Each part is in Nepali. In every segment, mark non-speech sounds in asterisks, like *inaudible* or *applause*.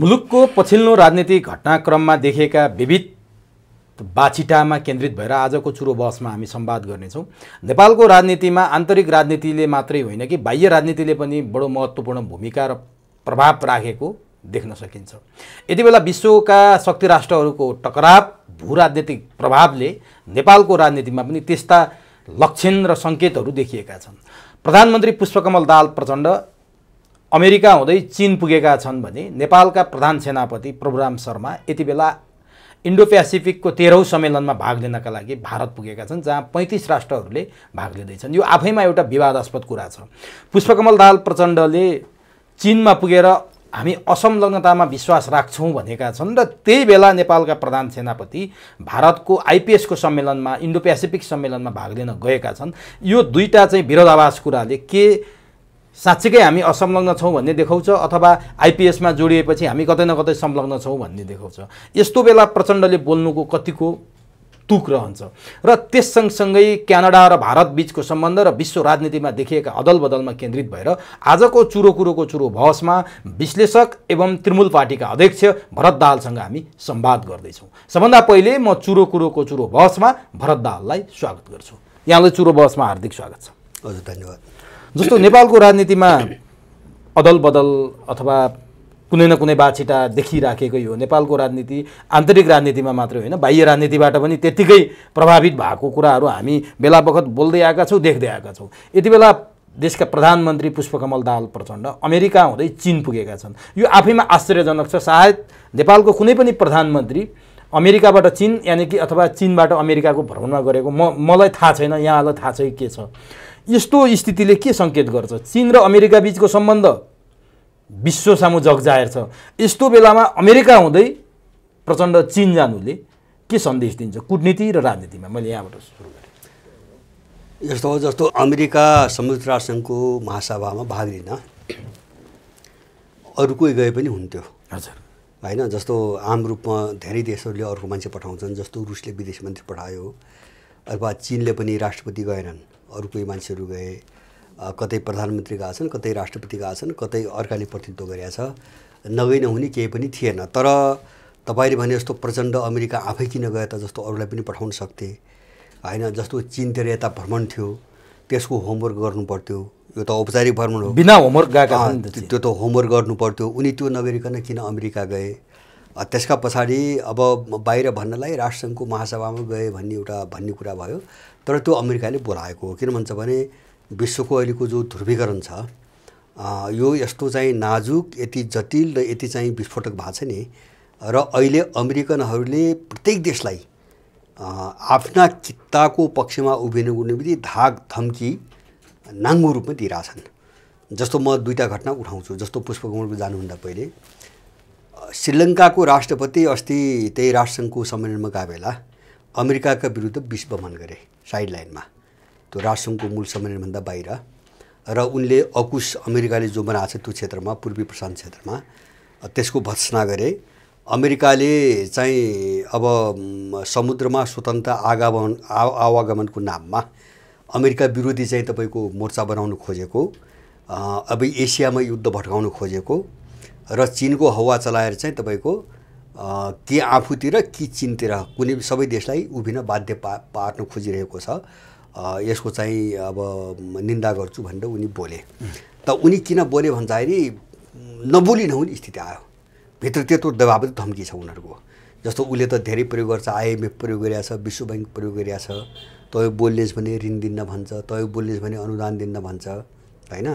मुलुकको पछिल्लो राजनीतिक घटनाक्रममा देखेका विविध बाछिटामा केन्द्रित भएर आजको चुरो बहसमा हामी सम्वाद गर्नेछौँ नेपालको राजनीतिमा आन्तरिक राजनीतिले मात्रै होइन कि बाह्य राजनीतिले पनि बडो महत्त्वपूर्ण भूमिका र प्रभाव राखेको देख्न सकिन्छ यति बेला विश्वका शक्ति राष्ट्रहरूको टकराव भू राजनीतिक प्रभावले नेपालको राजनीतिमा पनि त्यस्ता लक्षण र सङ्केतहरू देखिएका छन् प्रधानमन्त्री पुष्पकमल दाल प्रचण्ड अमेरिका हुँदै चिन पुगेका छन् भने नेपालका प्रधान सेनापति प्रभुराम शर्मा यति बेला इन्डो पेसिफिकको तेह्रौँ सम्मेलनमा भाग लिनका लागि भारत पुगेका छन् जहाँ पैँतिस राष्ट्रहरूले भाग लिँदैछन् यो आफैमा एउटा विवादास्पद कुरा छ पुष्पकमल दाल प्रचण्डले चिनमा पुगेर हामी असंलग्नतामा विश्वास राख्छौँ भनेका छन् र त्यही बेला नेपालका प्रधान सेनापति भारतको आइपिएसको सम्मेलनमा इन्डो पेसिफिक सम्मेलनमा भाग लिन गएका छन् यो दुईवटा चाहिँ विरोधावास कुराले के साँच्चीकै हामी असंलग्न छौँ भन्ने देखाउँछ अथवा आइपिएसमा जोडिएपछि हामी कतै न कतै संलग्न छौँ भन्ने देखाउँछ यस्तो बेला प्रचण्डले बोल्नुको कतिको तुक रहन्छ र त्यस सँगसँगै क्यानाडा र भारत बिचको सम्बन्ध र विश्व राजनीतिमा देखिएका अदल बदलमा केन्द्रित भएर आजको चुरो कुरोको चुरो बहसमा विश्लेषक एवं तृणमूल पार्टीका अध्यक्ष भरत दाहालसँग हामी सम्वाद गर्दैछौँ सबभन्दा पहिले म चुरो कुरोको चुरो बहसमा भरत दाहाललाई स्वागत गर्छु यहाँलाई चुरो बहसमा हार्दिक स्वागत छ हजुर धन्यवाद जस्तो नेपालको राजनीतिमा अदल बदल अथवा कुनै न कुनै बाछिटा देखिराखेकै हो नेपालको राजनीति आन्तरिक राजनीतिमा मात्रै होइन बाह्य राजनीतिबाट पनि त्यत्तिकै प्रभावित भएको कुराहरू हामी बेला बखत बोल्दै आएका छौँ देख्दै आएका छौँ यति बेला देशका प्रधानमन्त्री पुष्पकमल दाहाल प्रचण्ड अमेरिका हुँदै चिन पुगेका छन् यो आफैमा आश्चर्यजनक छ सायद नेपालको कुनै पनि प्रधानमन्त्री अमेरिकाबाट चिन यानि कि अथवा चिनबाट अमेरिकाको भ्रमणमा गरेको म मलाई थाहा छैन यहाँलाई थाहा छ कि के छ यस्तो स्थितिले के सङ्केत गर्छ चिन र अमेरिका बिचको सम्बन्ध विश्व सामु जगजाहेर छ यस्तो बेलामा अमेरिका हुँदै प्रचण्ड चिन जानुले के सन्देश दिन्छ कुटनीति र राजनीतिमा मैले यहाँबाट सुरु गरेँ यस्तो हो जस्तो अमेरिका संयुक्त राष्ट्रसङ्घको महासभामा भाग लिन अरू कोही गए पनि हुन्थ्यो हजुर होइन जस्तो आम रूपमा धेरै देशहरूले अर्को मान्छे पठाउँछन् जस्तो रुसले विदेश मन्त्री पठायो अथवा चिनले पनि राष्ट्रपति गएनन् अरू कोही मान्छेहरू गए कतै प्रधानमन्त्री गएको छन् कतै राष्ट्रपतिका छन् कतै अर्काले प्रतिनिधित्व गरेका छ नगै नहुने केही पनि थिएन तर तपाईँले भने जस्तो प्रचण्ड अमेरिका आफै किन गए त जस्तो अरूलाई पनि पठाउन सक्थे होइन जस्तो चिनतिर यता भ्रमण थियो त्यसको होमवर्क गर्नु पर्थ्यो यो त औपचारिक भ्रमण हो बिना होमवर्क गएको त्यो त होमवर्क गर्नु पर्थ्यो उनी त्यो नगरिकन किन अमेरिका गए त्यसका पछाडि अब बाहिर भन्नलाई राष्ट्रसङ्घको महासभामा गए भन्ने एउटा भन्ने कुरा भयो तर त्यो अमेरिकाले बोलाएको हो किन भन्छ भने विश्वको अहिलेको जो ध्रुवीकरण छ यो यस्तो चाहिँ नाजुक यति जटिल र यति चाहिँ विस्फोटक भएको छ नि र अहिले अमेरिकनहरूले प्रत्येक देशलाई आफ्ना चित्ताको पक्षमा उभिनुको निम्ति धाक धम्की नाङ्गो रूपमा दिइरहेछन् जस्तो म दुईवटा घटना उठाउँछु जस्तो पुष्पकमलको जानुभन्दा पहिले श्रीलङ्काको राष्ट्रपति अस्ति त्यही राष्ट्रसङ्घको सम्मेलनमा गएको बेला अमेरिकाका विरुद्ध विश्वमन गरे साइड लाइनमा त्यो राष्ट्रसङ्घको मूल सम्मेलनभन्दा बाहिर र उनले अकुश अमेरिकाले जो बनाएको छ त्यो क्षेत्रमा पूर्वी प्रशान्त क्षेत्रमा त्यसको भत्सना गरे अमेरिकाले चाहिँ अब समुद्रमा स्वतन्त्र आगमन आवागमनको नाममा अमेरिका विरोधी चाहिँ तपाईँको मोर्चा बनाउनु खोजेको अब एसियामा युद्ध भट्काउनु खोजेको र चिनको हवा चलाएर चाहिँ तपाईँको के आफूतिर के चिनतिर कुनै सबै देशलाई उभिन बाध्य पा पार्न खोजिरहेको छ यसको चाहिँ अब निन्दा गर्छु भनेर उनी बोले त उनी किन बोले भन्दाखेरि नबोली नहुने स्थिति आयो भित्र त्यत्रो दबाब धम्की छ उनीहरूको जस्तो उसले त धेरै प्रयोग गर्छ आइएमएफ प्रयोग गरिरहेछ विश्व ब्याङ्क प्रयोग गरिरहेछ तै बोल्नेस् भने ऋण दिन्न भन्छ तै बोल्नेस् भने अनुदान दिन्न भन्छ होइन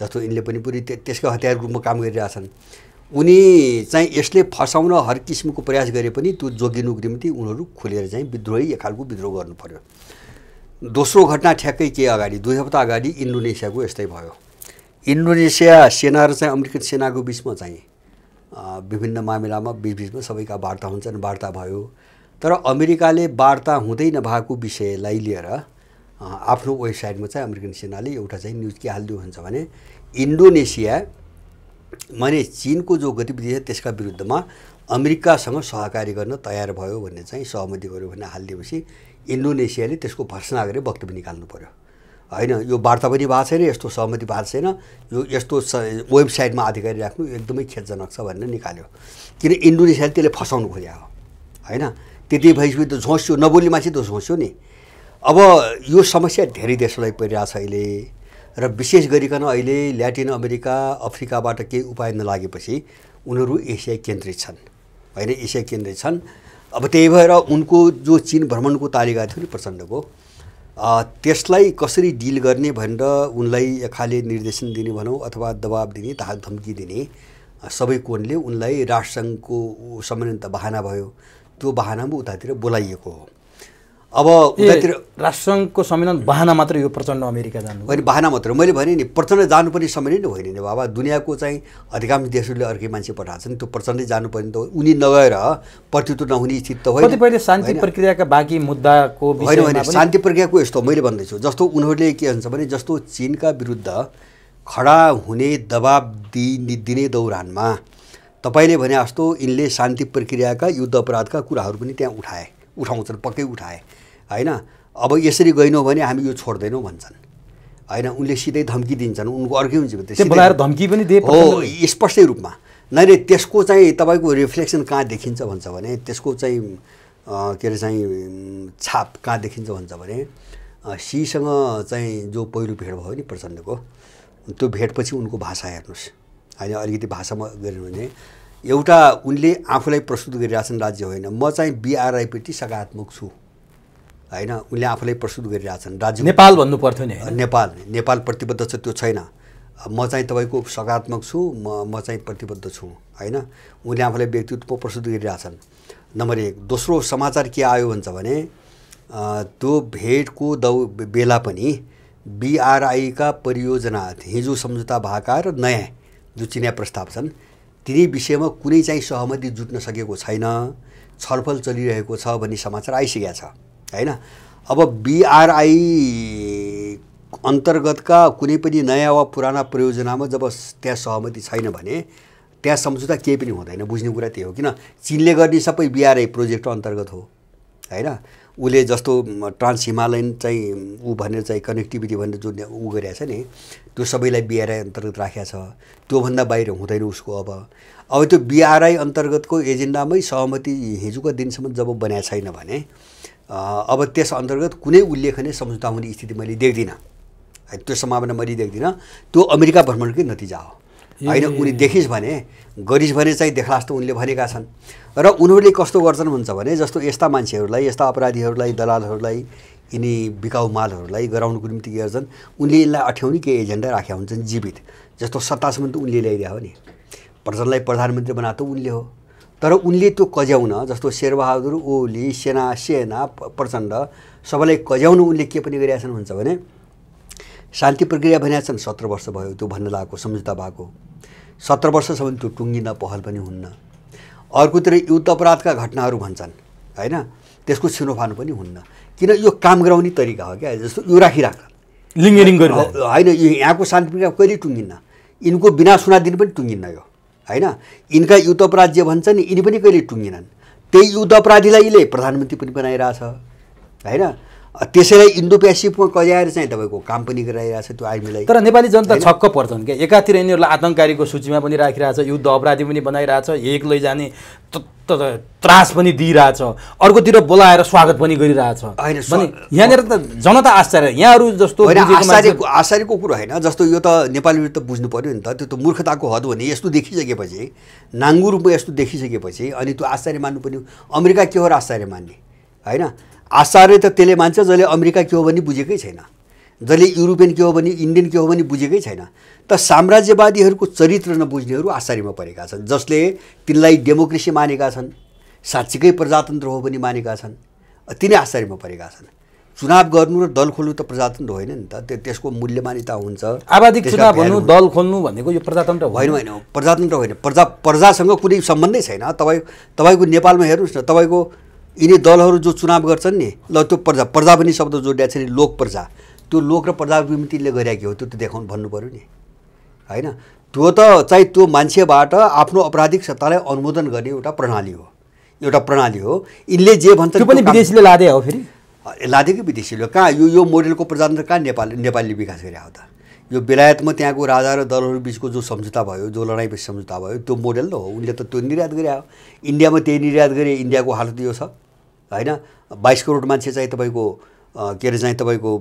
जस्तो यिनले पनि पुरै त्यसको हतियारको रूपमा काम गरिरहेछन् उनी चाहिँ यसले फसाउन हर किसिमको प्रयास गरे पनि त्यो जोगिनुको निम्ति उनीहरू खुलेर चाहिँ विद्रोही एक खालको विद्रोह गर्नु पर्यो दोस्रो घटना ठ्याक्कै के अगाडि दुई हप्ता अगाडि इन्डोनेसियाको यस्तै भयो इन्डोनेसिया सेना र चाहिँ अमेरिकन सेनाको बिचमा चाहिँ विभिन्न मामिलामा बिचबिचमा सबैका वार्ता हुन्छन् वार्ता भयो तर अमेरिकाले वार्ता हुँदै नभएको विषयलाई लिएर आफ्नो वेबसाइटमा चाहिँ अमेरिकन सेनाले एउटा चाहिँ न्युज के हालिदियो भन्छ भने इन्डोनेसिया माने चिनको जो गतिविधि छ त्यसका विरुद्धमा अमेरिकासँग सहकारी गर्न तयार भयो भन्ने चाहिँ सहमति गर्यो भने हालिदिएपछि इन्डोनेसियाले त्यसको भर्सना गरेर वक्तव्य निकाल्नु पऱ्यो होइन यो वार्ता पनि भएको छैन यस्तो सहमति भएको छैन यो यस्तो वेबसाइटमा आधिकारी राख्नु एकदमै खेतजनक छ भनेर निकाल्यो किन इन्डोनेसियाले त्यसले फसाउनु खोज्या हो होइन त्यति भएपछि त झोस्यो नबोल्ने मान्छे त झोस्यो नि अब यो समस्या धेरै देशलाई परिरहेछ अहिले र विशेष गरिकन अहिले ल्याटिन अमेरिका अफ्रिकाबाट केही उपाय नलागेपछि उनीहरू एसिया केन्द्रित छन् होइन एसिया केन्द्रित छन् अब त्यही भएर उनको जो चिन भ्रमणको तालिका थियो नि प्रचण्डको त्यसलाई कसरी डिल गर्ने भनेर उनलाई खाले निर्देशन दिने भनौँ अथवा दबाब दिने धाक धम्की दिने सबै कोणले उनलाई राष्ट्रसङ्घको सम्बन्धित बहाना भयो त्यो बहानामा उतातिर बोलाइएको हो अब उतातिर राष्ट्रसङ्घको संविधान बाहना मात्र यो प्रचण्ड अमेरिका जानु होइन बाहना मात्र मैले भने नि प्रचण्ड जानुपर्ने समय नै होइन नि बाबा दुनियाँको चाहिँ अधिकांश देशहरूले अर्कै मान्छे पठाएको नि त्यो प्रचण्डै जानुपर्ने त उनी नगएर प्रतित्व नहुने स्थिति त होइन पहिले शान्ति प्रक्रियाका बाँकी मुद्दाको होइन होइन शान्ति प्रक्रियाको यस्तो मैले भन्दैछु जस्तो उनीहरूले के भन्छ भने जस्तो चिनका विरुद्ध खडा हुने दबाब दिने दिने दौरानमा तपाईँले भने जस्तो यिनले शान्ति प्रक्रियाका युद्ध अपराधका कुराहरू पनि त्यहाँ उठाए उठाउँछन् पक्कै उठाए होइन अब यसरी गएनौँ भने हामी यो छोड्दैनौँ भन्छन् होइन उनले सिधै धम्की दिन्छन् उनको अर्कै हुन्छ धम्की पनि हो स्पष्टै रूपमा नैले त्यसको चाहिँ तपाईँको रिफ्लेक्सन कहाँ देखिन्छ भन्छ भने त्यसको चाहिँ के अरे चाहिँ छाप कहाँ देखिन्छ भन्छ भने सीसँग चाहिँ जो पहिलो भेट भयो नि प्रचण्डको त्यो भेटपछि उनको भाषा हेर्नुहोस् होइन अलिकति भाषामा गऱ्यो भने एउटा उनले आफूलाई प्रस्तुत गरिरहेछन् राज्य होइन म चाहिँ बिआरआईपट्टि सकारात्मक छु होइन उनले आफूलाई प्रस्तुत गरिरहेछन् राज्य नेपाल भन्नु पर्थ्यो नि नेपाल नेपाल प्रतिबद्ध छ त्यो छैन म चाहिँ तपाईँको सकारात्मक छु म म चाहिँ प्रतिबद्ध छु होइन उनले आफूलाई व्यक्तित्व प्रस्तुत गरिरहेछन् नम्बर एक दोस्रो समाचार के आयो भन्छ भने त्यो भेटको दौ बेला पनि बिआरआईका परियोजना हिजो सम्झौता भएका र नयाँ जो चिनिया प्रस्ताव छन् तिनै विषयमा कुनै चाहिँ सहमति जुट्न सकेको छैन छलफल चलिरहेको छ भन्ने समाचार आइसकेका छ होइन अब बिआरआई अन्तर्गतका कुनै पनि नयाँ वा पुराना परियोजनामा जब त्यहाँ सहमति छैन भने त्यहाँ सम्झौता केही पनि हुँदैन बुझ्ने कुरा त्यही हो किन चिनले गर्ने सबै बिआरआई प्रोजेक्ट अन्तर्गत हो होइन उसले जस्तो ट्रान्स हिमालयन चाहिँ ऊ भनेर चाहिँ कनेक्टिभिटी भनेर जुन ऊ गरिरहेको छ नि त्यो सबैलाई बिआरआई अन्तर्गत राखेको छ त्योभन्दा बाहिर हुँदैन उसको अब अब त्यो बिआरआई अन्तर्गतको एजेन्डामै सहमति हिजोको दिनसम्म जब बनाएको छैन भने अब त्यस अन्तर्गत कुनै उल्लेखनीय सम्झौता हुने स्थिति मैले देख्दिनँ त्यो सम्भावना मैले देख्दिनँ त्यो अमेरिका भ्रमणकै नतिजा हो होइन उनी देखिस् भने गरिस् भने चाहिँ देख्लास् जस्तो उनले भनेका छन् र उनीहरूले कस्तो गर्छन् हुन्छ भने जस्तो यस्ता मान्छेहरूलाई यस्ता अपराधीहरूलाई दलालहरूलाई यिनी बिकाउ मालहरूलाई गराउनुको निम्ति के गर्छन् उनले यिनलाई अठ्याउने केही एजेन्डा राखेका हुन्छन् जीवित जस्तो सत्तासम्म त उनले ल्याइदिया हो नि प्रधानलाई प्रधानमन्त्री त उनले हो तर उनले त्यो कज्याउन जस्तो शेरबहादुर ओली सेना सेना प्रचण्ड सबैलाई कज्याउन उनले के पनि गरिरहेछन् भन्छ भने शान्ति प्रक्रिया छन् सत्र वर्ष भयो त्यो भन्न लागेको सम्झौता भएको सत्र वर्षसम्म त्यो टुङ्गिन पहल पनि हुन्न अर्कोतिर युद्ध अपराधका घटनाहरू भन्छन् होइन त्यसको छिनोफानो पनि हुन्न किन यो काम गराउने तरिका हो क्या जस्तो यो लिङ्गिङ लिङ्गरिङ होइन यहाँको शान्ति प्रक्रिया कहिले टुङ्गिन्न यिनको बिना दिन पनि टुङ्गिन्न यो होइन यिनका युद्धप भन्छ भन्छन् यिनी पनि कहिले टुङ्गिनन् त्यही युद्ध अपराधीलाई यिनले प्रधानमन्त्री पनि बनाइरहेछ होइन त्यसैलाई इन्डो पेसिफिकमा कजाएर चाहिँ तपाईँको काम पनि छ त्यो आर्मीलाई तर नेपाली जनता छक्क पर्छन् क्या एकातिर यिनीहरूलाई आतङ्ककारीको सूचीमा पनि राखिरहेछ युद्ध अपराधी पनि बनाइरहेछ एक लैजाने त्रास पनि दिइरहेछ अर्कोतिर बोलाएर स्वागत पनि गरिरहेछ होइन यहाँनिर त जनता आश्चर्य यहाँहरू जस्तो आश्चर्यको आश्चर्यको कुरो होइन जस्तो यो त नेपालीले त बुझ्नु पऱ्यो नि त त्यो त मूर्खताको हद भने यस्तो देखिसकेपछि नाङ्गु रूपमा यस्तो देखिसकेपछि अनि त्यो आश्चर्य मान्नु पनि अमेरिका के हो र आश्चर्य मान्ने होइन आश्चर्य त त्यसले मान्छ जसले अमेरिका के हो भने बुझेकै छैन जसले युरोपियन के हो भने इन्डियन के हो भने बुझेकै छैन त साम्राज्यवादीहरूको चरित्र नबुझ्नेहरू आश्चर्यमा परेका छन् जसले तिनलाई डेमोक्रेसी मानेका छन् साँच्चीकै प्रजातन्त्र हो भने मानेका छन् तिनै आश्चर्यमा परेका छन् चुनाव गर्नु र दल खोल्नु त प्रजातन्त्र होइन नि त त्यसको मूल्यमान्यता हुन्छ आवादिक चुनाव भन्नु दल खोल्नु भनेको यो प्रजातन्त्र होइन होइन प्रजातन्त्र होइन प्रजा प्रजासँग कुनै सम्बन्धै छैन तपाईँ तपाईँको नेपालमा हेर्नुहोस् न तपाईँको यिनी दलहरू जो चुनाव गर्छन् नि ल त्यो प्रजा प्रजा पनि शब्द जोडिया छ नि लोक प्रजा त्यो लोक र प्रजा विमितिले गरिरहेको हो त्यो त देखाउनु भन्नु पऱ्यो नि होइन त्यो त चाहिँ त्यो मान्छेबाट आफ्नो अपराधिक सत्तालाई अनुमोदन गर्ने एउटा प्रणाली हो एउटा प्रणाली हो यिनले जे भन्छ त्यो पनि विदेशीले लादे हो फेरि लादे कि विदेशीले कहाँ यो यो मोडेलको प्रजातन्त्र कहाँ नेपाल नेपालीले विकास गरे हो त यो बेलायतमा त्यहाँको राजा र दलहरू बिचको जो सम्झौता भयो जो लडाइँ सम्झौता भयो त्यो मोडेल त हो उनले त त्यो निर्यात गरे हो इन्डियामा त्यही निर्यात गरे इन्डियाको हालत यो छ होइन बाइस करोड मान्छे चाहिँ तपाईँको के अरे चाहिँ तपाईँको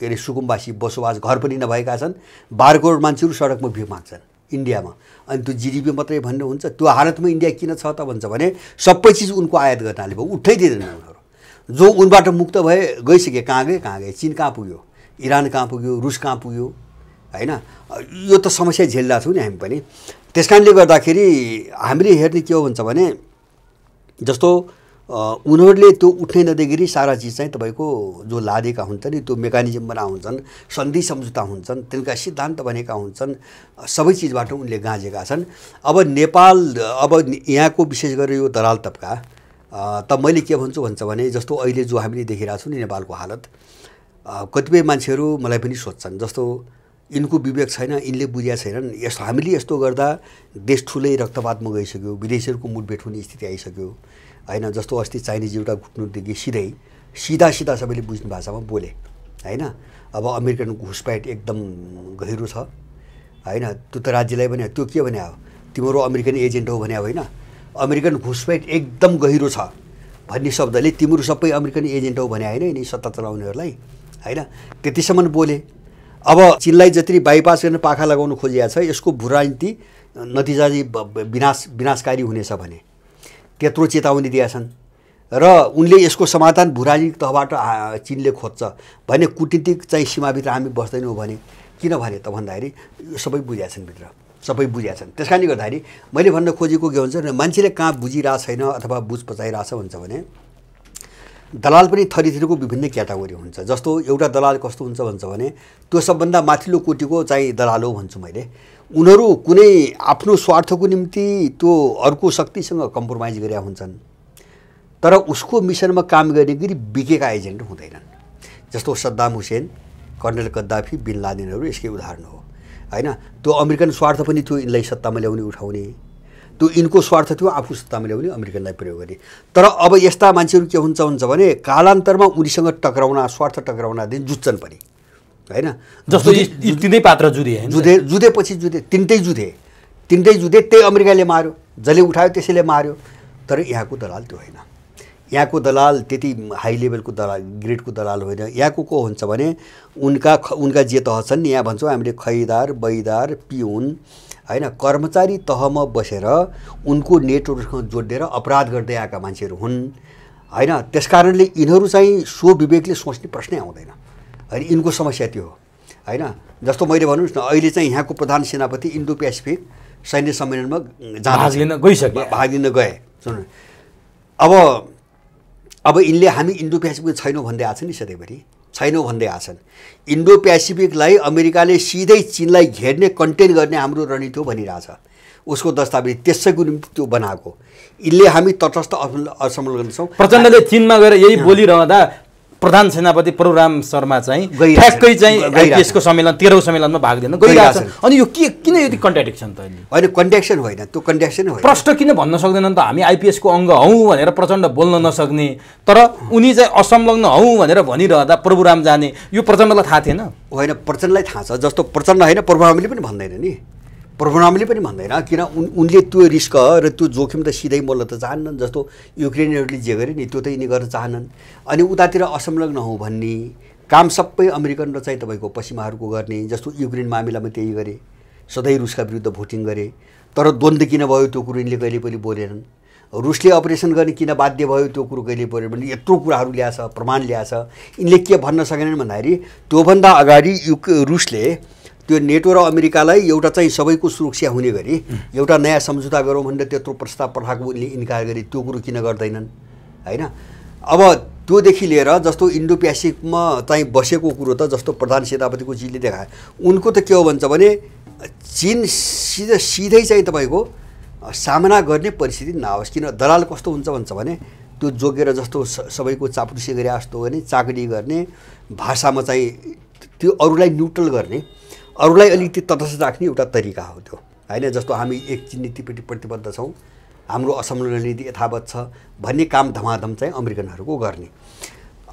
के अरे सुकुम्बासी बसोबास घर पनि नभएका छन् बाह्र करोड मान्छेहरू सडकमा भिख माग्छन् इन्डियामा अनि त्यो जिडिपी मात्रै हुन्छ त्यो हालतमा इन्डिया किन छ त भन्छ भने सबै चिज उनको आयात गर्नाले भयो उठै दिँदैन उनीहरू जो उनबाट मुक्त भए गइसके कहाँ गए कहाँ गए चिन कहाँ पुग्यो इरान कहाँ पुग्यो रुस कहाँ पुग्यो होइन यो त समस्या झेल्दा छौँ नि हामी पनि त्यस कारणले गर्दाखेरि हामीले हेर्ने के हो भन्छ भने जस्तो उनीहरूले त्यो उठ्नै नदेखि सारा चिज चाहिँ तपाईँको जो लादेका हुन्छन् नि त्यो मेकानिजम बना हुन्छन् सन्धि सम्झौता हुन्छन् तिनका सिद्धान्त बनेका हुन्छन् सबै चिजबाट उनले गाँजेका छन् अब नेपाल अब यहाँको विशेष गरेर यो दलाल तबका त मैले के भन्छु भन्छ भने जस्तो अहिले जो हामीले देखिरहेको छौँ नि नेपालको हालत कतिपय मान्छेहरू मलाई पनि सोध्छन् जस्तो यिनको विवेक छैन यिनले बुझेका छैनन् यस्तो हामीले यस्तो गर्दा देश ठुलै रक्तपातमा गइसक्यो विदेशीहरूको मुठभेट हुने स्थिति आइसक्यो होइन जस्तो अस्ति चाइनिज एउटा घुट्नुदेखि सिधै सिधा सिधा सबैले बुझ्ने भाषामा बोले होइन अब अमेरिकन घुसपैठ एकदम गहिरो छ होइन त्यो त राज्यलाई पनि त्यो के भने अब तिम्रो अमेरिकन एजेन्ट हो भने होइन अमेरिकन घुसपैठ एकदम गहिरो छ भन्ने शब्दले तिम्रो सबै अमेरिकन एजेन्ट हो भने होइन नि सत्ता चलाउनेहरूलाई होइन त्यतिसम्म बोले अब चिनलाई जति बाइपास गर्न पाखा लगाउनु खोजिया छ यसको भूराजनीति नतिजाले विनाश विनाशकारी हुनेछ भने त्यत्रो चेतावनी दिएछन् र उनले यसको समाधान भूराजनीतिक तहबाट चिनले खोज्छ भने कुटनीतिक चाहिँ सीमाभित्र हामी बस्दैनौँ भने किनभने त भन्दाखेरि यो सबै बुझाएका छन् भित्र सबै बुझाएका छन् त्यस कारणले गर्दाखेरि मैले भन्न खोजेको के हुन्छ मान्छेले कहाँ बुझिरहेको छैन अथवा बुझ पचाइरहेछ भन्छ भने दलाल पनि थरी थरीको विभिन्न क्याटागोरी हुन्छ जस्तो एउटा दलाल कस्तो हुन्छ भन्छ भने त्यो सबभन्दा माथिल्लो कोटीको चाहिँ दलाल हो भन्छु मैले उनीहरू कुनै आफ्नो स्वार्थको निम्ति त्यो अर्को शक्तिसँग कम्प्रोमाइज गरेका हुन्छन् तर उसको मिसनमा काम गर्ने गरी बिकेका एजेन्ट हुँदैनन् जस्तो Saddam Hussein colonel Gaddafi bin लादेनहरू यसकै उदाहरण हो होइन त्यो अमेरिकन स्वार्थ पनि थियो यिनलाई सत्तामा ल्याउने उठाउने त्यो यिनको स्वार्थ थियो आफू सत्तामा ल्याउने अमेरिकनलाई प्रयोग गर्ने तर अब यस्ता मान्छेहरू के हुन्छ हुन्छ भने कालान्तरमा उनीसँग टक्राउन स्वार्थ टक्राउनदेखि जुत्छन् पनि होइन जस्तो तिनै पात्र जुधे जुधे जुधेपछि जुधे तिनटै जुधे तिनटै जुधे त्यही अमेरिकाले मार्यो जसले उठायो त्यसैले मार्यो तर यहाँको दलाल त्यो होइन यहाँको दलाल त्यति हाई लेभलको दलाल ग्रेडको दलाल होइन यहाँको को हुन्छ भने उनका उनका जे तह छन् यहाँ भन्छौँ हामीले खैदार बैदार पिउन होइन कर्मचारी तहमा बसेर उनको नेटवर्कसँग जोडिएर अपराध गर्दै आएका मान्छेहरू हुन् होइन त्यसकारणले यिनीहरू चाहिँ स्वविवेकले सोच्ने प्रश्नै आउँदैन होइन यिनको समस्या त्यो हो होइन जस्तो मैले भन्नुहोस् न अहिले चाहिँ यहाँको प्रधान सेनापति इन्डो पेसिफिक सैन्य सम्मेलनमा भाग लिन गइसक्यो भाग लिन गए सुन अब अब यिनले हामी इन्डो पेसिफिक छैनौँ भन्दै आएको छ नि सधैँभरि छैनौँ भन्दै आएको छन् इन्डो पेसिफिकलाई अमेरिकाले सिधै चिनलाई घेर्ने कन्टेन गर्ने हाम्रो रणनीति हो भनिरहेछ उसको दस्तावेज त्यसैको निम्ति त्यो बनाएको यसले हामी तटस्थ असमल गर्दछौँ प्रचण्डले चिनमा गएर यही बोलिरहँदा प्रधान सेनापति प्रभुराम शर्मा चाहिँ ठ्याक्कै चाहिँ आइपिएसको सम्मेलन तेह्रौँ सम्मेलनमा भाग गइरहेको छ अनि यो के किन यति कन्ट्राडिक्सन त होइन कन्ट्याक्सन होइन त्यो कन्ट्याक्सन होइन प्रष्ट किन भन्न सक्दैनन् त हामी आइपिएसको अङ्ग हौ भनेर प्रचण्ड बोल्न नसक्ने तर उनी चाहिँ असंलग्न हौ भनेर भनिरहँदा प्रभुराम जाने यो प्रचण्डलाई थाहा थिएन होइन प्रचण्डलाई थाहा छ जस्तो प्रचण्ड होइन प्रभुरामले पनि भन्दैन नि प्रभुनामले पनि भन्दैन किन उन उनले त्यो रिस्क र त्यो जोखिम त सिधै मोल्न त चाहन्नन् जस्तो युक्रेनहरूले जे गरे नि त्यो त यिनी गर्न चाहन्नन् अनि उतातिर असंलग्न हो भन्ने काम सबै अमेरिकन र चाहिँ तपाईँको पश्चिमाहरूको गर्ने जस्तो युक्रेन मामिलामा त्यही गरे सधैँ रुसका विरुद्ध भोटिङ गरे तर द्वन्द्व किन भयो त्यो कुरो यिनले कहिले पनि बोलेनन् रुसले अपरेसन गर्ने किन बाध्य भयो त्यो कुरो कहिले बोलेन भने यत्रो कुराहरू ल्याएछ प्रमाण ल्याएछ यिनले के भन्न सकेनन् भन्दाखेरि त्योभन्दा अगाडि युक रुसले त्यो नेटो र अमेरिकालाई एउटा चाहिँ सबैको सुरक्षा हुने गरी एउटा नयाँ सम्झौता गरौँ भनेर त्यत्रो प्रस्ताव पठाएको उनले इन्कार गरे त्यो कुरो किन गर्दैनन् होइन अब त्योदेखि लिएर जस्तो इन्डो प्यासिफिकमा चाहिँ बसेको कुरो त जस्तो प्रधान जीले देखाए उनको त के हो भन्छ भने चिन सिधै सिधै चाहिँ तपाईँको सामना गर्ने परिस्थिति नआओस् किन दलाल कस्तो हुन्छ भन्छ भने त्यो जोगेर जस्तो सबैको चापुसी गरे जस्तो गर्ने चाकडी गर्ने भाषामा चाहिँ त्यो अरूलाई न्युट्रल गर्ने अरूलाई अलिकति तटस्थ राख्ने एउटा तरिका हो त्यो होइन जस्तो हामी एक नीतिपट्टि प्रतिबद्ध छौँ हाम्रो असमल नीति यथावत छ भन्ने काम धमाधम चाहिँ अमेरिकनहरूको गर्ने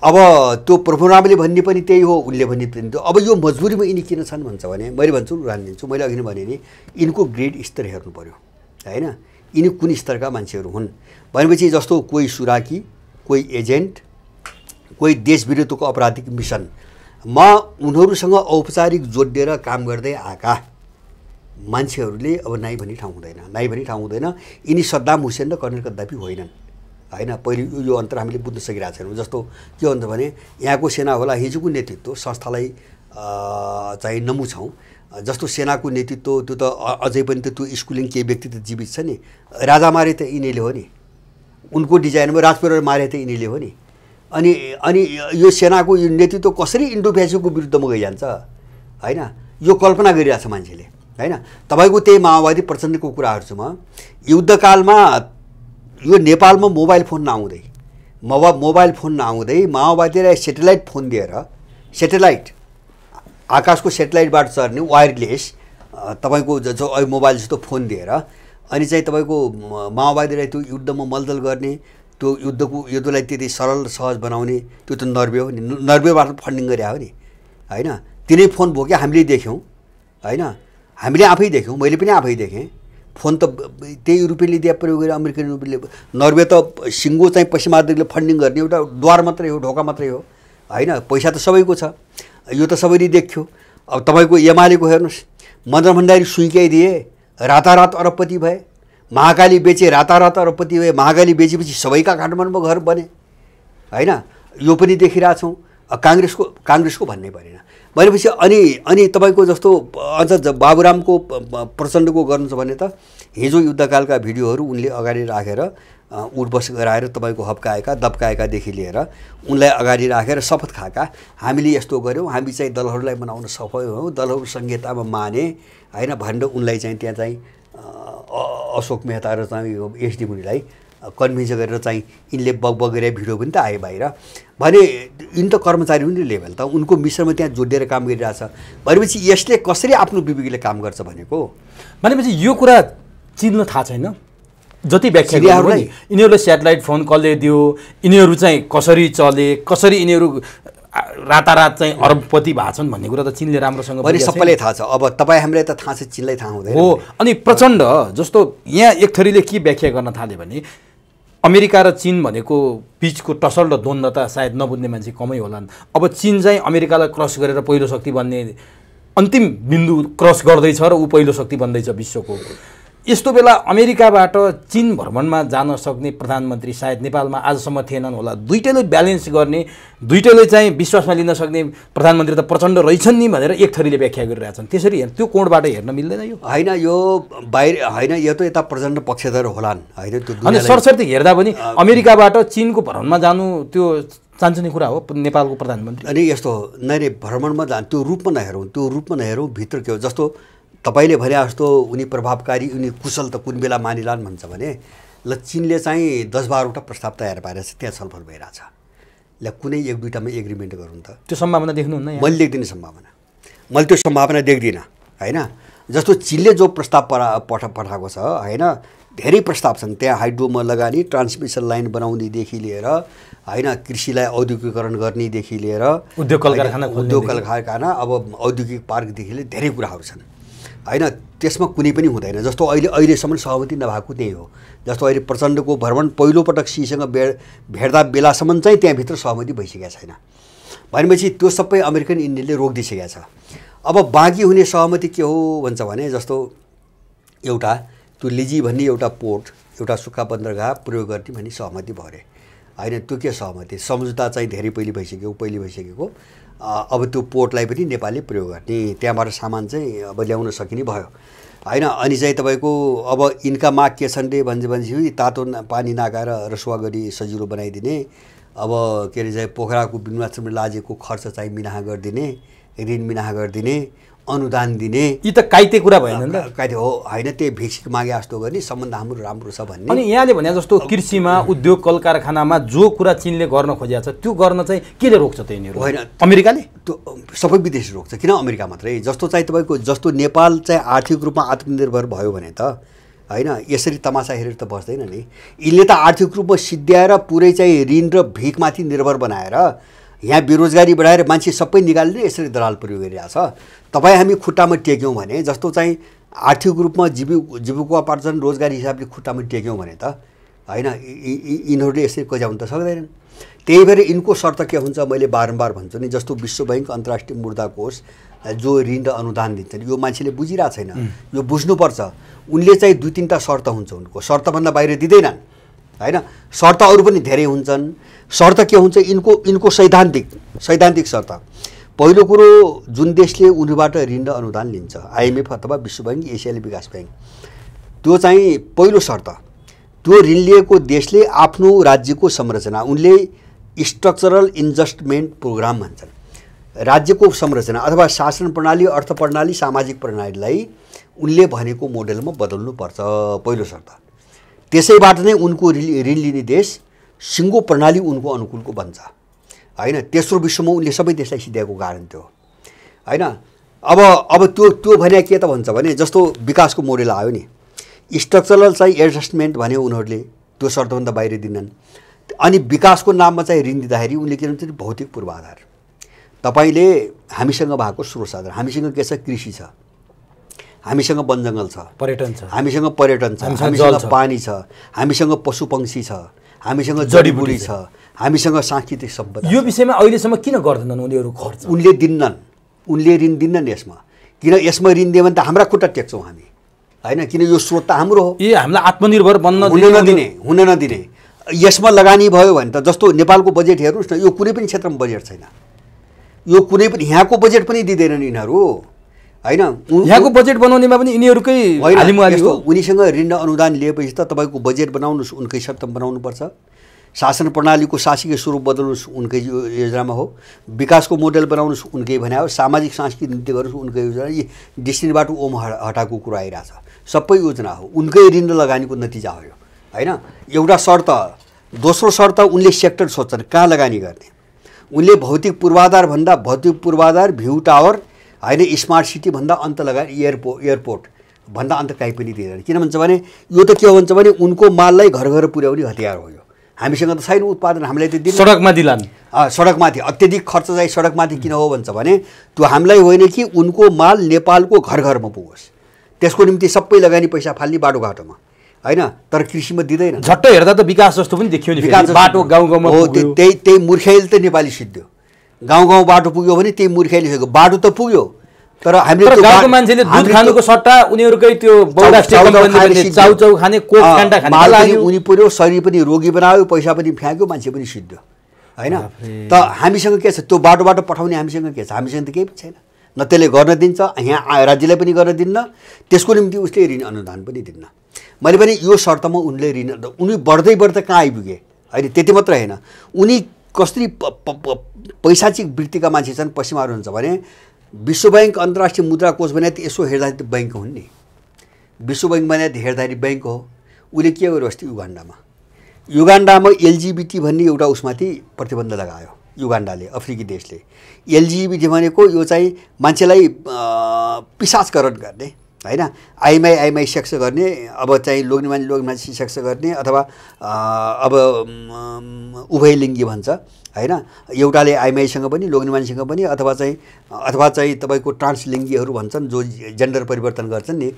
अब त्यो प्रभुरामले भन्ने पनि त्यही हो उसले भन्ने पनि त्यो अब यो मजबुरीमा यिनी किन छन् भन्छ भने मैले भन्छु दिन्छु मैले अघि नै भने नि यिनको ग्रेड स्तर हेर्नु पऱ्यो होइन यिनी कुन स्तरका मान्छेहरू हुन् भनेपछि जस्तो कोही सुराकी कोही एजेन्ट कोही देशविरुद्धको विरुद्धको अपराधिक मिसन म उनीहरूसँग औपचारिक जोडिएर काम गर्दै आएका मान्छेहरूले अब नाइ भनी ठाउँ हुँदैन नाइ भनी ठाउँ हुँदैन यिनी सद्दाम हुसेन र कर्णेल कद्दापि होइनन् होइन पहिले यो अन्तर हामीले बुझ्न सकिरहेको छैनौँ जस्तो के भन्छ भने यहाँको सेना होला हिजोको नेतृत्व संस्थालाई चाहिँ नमुछौँ जस्तो सेनाको नेतृत्व त्यो त अझै पनि त त्यो स्कुलिङ केही व्यक्ति त जीवित छ नि राजा मारे त यिनीहरूले हो नि उनको डिजाइनमा राजपरिवार मारे त यिनीहरूले हो नि अनि अनि यो सेनाको यो नेतृत्व कसरी इन्डो विरुद्धमा गइजान्छ होइन यो कल्पना गरिरहेछ मान्छेले होइन तपाईँको त्यही माओवादी प्रचण्डको म युद्धकालमा यो नेपालमा मोबाइल फोन नआउँदै मोबा मोबाइल फोन नआउँदै माओवादीलाई सेटेलाइट फोन दिएर सेटेलाइट आकाशको सेटेलाइटबाट चर्ने वायरलेस तपाईँको जो मोबाइल जस्तो फोन दिएर अनि चाहिँ तपाईँको माओवादीलाई त्यो युद्धमा मलदल गर्ने त्यो युद्धको युद्धलाई त्यति सरल सहज बनाउने त्यो त नर्वे हो नि नर्वेबाट फन्डिङ गरे हो नि होइन तिनै फोन भयो हामीले देख्यौँ होइन हामीले आफै देख्यौँ मैले पनि आफै देखेँ फोन त त्यही युरोपियनले दिए प्रयोग गरे अमेरिकन युरोपियनले नर्वे त सिङ्गो चाहिँ पश्चिमाधिकले फन्डिङ गर्ने एउटा द्वार मात्रै हो ढोका मात्रै हो होइन पैसा त सबैको छ यो त सबैले देख्यो अब तपाईँको एमालेको हेर्नुहोस् मन्द्र भण्डारी सुइकाइदिए रातारात अरबपति भए महाकाली बेचे रातारात पति भए महाकाली बेचेपछि सबैका काठमाडौँमा घर बने होइन यो पनि देखिरहेछौँ काङ्ग्रेसको काङ्ग्रेसको भन्ने परेन भनेपछि अनि अनि तपाईँको जस्तो अझ बाबुरामको प्रचण्डको गर्नुहुन्छ भने त हिजो युद्धकालका भिडियोहरू उनले अगाडि राखेर उठबस गराएर तपाईँको हप्काएका दब्काएकादेखि लिएर उनलाई अगाडि राखेर शपथ खाएका हामीले यस्तो गऱ्यौँ हामी चाहिँ दलहरूलाई मनाउन सफल हौँ दलहरू संहितामा माने होइन भनेर उनलाई चाहिँ त्यहाँ चाहिँ अशोक मेहता र चाहिँ यो एसडी मुनिलाई कन्भिन्स गरेर चाहिँ यिनले बग गरेर भिडियो पनि त आयो बाहिर भने यिन त कर्मचारी हुन् लेभल त उनको मिश्रमा त्यहाँ जोडिएर काम गरिरहेछ भनेपछि यसले कसरी आफ्नो विवेकले काम गर्छ भनेको भनेपछि यो कुरा चिन्न थाहा छैन जति व्यक्तिहरूलाई यिनीहरूले सेटेलाइट फोन कसले दियो यिनीहरू चाहिँ कसरी चले कसरी यिनीहरू रातारात चाहिँ अरबपति भएको छन् भन्ने कुरा त चिनले राम्रोसँग सबैलाई थाहा छ अब तपाईँ हामीलाई त थाहा छ चिनलाई थाहा हुँदैन हो अनि प्रचण्ड जस्तो यहाँ एक थरीले के व्याख्या गर्न थाल्यो भने अमेरिका र चिन भनेको बिचको टसल र द्वन्द्वता सायद नबुझ्ने मान्छे कमै होलान् अब चिन चाहिँ अमेरिकालाई क्रस गरेर पहिलो शक्ति बन्ने अन्तिम बिन्दु क्रस गर्दैछ र ऊ पहिलो शक्ति बन्दैछ विश्वको यस्तो बेला अमेरिकाबाट चिन भ्रमणमा जान सक्ने प्रधानमन्त्री सायद नेपालमा आजसम्म थिएनन् होला दुइटैले ब्यालेन्स गर्ने दुइटैले चाहिँ विश्वासमा लिन सक्ने प्रधानमन्त्री त प्रचण्ड रहेछन् नि भनेर एक थरीले व्याख्या गरिरहेछन् त्यसरी हेर्नु त्यो कोणबाट हेर्न मिल्दैन यो होइन यो बाहिर होइन यो त यता प्रचण्ड पक्षधर होलान् होइन त्यो अनि सरस्वती हेर्दा पनि अमेरिकाबाट चिनको भ्रमणमा जानु त्यो चान्चुने कुरा हो नेपालको प्रधानमन्त्री अनि यस्तो नै भ्रमणमा जानु त्यो रूपमा नहेरौँ त्यो रूपमा नहेरौँ भित्र के हो जस्तो तपाईँले भने जस्तो उनी प्रभावकारी उनी कुशल त कुन बेला मानिलान् भन्छ भने ल चिनले चाहिँ दस बाह्रवटा प्रस्ताव तयार पारेर त्यहाँ छलफल भइरहेछ ल कुनै एक दुईवटामा एग्रिमेन्ट गरौँ त त्यो सम्भावना देख्नुहुन्न मैले देख्दिनँ सम्भावना मैले त्यो सम्भावना देख्दिनँ होइन जस्तो चिनले जो प्रस्ताव पठा पठा पठाएको छ होइन धेरै प्रस्ताव छन् त्यहाँ हाइड्रोमा लगानी ट्रान्समिसन लाइन बनाउनेदेखि लिएर होइन कृषिलाई औद्योगिकरण गर्नेदेखि लिएर उद्योग कल कारखाना उद्योग कल कारखाना अब औद्योगिक पार्कदेखि लिएर धेरै कुराहरू छन् होइन त्यसमा कुनै पनि हुँदैन जस्तो अहिले अहिलेसम्म सहमति नभएको त्यही हो जस्तो अहिले प्रचण्डको भ्रमण पहिलोपटक सीसँग भेट भेट्दा बेलासम्म चाहिँ त्यहाँभित्र सहमति भइसकेको छैन भनेपछि त्यो सबै अमेरिकन इन्डियनले रोकिदिइसकेको छ अब बाँकी हुने सहमति के हो भन्छ भने जस्तो एउटा त्यो लिजी भन्ने एउटा पोर्ट एउटा सुक्खा बन्दरगाह प्रयोग गर्ने भन्ने सहमति भयो अरे होइन त्यो के सहमति सम्झौता चाहिँ धेरै पहिले भइसक्यो पहिले भइसकेको अब त्यो पोर्टलाई पनि नेपालले प्रयोग गर्ने त्यहाँबाट सामान चाहिँ अब ल्याउन सकिने भयो होइन अनि चाहिँ तपाईँको अब इन्कममा के छन् रे भन्छ भनेपछि तातो पानी नागाएर रसुवा गरी सजिलो बनाइदिने अब के अरे चाहिँ पोखराको बिरुवा लाजेको खर्च चाहिँ मिनाहा गरिदिने ऋण मिनाहा गरिदिने अनुदान दिने यी त काइते कुरा भएन नि त काइते हो होइन त्यही भिक्सिक मागे जस्तो गर्ने सम्बन्ध हाम्रो राम्रो छ भन्ने अनि यहाँले भने जस्तो कृषिमा उद्योग कल कारखानामा जो कुरा चिनले गर्न खोजिएको छ त्यो गर्न चाहिँ केले रोक्छ त्यहाँनिर होइन अमेरिकाले त्यो सबै विदेश रोक्छ किन अमेरिका मात्रै जस्तो चाहिँ तपाईँको जस्तो नेपाल चाहिँ आर्थिक रूपमा आत्मनिर्भर भयो भने त होइन यसरी तमासा हेरेर त बस्दैन नि यसले त आर्थिक रूपमा सिद्ध्याएर पुरै चाहिँ ऋण र भिकमाथि निर्भर बनाएर यहाँ बेरोजगारी बढाएर मान्छे सबै निकाल्ने यसरी दलाल प्रयोग गरिरहेछ तपाईँ हामी खुट्टामा टेक्यौँ भने जस्तो चाहिँ आर्थिक रूपमा जीवि जीविकोपार्जन रोजगारी हिसाबले खुट्टामा टेक्यौँ भने त होइन यिनीहरूले यसरी कजाउनु त सक्दैनन् त्यही भएर यिनको शर्त के हुन्छ मैले बारम्बार भन्छु नि जस्तो विश्व ब्याङ्क अन्तर्राष्ट्रिय मुद्रा कोष जो ऋण र अनुदान दिन्छन् यो मान्छेले बुझिरहेको छैन यो बुझ्नुपर्छ उनले चाहिँ दुई तिनवटा शर्त हुन्छ उनको शर्तभन्दा बाहिर दिँदैनन् होइन शर्त पनि धेरै हुन्छन् शर्त के हुन्छ यिनको यिनको सैद्धान्तिक सैद्धान्तिक शर्त पहिलो कुरो जुन देशले उनीहरूबाट ऋण र अनुदान लिन्छ आइएमएफ अथवा विश्व ब्याङ्क एसियाली विकास ब्याङ्क त्यो चाहिँ पहिलो शर्त त्यो ऋण लिएको देशले आफ्नो राज्यको संरचना उनले स्ट्रक्चरल इन्जस्टमेन्ट प्रोग्राम भन्छन् राज्यको संरचना अथवा शासन प्रणाली अर्थ प्रणाली सामाजिक प्रणालीलाई उनले भनेको मोडेलमा बदल्नुपर्छ पहिलो शर्त त्यसैबाट नै उनको ऋण लिने देश सिङ्गो प्रणाली उनको अनुकूलको बन्छ होइन तेस्रो विश्वमा उनले सबै देशलाई सिध्याएको कारण त्यो होइन अब अब त्यो त्यो भने के त भन्छ भने जस्तो विकासको मोडेल आयो नि स्ट्रक्चरल चाहिँ एडजस्टमेन्ट भन्यो उनीहरूले त्यो शर्तभन्दा बाहिर दिनन् अनि विकासको नाममा चाहिँ ऋण दिँदाखेरि उनले के भन्छ भौतिक पूर्वाधार तपाईँले हामीसँग भएको स्रोत साधन हामीसँग के छ कृषि छ हामीसँग वनजङ्गल छ पर्यटन छ हामीसँग पर्यटन छ हामीसँग पानी छ हामीसँग पशु पशुपक्षी छ हामीसँग जडीबुडी छ हामीसँग सांस्कृतिक सभ्यता यो विषयमा अहिलेसम्म किन गर्दैनन् उनीहरू खर्च उनले दिन्नन् उनले ऋण दिन्नन् यसमा किन यसमा ऋण दियो भने त हाम्रा खुट्टा टेक्छौँ हामी होइन किन यो स्रोत त हाम्रो हो ए हामीलाई आत्मनिर्भर बन्न हुन नदिने हुन नदिने यसमा लगानी भयो भने त जस्तो नेपालको बजेट हेर्नुहोस् न यो कुनै पनि क्षेत्रमा बजेट छैन यो कुनै पनि यहाँको बजेट पनि दिँदैनन् यिनीहरू होइन यहाँको बजेट बनाउनेमा पनि यिनीहरूकै उनीसँग ऋण अनुदान लिएपछि त तपाईँको बजेट बनाउनुहोस् उनकै शब्द बनाउनुपर्छ शासन प्रणालीको शासकीय स्वरूप बदल्नुहोस् उनकै योजनामा हो विकासको मोडल बनाउनुहोस् उनकै भने हो सामाजिक सांस्कृतिक नीति गर्नुहोस् उनकै योजना यी डिस्टिनबाट ओम हटाएको कुरो आइरहेछ सबै योजना हो उनकै ऋण लगानीको नतिजा हो यो होइन एउटा शर्त दोस्रो शर्त उनले सेक्टर सोध्छन् कहाँ लगानी गर्ने उनले भौतिक पूर्वाधारभन्दा भौतिक पूर्वाधार भ्यू टावर होइन स्मार्ट सिटीभन्दा अन्त लगाएर एयरपो एयरपोर्ट भन्दा अन्त काहीँ पनि दिँदैन किन भन्छ भने यो त के हो भन्छ भने उनको माललाई घर घर पुर्याउने हतियार हो यो हामीसँग त छैन उत्पादन हामीलाई त सडकमा दिलान् सडकमाथि अत्यधिक खर्च चाहिँ सडकमाथि किन हो भन्छ भने त्यो हामीलाई होइन कि उनको माल नेपालको घर घरमा पुगोस् त्यसको निम्ति सबै लगानी पैसा फाल्ने बाटोघाटोमा होइन तर कृषिमा दिँदैन झट्ट हेर्दा त विकास जस्तो पनि देखियो बाटो गाउँ गाउँमा हो त्यही त्यही मुर्खेल त नेपाली सिद्धियो गाउँ गाउँ बाटो पुग्यो भने त्यही लेखेको बाटो त पुग्यो तर हामीले गाउँको मान्छेले दुध खानुको सट्टा उनीहरूकै त्यो खाने उनी पुऱ्यो शरीर पनि रोगी बनायो पैसा पनि फ्याँक्यो मान्छे पनि सिद्धो होइन त हामीसँग के छ त्यो बाटोबाट पठाउने हामीसँग के छ हामीसँग त केही पनि छैन न त्यसले गर्न दिन्छ यहाँ राज्यलाई पनि गर्न दिन्न त्यसको निम्ति उसले ऋण अनुदान पनि दिन्न मैले पनि यो शर्तमा उनले ऋण उनी बढ्दै बढ्दै कहाँ आइपुगे होइन त्यति मात्र होइन उनी कसरी पैसाचिक वृत्तिका मान्छे छन् पश्चिमाहरू हुन्छ भने विश्व ब्याङ्क अन्तर्राष्ट्रिय मुद्रा कोष भने यसो हेर्दाखेरि त ब्याङ्क हुन् नि विश्व ब्याङ्क भने हेर्दाखेरि ब्याङ्क हो उसले के गर्यो अस्ति युगाण्डामा युगान्डामा एलजिबिटी भन्ने एउटा उसमाथि प्रतिबन्ध लगायो युगाण्डाले अफ्रिकी देशले एलजिबिटी भनेको यो चाहिँ मान्छेलाई पिसाचकरण गर्ने होइन आइमाई आइमाई सेक्स गर्ने अब चाहिँ लोग्ने मान्छे लोग्ने मान्छे सेक्स गर्ने अथवा अब उभयलिङ्गी भन्छ होइन एउटाले आइमाईसँग पनि लोग्ने मान्छेसँग पनि अथवा चाहिँ अथवा चाहिँ तपाईँको ट्रान्सलिङ्गीहरू भन्छन् जो जेन्डर परिवर्तन गर्छन् नि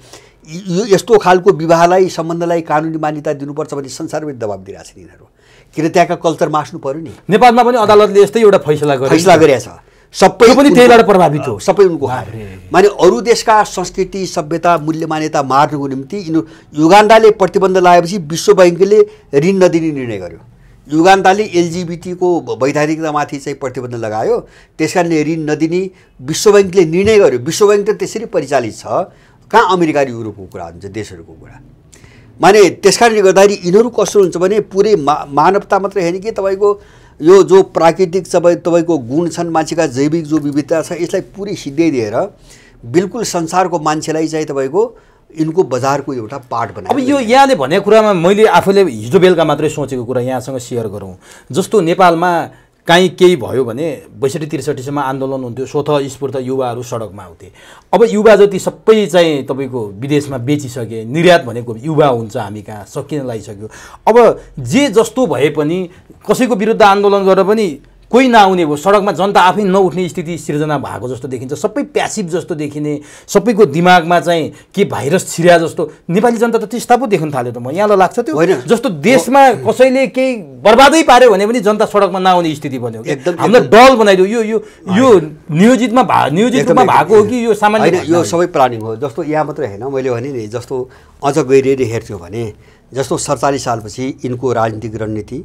यो यस्तो खालको विवाहलाई सम्बन्धलाई कानुनी मान्यता दिनुपर्छ भन्ने संसारभरि दबाब दिइरहेको छ यिनीहरू किन त्यहाँका कल्चर मास्नु पऱ्यो नि नेपालमा पनि अदालतले यस्तै एउटा फैसला फैसला गरिरहेको सबै पनि त्यहीबाट प्रभावित हो सबै उनको माने अरू देशका संस्कृति सभ्यता मूल्य मान्यता मार्नुको निम्ति यिनीहरू युगान्डाले प्रतिबन्ध लगाएपछि विश्व ब्याङ्कले ऋण नदिने निर्णय गर्यो युगान्डाले एलजिबिटीको वैधानिकतामाथि चाहिँ प्रतिबन्ध लगायो त्यस कारणले ऋण नदिने विश्व ब्याङ्कले निर्णय गर्यो विश्व ब्याङ्क त त्यसरी परिचालित छ कहाँ अमेरिका र युरोपको कुरा हुन्छ देशहरूको कुरा माने त्यस कारणले गर्दाखेरि यिनीहरू कस्तो हुन्छ भने पुरै मा मानवता मात्रै होइन कि तपाईँको यो जो प्राकृतिक सबै तपाईँको गुण छन् मान्छेका जैविक जो विविधता छ यसलाई पुरै दिएर बिल्कुल संसारको मान्छेलाई चाहिँ तपाईँको यिनको बजारको एउटा पार्ट बनायो अब यो यहाँले भनेको कुरामा मैले आफूले हिजो बेलुका मात्रै सोचेको कुरा यहाँसँग सेयर गरौँ जस्तो नेपालमा काहीँ केही भयो भने बैसठी त्रिसठीसम्म आन्दोलन हुन्थ्यो स्वत स्फूर्त युवाहरू सडकमा आउँथे अब युवा जति सबै चाहिँ तपाईँको विदेशमा बेचिसके निर्यात भनेको युवा हुन्छ हामी कहाँ सकिन लागिसक्यो अब जे जस्तो भए पनि कसैको विरुद्ध आन्दोलन गरेर पनि कोही नआउने भयो सडकमा जनता आफै नउठ्ने स्थिति सिर्जना भएको जस्तो देखिन्छ सबै प्यासिभ जस्तो देखिने सबैको दिमागमा चाहिँ के भाइरस छिर्या जस्तो नेपाली जनता त त्यस्ता पो देख्न थाल्यो त म यहाँलाई लाग्छ त्यो होइन जस्तो देशमा कसैले केही बर्बादै पार्यो भने पनि जनता सडकमा नआउने स्थिति बन्यो एकदम हामीलाई डल बनाइदियो यो यो यो नियोजितमा भा नियोजितमा भएको हो कि यो सामान्य यो सबै प्लानिङ हो जस्तो यहाँ मात्रै होइन मैले भने नि जस्तो अझ गहिरिएर हेर्थ्यो भने जस्तो सडचालिस सालपछि यिनको राजनीतिक रणनीति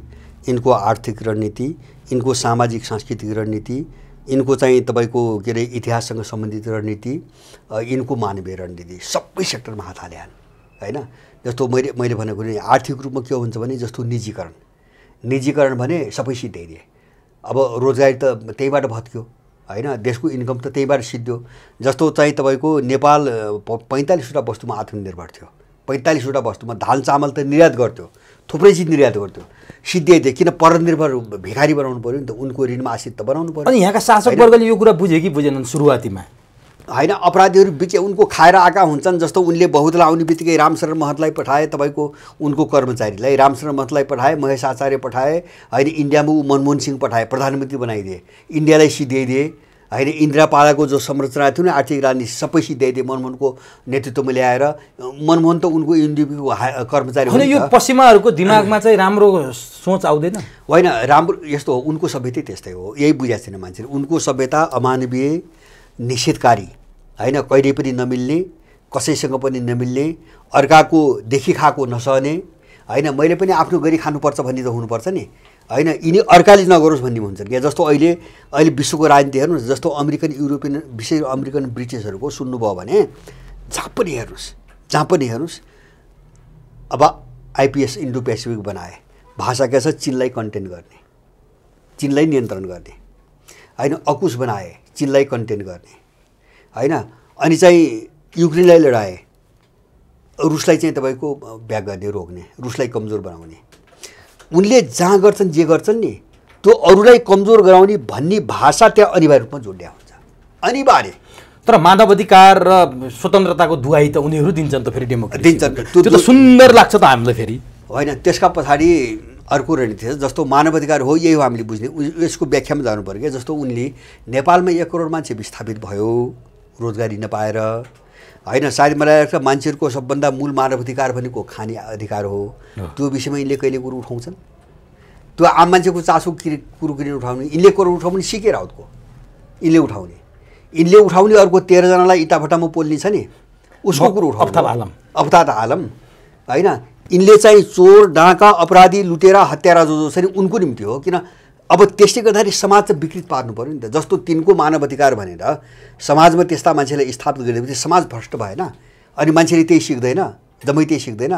यिनको आर्थिक रणनीति यिनको सामाजिक सांस्कृतिक रणनीति यिनको चाहिँ तपाईँको के अरे इतिहाससँग सम्बन्धित रणनीति यिनको मानवीय रणनीति सबै सेक्टरमा हात हाले होइन जस्तो मैले मैले भनेको आर्थिक रूपमा के हुन्छ भने जस्तो निजीकरण निजीकरण भने सबै सिद्धाइदिए अब रोजगारी त त्यहीबाट भत्क्यो होइन देशको इन्कम त त्यहीबाट सिद्धियो जस्तो चाहिँ तपाईँको नेपाल पैँतालिसवटा वस्तुमा आत्मनिर्भर थियो पैँतालिसवटा वस्तुमा धान चामल त निर्यात गर्थ्यो थुप्रै चिज निर्यात गर्थ्यो सिद्ध्याइदियो किन परनिर्भर भिखारी बनाउनु पऱ्यो नि त उनको ऋणमा आश्रित त बनाउनु पऱ्यो अनि यहाँका वर्गले यो कुरा बुझे कि बुझेनन् सुरुवातीमा होइन अपराधीहरू बिच उनको खाएर आएका हुन्छन् जस्तो उनले बहुतलाई आउने बित्तिकै रामशरण महतलाई पठाए तपाईँको उनको कर्मचारीलाई रामशरण महतलाई पठाए महेश आचार्य पठाए होइन इन्डियामा ऊ मनमोहन सिंह पठाए प्रधानमन्त्री बनाइदिए इन्डियालाई सिद्धिदिए होइन इन्द्रापालाको जो संरचना थियो नि आर्थिक राजनीति सबै सिद्धाइदिए मनमोहनको नेतृत्वमा ल्याएर मनमोहन त उनको एनडिपीको कर्मचारी होइन यो पश्चिमाहरूको दिमागमा चाहिँ राम्रो सोच आउँदैन होइन राम्रो यस्तो हो उनको सभ्यता त्यस्तै हो यही बुझाएको छैन मान्छेले उनको सभ्यता अमानवीय निषेधकारी होइन कहिले पनि नमिल्ने कसैसँग पनि नमिल्ने अर्काको देखि खाएको नसहने होइन मैले पनि आफ्नो गरी खानुपर्छ भन्ने त हुनुपर्छ नि होइन यिनी अर्काले नगरोस् भन्ने हुन्छन् क्या जस्तो अहिले अहिले विश्वको राजनीति हेर्नुहोस् जस्तो अमेरिकन युरोपियन विशेष अमेरिकन ब्रिटिसहरूको सुन्नुभयो भने जहाँ पनि हेर्नुहोस् जहाँ पनि हेर्नुहोस् अब आइपिएस इन्डो पेसिफिक बनाए भाषा के छ चिनलाई कन्टेन गर्ने चिनलाई नियन्त्रण गर्ने होइन अकुस बनाए चिनलाई कन्टेन गर्ने होइन अनि चाहिँ युक्रेनलाई लडाए रुसलाई चाहिँ तपाईँको ब्याग गर्ने रोक्ने रुसलाई कमजोर बनाउने उनले जहाँ गर्छन् जे गर्छन् नि त्यो अरूलाई कमजोर गराउने भन्ने भाषा त्यहाँ अनिवार्य रूपमा जोडिया हुन्छ अनिवार्य तर मानवाधिकार र स्वतन्त्रताको दुहाई त उनीहरू दिन्छन् त फेरि डेमोक्रेसी दिन्छन् त्यो त सुन्दर लाग्छ त हामीलाई फेरि होइन त्यसका पछाडि अर्को रणनीति छ जस्तो अधिकार हो यही हो हामीले बुझ्ने यसको व्याख्यामा जानु पऱ्यो क्या जस्तो उनले नेपालमा एक करोड मान्छे विस्थापित भयो रोजगारी नपाएर होइन सायद मलाई लाग्छ मान्छेहरूको सबभन्दा मूल मानव अधिकार भनेको खाने अधिकार हो त्यो विषयमा यिनले कहिले कुरो उठाउँछन् त्यो आम मान्छेको चासो कुरो किन उठाउने यिनले कुरो उठाउने सिके राउतको यिनले उठाउने यिनले उठाउने अर्को तेह्रजनालाई इटाभट्टामा पोल्ने छ नि उसको कुरो उठाउने आलम अफ्ताद आलम होइन यिनले चाहिँ चोर डाँका अपराधी लुटेरा हत्यारा जो जो छ नि उनको निम्ति हो किन अब त्यसले गर्दाखेरि समाज त विकृत पार्नु पऱ्यो नि त जस्तो तिनको मानव अधिकार भनेर समाजमा त्यस्ता मान्छेलाई स्थापित गरिदिएपछि समाज भ्रष्ट भएन अनि मान्छेले त्यही सिक्दैन जम्मै त्यही सिक्दैन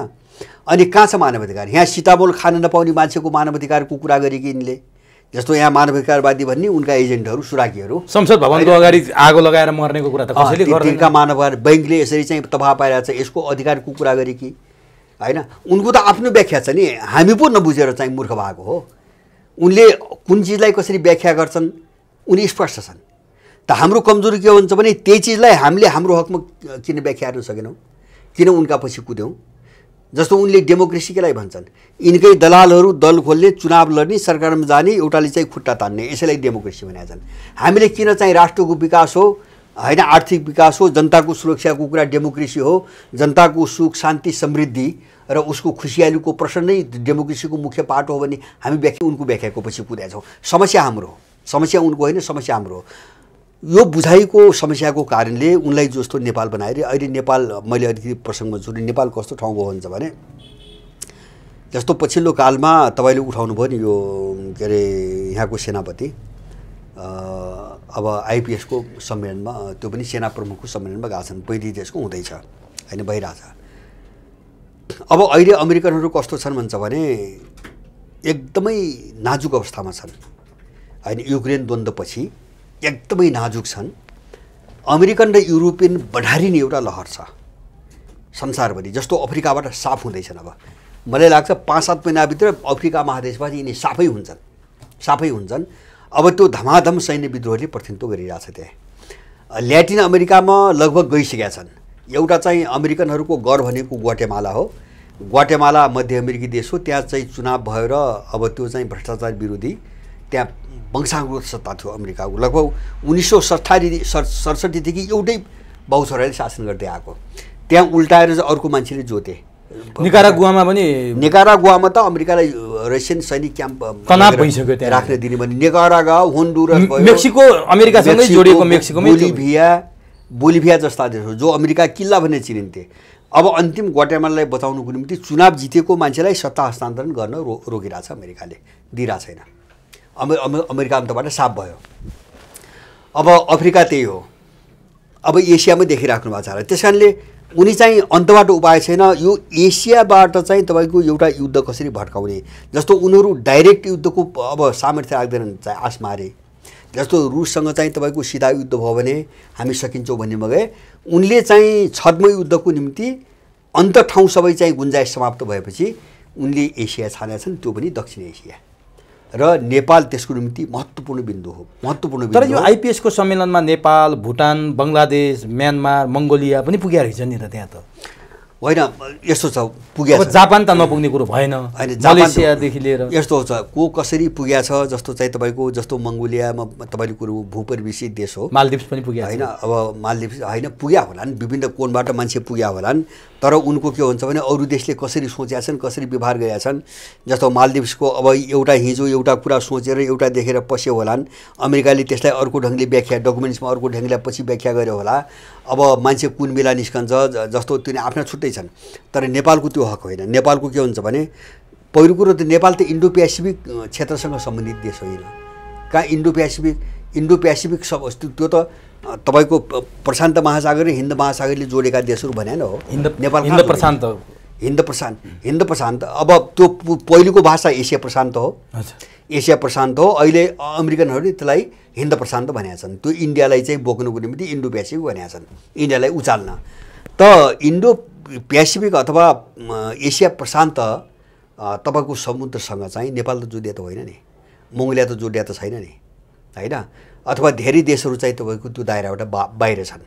अनि कहाँ छ मानव अधिकार यहाँ सीताबोल खान नपाउने मान्छेको मानव अधिकारको कुरा गरे कि यिनले जस्तो यहाँ मानव अधिकारवादी भन्ने उनका एजेन्टहरू सुराकीहरू संसद भवनको अगाडि आगो लगाएर मर्नेको कुरा त कसैले तिनका अधिकार ब्याङ्कले यसरी चाहिँ तफा पाइरहेको छ यसको अधिकारको कुरा गरे कि होइन उनको त आफ्नो व्याख्या छ नि हामी पो नबुझेर चाहिँ मूर्ख भएको हो उनले कुन चिजलाई कसरी व्याख्या गर्छन् उनी स्पष्ट छन् त हाम्रो कमजोरी के हुन्छ भने त्यही चिजलाई हामीले हाम्रो हकमा किन व्याख्या गर्न सकेनौँ किन उनका पछि कुद्यौँ जस्तो उनले केलाई भन्छन् यिनकै दलालहरू दल खोल्ने चुनाव लड्ने सरकारमा जाने एउटाले चाहिँ खुट्टा तान्ने यसैलाई डेमोक्रेसी भनेका छन् हामीले किन चाहिँ राष्ट्रको विकास हो होइन आर्थिक विकास हो जनताको सुरक्षाको कुरा डेमोक्रेसी हो जनताको सुख शान्ति समृद्धि र उसको खुसियालीको प्रसन्नै नै डेमोक्रेसीको मुख्य पाठ हो भने हामी व्याख्या उनको व्याख्याको पछि कुदेका समस्या हाम्रो हो समस्या उनको होइन समस्या हाम्रो हो यो बुझाइको समस्याको कारणले उनलाई जस्तो नेपाल बनाएर अहिले नेपाल मैले अलिकति प्रसङ्गमा छु नेपाल कस्तो ठाउँको हुन्छ भने जस्तो पछिल्लो कालमा तपाईँले उठाउनुभयो नि यो के अरे यहाँको सेनापति अब आइपिएसको सम्मेलनमा त्यो पनि सेना प्रमुखको सम्मेलनमा गएको छन् पहिले देशको हुँदैछ होइन भइरहेछ अब अहिले अमेरिकनहरू कस्तो छन् भन्छ भने एकदमै नाजुक अवस्थामा छन् होइन युक्रेन द्वन्द्वपछि एकदमै नाजुक छन् अमेरिकन र युरोपियन बढारिने एउटा लहर छ संसारभरि जस्तो अफ्रिकाबाट साफ हुँदैछन् अब मलाई लाग्छ पाँच सात महिनाभित्र अफ्रिका महादेशबाट यिनी साफै हुन्छन् साफै हुन्छन् अब त्यो धमाधम सैन्य विद्रोहले प्रतिनिधित्व गरिरहेछ त्यहाँ ल्याटिन अमेरिकामा लगभग गइसकेका छन् एउटा चाहिँ अमेरिकनहरूको घर भनेको ग्वाटेमाला हो ग्वाटेमाला मध्य अमेरिकी देश हो त्यहाँ चाहिँ चुनाव भएर अब त्यो चाहिँ भ्रष्टाचार विरोधी त्यहाँ वंशाङ्गत सत्ता थियो अमेरिकाको लगभग उन्नाइस सौ सत्तारी सडसठीदेखि एउटै बहुसराले शासन गर्दै आएको त्यहाँ उल्टाएर चाहिँ अर्को मान्छेले जोते निकारा गुवामा पनि निकारा गुवामा त अमेरिकालाई रसियन सैनिक क्याम्प तनाव भइसक्यो त्यहाँ राख्न दिने भने निकारा गाउँ हुन्डुरा मेक्सिको अमेरिकासँगै जोडिएको मेक्सिको बोलिभिया बोलिभिया जस्ता देशहरू जो अमेरिका किल्ला भन्ने चिनिन्थे अब अन्तिम ग्वाटेमालालाई बचाउनुको निम्ति चुनाव जितेको मान्छेलाई सत्ता हस्तान्तरण गर्न रो रोकिरहेछ अमेरिकाले दिइरहेको छैन अमे अमे अमेरिका अन्तबाट साफ भयो अब अफ्रिका त्यही हो अब एसियामै देखिराख्नु भएको छ र त्यस कारणले उनी चाहिँ अन्तबाट उपाय छैन यो एसियाबाट चाहिँ तपाईँको एउटा युद्ध कसरी भड्काउने जस्तो उनीहरू डाइरेक्ट युद्धको अब सामर्थ्य राख्दैनन् चाहे आसमारे जस्तो रुससँग चाहिँ तपाईँको सिधा युद्ध भयो भने हामी सकिन्छौँ भन्ने भए उनले चाहिँ छद्म युद्धको निम्ति अन्त ठाउँ सबै चाहिँ गुन्जाइस समाप्त भएपछि उनले एसिया छानेका छन् त्यो पनि दक्षिण एसिया र नेपाल त्यसको निम्ति महत्त्वपूर्ण बिन्दु हो महत्त्वपूर्ण बिन्दु तर यो आइपिएसको सम्मेलनमा नेपाल भुटान बङ्गलादेश म्यानमार मङ्गोलिया पनि पुगेर रहेछ नि त त्यहाँ त होइन यस्तो छ पुग्या जापान त नपुग्ने कुरो भएन जापानदेखि लिएर यस्तो छ को कसरी पुग्या छ जस्तो चाहिँ तपाईँको जस्तो मङ्गोलियामा तपाईँले कुरो भूपरिवेशी देश हो मालदिप्स पनि पुग्यो होइन अब मालदिप्स होइन पुग्या नि विभिन्न कोणबाट मान्छे पुग्या होलान् तर उनको के हुन्छ भने अरू देशले कसरी सोचेका छन् कसरी व्यवहार गरेका छन् जस्तो मालदिप्सको अब एउटा हिजो एउटा कुरा सोचेर एउटा देखेर पस्यो होलान् अमेरिकाले त्यसलाई अर्को ढङ्गले व्याख्या डकुमेन्ट्समा अर्को ढङ्गले पछि व्याख्या गर्यो होला अब मान्छे कुन बेला निस्कन्छ जस्तो तिनी आफ्ना छुट्टै छन् तर नेपालको त्यो हक होइन नेपालको के हुन्छ भने पहिलो कुरो त नेपाल त इन्डो पेसिफिक क्षेत्रसँग सम्बन्धित देश होइन कहाँ इन्डो पेसिफिक इन्डो पेसिफिक सब त्यो त तपाईँको प्रशान्त महासागर र हिन्द महासागरले जोडेका देशहरू भने हो नेपाल हिन्द प्रशान्त हिन्द प्रशान्त हिन्द प्रशान्त अब त्यो पहिलोको भाषा एसिया प्रशान्त हो एसिया प्रशान्त हो अहिले अमेरिकनहरूले त्यसलाई हिन्द प्रशान्त भनेका छन् त्यो इन्डियालाई चाहिँ बोक्नुको निम्ति इन्डो प्यासिफिक भनेका छन् इन्डियालाई उचाल्न त इन्डो प्यासिफिक अथवा एसिया प्रशान्त तपाईँको समुद्रसँग चाहिँ नेपाल त जोडिया त होइन नि मङ्गोलिया त जोडिया त छैन नि होइन अथवा धेरै देशहरू चाहिँ तपाईँको त्यो दायराबाट बा बाहिर छन्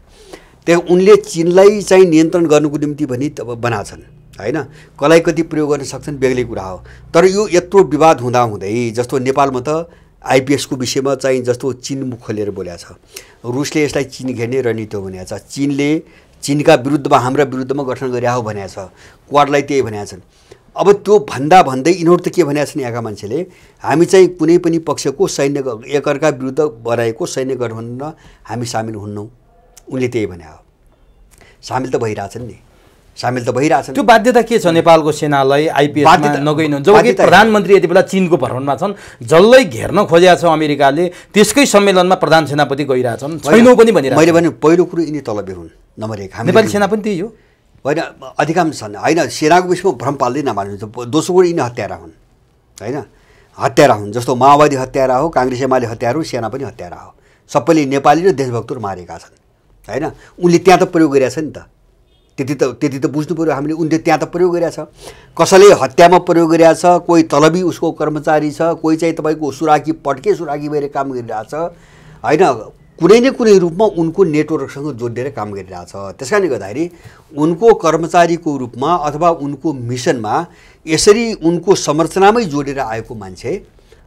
त्यहाँ उनले चिनलाई चाहिँ नियन्त्रण गर्नुको निम्ति पनि बनाएको छन् होइन कसलाई कति प्रयोग गर्न सक्छन् बेग्लै कुरा हो तर यो यत्रो विवाद हुँदाहुँदै जस्तो नेपालमा त आइपिएसको विषयमा चाहिँ जस्तो चिन मुख खोलेर बोल्या छ रुसले यसलाई चिन घेर्ने रणनीति भनेको छ चिनले चिनका विरुद्धमा हाम्रा विरुद्धमा गठन गरे हो भनेको छ क्वाडलाई त्यही भनेका छन् अब त्यो भन्दा भन्दै यिनीहरू त के भनेका छन् यहाँका मान्छेले हामी चाहिँ कुनै पनि पक्षको सैन्य एकअर्का विरुद्ध बनाएको सैन्य गठबन्धनमा हामी सामेल हुन्नौँ उनले त्यही भने हो सामेल त भइरहेछन् नि सामेल त भइरहेछ त्यो बाध्यता के छ नेपालको सेनालाई आइपिएस नगइनु जबकि प्रधानमन्त्री यति बेला चिनको भ्रमणमा छन् जसलै घेर्न खोजेका छ अमेरिकाले त्यसकै सम्मेलनमा प्रधान सेनापति गइरहेछन् छैनौँ पनि भनेर मैले भने पहिलो कुरो यिनी तलबे हुन् नम्बर एक नेपाली सेना पनि त्यही हो होइन अधिकांश छन् होइन सेनाको विषयमा भ्रम पाल्दै नमान्नुहुन्छ दोस्रो कुरो यिनी हत्यारा हुन् होइन हत्यारा हुन् जस्तो माओवादी हत्यारा हो काङ्ग्रेस एमाले हत्यारा हो सेना पनि हत्यारा हो सबैले नेपाली र देशभक्तहरू मारेका छन् होइन उनले त्यहाँ त प्रयोग गरिरहेको छ नि त त्यति त त्यति त बुझ्नु पऱ्यो हामीले उनले त्यहाँ त प्रयोग गरिरहेछ कसैले हत्यामा प्रयोग गरिरहेछ कोही तलबी उसको कर्मचारी छ कोही चाहिँ तपाईँको सुराकी पट्के सुराकी भएर काम गरिरहेछ होइन कुनै न कुनै रूपमा उनको नेटवर्कसँग जोडिएर काम गरिरहेछ त्यस कारणले गर्दाखेरि उनको कर्मचारीको रूपमा अथवा उनको मिसनमा यसरी उनको संरचनामै जोडेर आएको मान्छे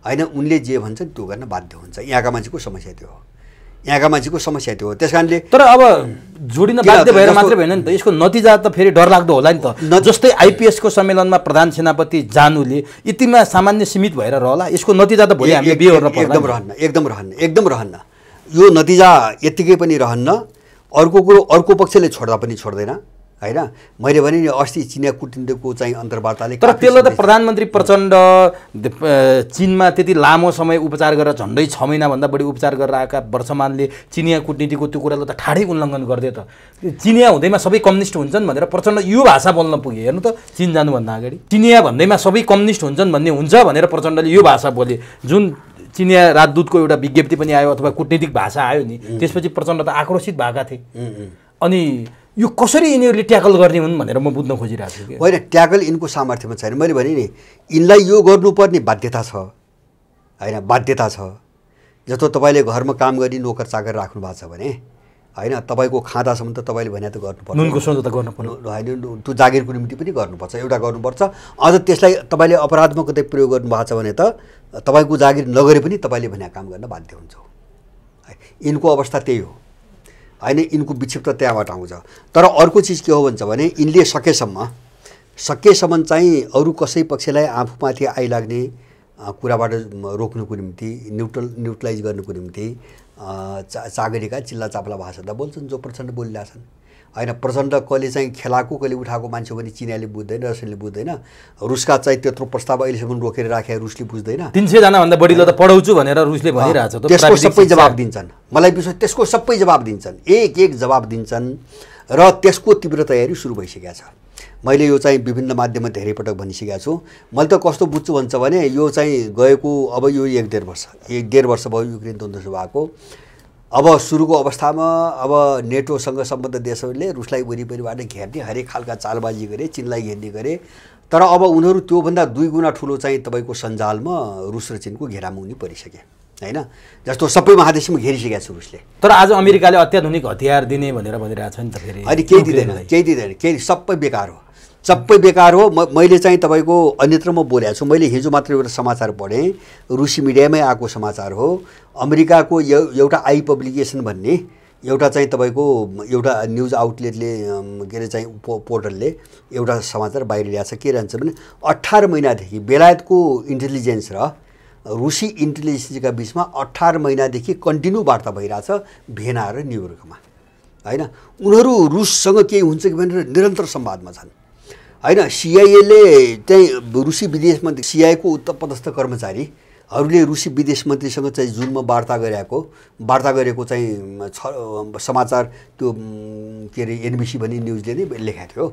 होइन उनले जे भन्छन् त्यो गर्न बाध्य हुन्छ यहाँका मान्छेको समस्या त्यो हो यहाँका मान्छेको समस्या त्यो हो त्यस कारणले तर अब जोडिन बाध्य भएर मात्रै भएन नि त यसको नतिजा त फेरि डरलाग्दो होला नि त जस्तै आइपिएसको सम्मेलनमा प्रधान सेनापति जानुले यतिमा सामान्य सीमित भएर रहला यसको नतिजा त भोलि हामी एकदम रहन्न एकदम रहन्न एकदम रहन्न यो नतिजा यत्तिकै पनि रहन्न अर्को कुरो अर्को पक्षले छोड्दा पनि छोड्दैन होइन मैले भने नि अस्ति चिनिया कुटनीतिको चाहिँ अन्तर्वार्ताले तर त्यसलाई त प्रधानमन्त्री प्रचण्ड चिनमा त्यति लामो समय उपचार गरेर झन्डै छ महिनाभन्दा बढी उपचार गरेर आएका वर्षमानले चिनिया कुटनीतिको त्यो कुरालाई त ठाडै उल्लङ्घन गरिदियो त चिनिया हुँदैमा सबै कम्युनिस्ट हुन्छन् भनेर प्रचण्ड यो भाषा बोल्न पुगे हेर्नु त चिन जानुभन्दा अगाडि चिनिया भन्दैमा सबै कम्युनिस्ट हुन्छन् भन्ने हुन्छ भनेर प्रचण्डले यो भाषा बोले जुन चिनिया राजदूतको एउटा विज्ञप्ति पनि आयो अथवा कुटनीतिक भाषा आयो नि त्यसपछि प्रचण्ड त आक्रोशित भएका थिए अनि यो कसरी यिनीहरूले ट्याकल गर्ने हुन् भनेर म बुझ्न खोजिरहेको छु होइन ट्याकल यिनको सामर्थ्यमा छैन मैले भने नि यिनलाई यो गर्नुपर्ने बाध्यता छ होइन बाध्यता छ जस्तो तपाईँले घरमा काम गरी नोकर चाकर राख्नु भएको छ भने होइन तपाईँको खाँदासम्म त तपाईँले भने त गर्नुपर्छ त गर्नुपर्छ होइन त्यो जागिरको निम्ति पनि गर्नुपर्छ एउटा गर्नुपर्छ अझ त्यसलाई तपाईँले अपराधमा कतै प्रयोग गर्नुभएको छ भने त तपाईँको जागिर नगरे पनि तपाईँले भने काम गर्न बाध्य हुन्छ यिनको अवस्था त्यही हो होइन यिनको विक्षिप्त त्यहाँबाट आउँछ तर अर्को चिज के हो भन्छ भने यिनले सकेसम्म सकेसम्म चाहिँ अरू कसै पक्षलाई आफूमाथि आइलाग्ने कुराबाट रोक्नुको निम्ति न्युट्रल न्युट्रलाइज गर्नुको निम्ति चा चागरीका चिल्ला चाप्ला भाषा त बोल्छन् जो प्रचण्ड बोलिरहेछन् होइन प्रचण्ड कहिले चाहिँ खेलाएको कहिले उठाएको मान्छे भने चिनियाले बुझ्दैन रसियनले बुझ्दैन रुसका चाहिँ त्यत्रो प्रस्ताव अहिलेसम्म रोकेर राखे रुसले बुझ्दैन तिन सयजनाभन्दा बढी त पढाउँछु भनेर रुसले भनिरहेको छ त्यसको सबै जवाब दिन्छन् मलाई विश्वास त्यसको सबै जवाब दिन्छन् एक एक जवाब दिन्छन् र त्यसको तीव्र तयारी सुरु भइसकेको छ मैले यो चाहिँ विभिन्न माध्यममा धेरै पटक भनिसकेको छु मैले त कस्तो बुझ्छु भन्छ भने यो चाहिँ गएको अब यो एक डेढ वर्ष एक डेढ वर्ष भयो युक्रेन द्वन्द्व भएको अब सुरुको अवस्थामा अब नेटोसँग सम्बन्ध देशहरूले रुसलाई वरिपरिबाट घेर्ने हरेक खालका चालबाजी गरे चिनलाई घेर्ने गरे तर अब उनीहरू त्योभन्दा दुई गुणा ठुलो चाहिँ तपाईँको सञ्जालमा रुस र चिनको घेरामा उनी परिसके होइन जस्तो सबै महादेशमा घेरिसकेका छ रुसले तर आज अमेरिकाले अत्याधुनिक हतियार दिने भनेर भनिरहेको छ नि त फेरि अनि केही दिँदैन केही दिँदैन केही सबै बेकार हो सबै बेकार हो म मैले चाहिँ तपाईँको अन्यत्र म बोलेको छु मैले हिजो मात्र एउटा समाचार पढेँ रुसी मिडियामै आएको समाचार हो अमेरिकाको एउटा आई पब्लिकेसन भन्ने एउटा चाहिँ तपाईँको एउटा न्युज आउटलेटले के अरे चाहिँ पोर्टलले एउटा समाचार बाहिर ल्याएको छ के रहन्छ भने अठार महिनादेखि बेलायतको इन्टेलिजेन्स र रुसी इन्टेलिजेन्सका बिचमा अठार महिनादेखि कन्टिन्यू वार्ता भइरहेछ भेना र न्युयोर्कमा होइन उनीहरू रुससँग केही हुन्छ कि भनेर निरन्तर संवादमा छन् होइन सिआइएले चाहिँ रुसी विदेश मन्त्री सिआइएको उच्च पदस्थ कर्मचारीहरूले रुसी विदेश मन्त्रीसँग चाहिँ जुनमा वार्ता गरेको वार्ता गरेको चाहिँ छ समाचार त्यो के अरे एनबिसी भन्ने न्युजले नै लेखाएको थियो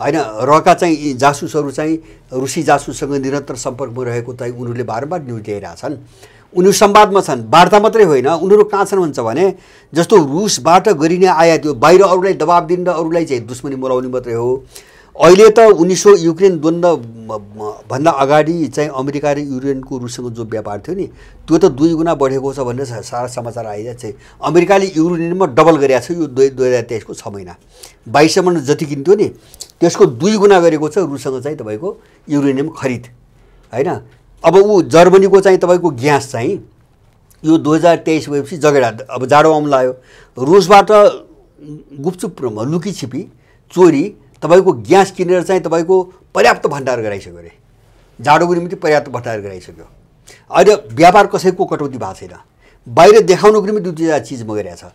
होइन रहेका चाहिँ जासुसहरू चाहिँ रुसी जासुससँग निरन्तर सम्पर्कमा रहेको चाहिँ उनीहरूले बारम्बार न्युज ल्याइरहेछन् उनीहरू संवादमा छन् वार्ता मात्रै होइन उनीहरू कहाँ छन् भन्छ भने जस्तो रुसबाट गरिने आयात यो बाहिर अरूलाई दबाब दिनु र अरूलाई चाहिँ दुश्मनी बोलाउने मात्रै हो अहिले त उन्नाइस सौ युक्रेन भन्दा अगाडि चाहिँ अमेरिका र युक्रेनको रुससँग जो व्यापार थियो नि त्यो त दुई गुणा बढेको छ भनेर सारा समाचार आइरहेको छ अमेरिकाले युक्रेनमा डबल गरेको छ यो दुई दुई हजार तेइसको छ महिना बाइससम्म जति किन्थ्यो नि त्यसको दुई गुणा गरेको छ रुससँग चाहिँ तपाईँको युरेनियम खरिद होइन अब ऊ जर्मनीको चाहिँ तपाईँको ग्यास चाहिँ यो दुई हजार तेइस भएपछि जगेडा अब जाडो आउनु लाग्यो रुसबाट गुपचुप लुकी छिपी चोरी तपाईँको ग्यास किनेर चाहिँ तपाईँको पर्याप्त भण्डार गराइसक्यो अरे जाडोको निम्ति पर्याप्त भण्डार गराइसक्यो अहिले व्यापार कसैको कटौती भएको छैन बाहिर देखाउनुको निम्ति दुई दुईवटा चिज छ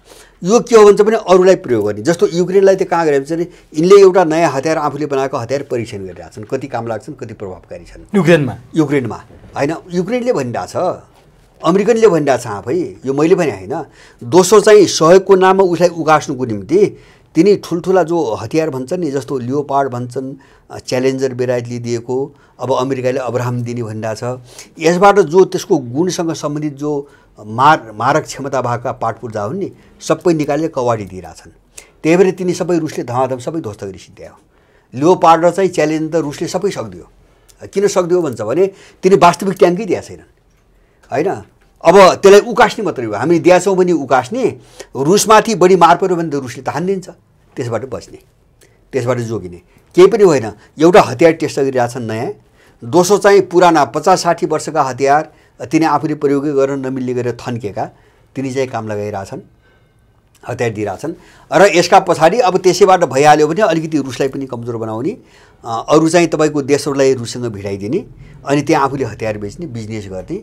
यो के हो भन्छ भने अरूलाई प्रयोग गर्ने जस्तो युक्रेनलाई त कहाँ गरेपछि भने यिनले एउटा नयाँ हतियार आफूले बनाएको हतियार परीक्षण गरिरहेछन् कति काम लाग्छन् कति प्रभावकारी छन् युक्रेनमा युक्रेनमा होइन युक्रेनले भनिरहेछ अमेरिकनले भनिरहेछ आफै यो मैले भने होइन दोस्रो चाहिँ सहयोगको नाममा उसलाई उगास्नुको निम्ति तिनै ठुल्ठुला जो हतियार भन्छन् नि जस्तो लियोपार्ड भन्छन् च्यालेन्जर बेरायतले दिएको अब अमेरिकाले अब्राहम दिने भनिरहेछ छ यसबाट जो त्यसको गुणसँग सम्बन्धित जो मार मारक क्षमता भएका पूर्जा हुन् नि सबै निकालेर कवाडी दिइरहेछन् त्यही भएर तिनी सबै रुसले धमाधम सबै ध्वस्त हो लियो लियोपार्ड र चाहिँ च्यालेन्ज त रुसले सबै सक्दियो किन सक्दियो भन्छ भने तिनी वास्तविक ट्याङ्कै दिएका छैनन् होइन अब त्यसलाई उकास्ने मात्रै हो हामी छौँ भने उकास्ने रुसमाथि बढी मार पऱ्यो भने त रुसले त हानिदिन्छ त्यसबाट बस्ने त्यसबाट जोगिने केही पनि होइन एउटा हतियार टेस्ट गरिरहेछन् नयाँ दोस्रो चाहिँ पुराना पचास साठी वर्षका हतियार तिनी आफूले प्रयोगै गरेर नमिल्ने गरेर थन्किएका तिनी चाहिँ काम लगाइरहेछन् हतियार दिइरहेछन् र यसका पछाडि अब त्यसैबाट भइहाल्यो भने अलिकति रुसलाई पनि कमजोर बनाउने अरू चाहिँ तपाईँको देशहरूलाई रुससँग भिडाइदिने अनि त्यहाँ आफूले हतियार बेच्ने बिजनेस गर्ने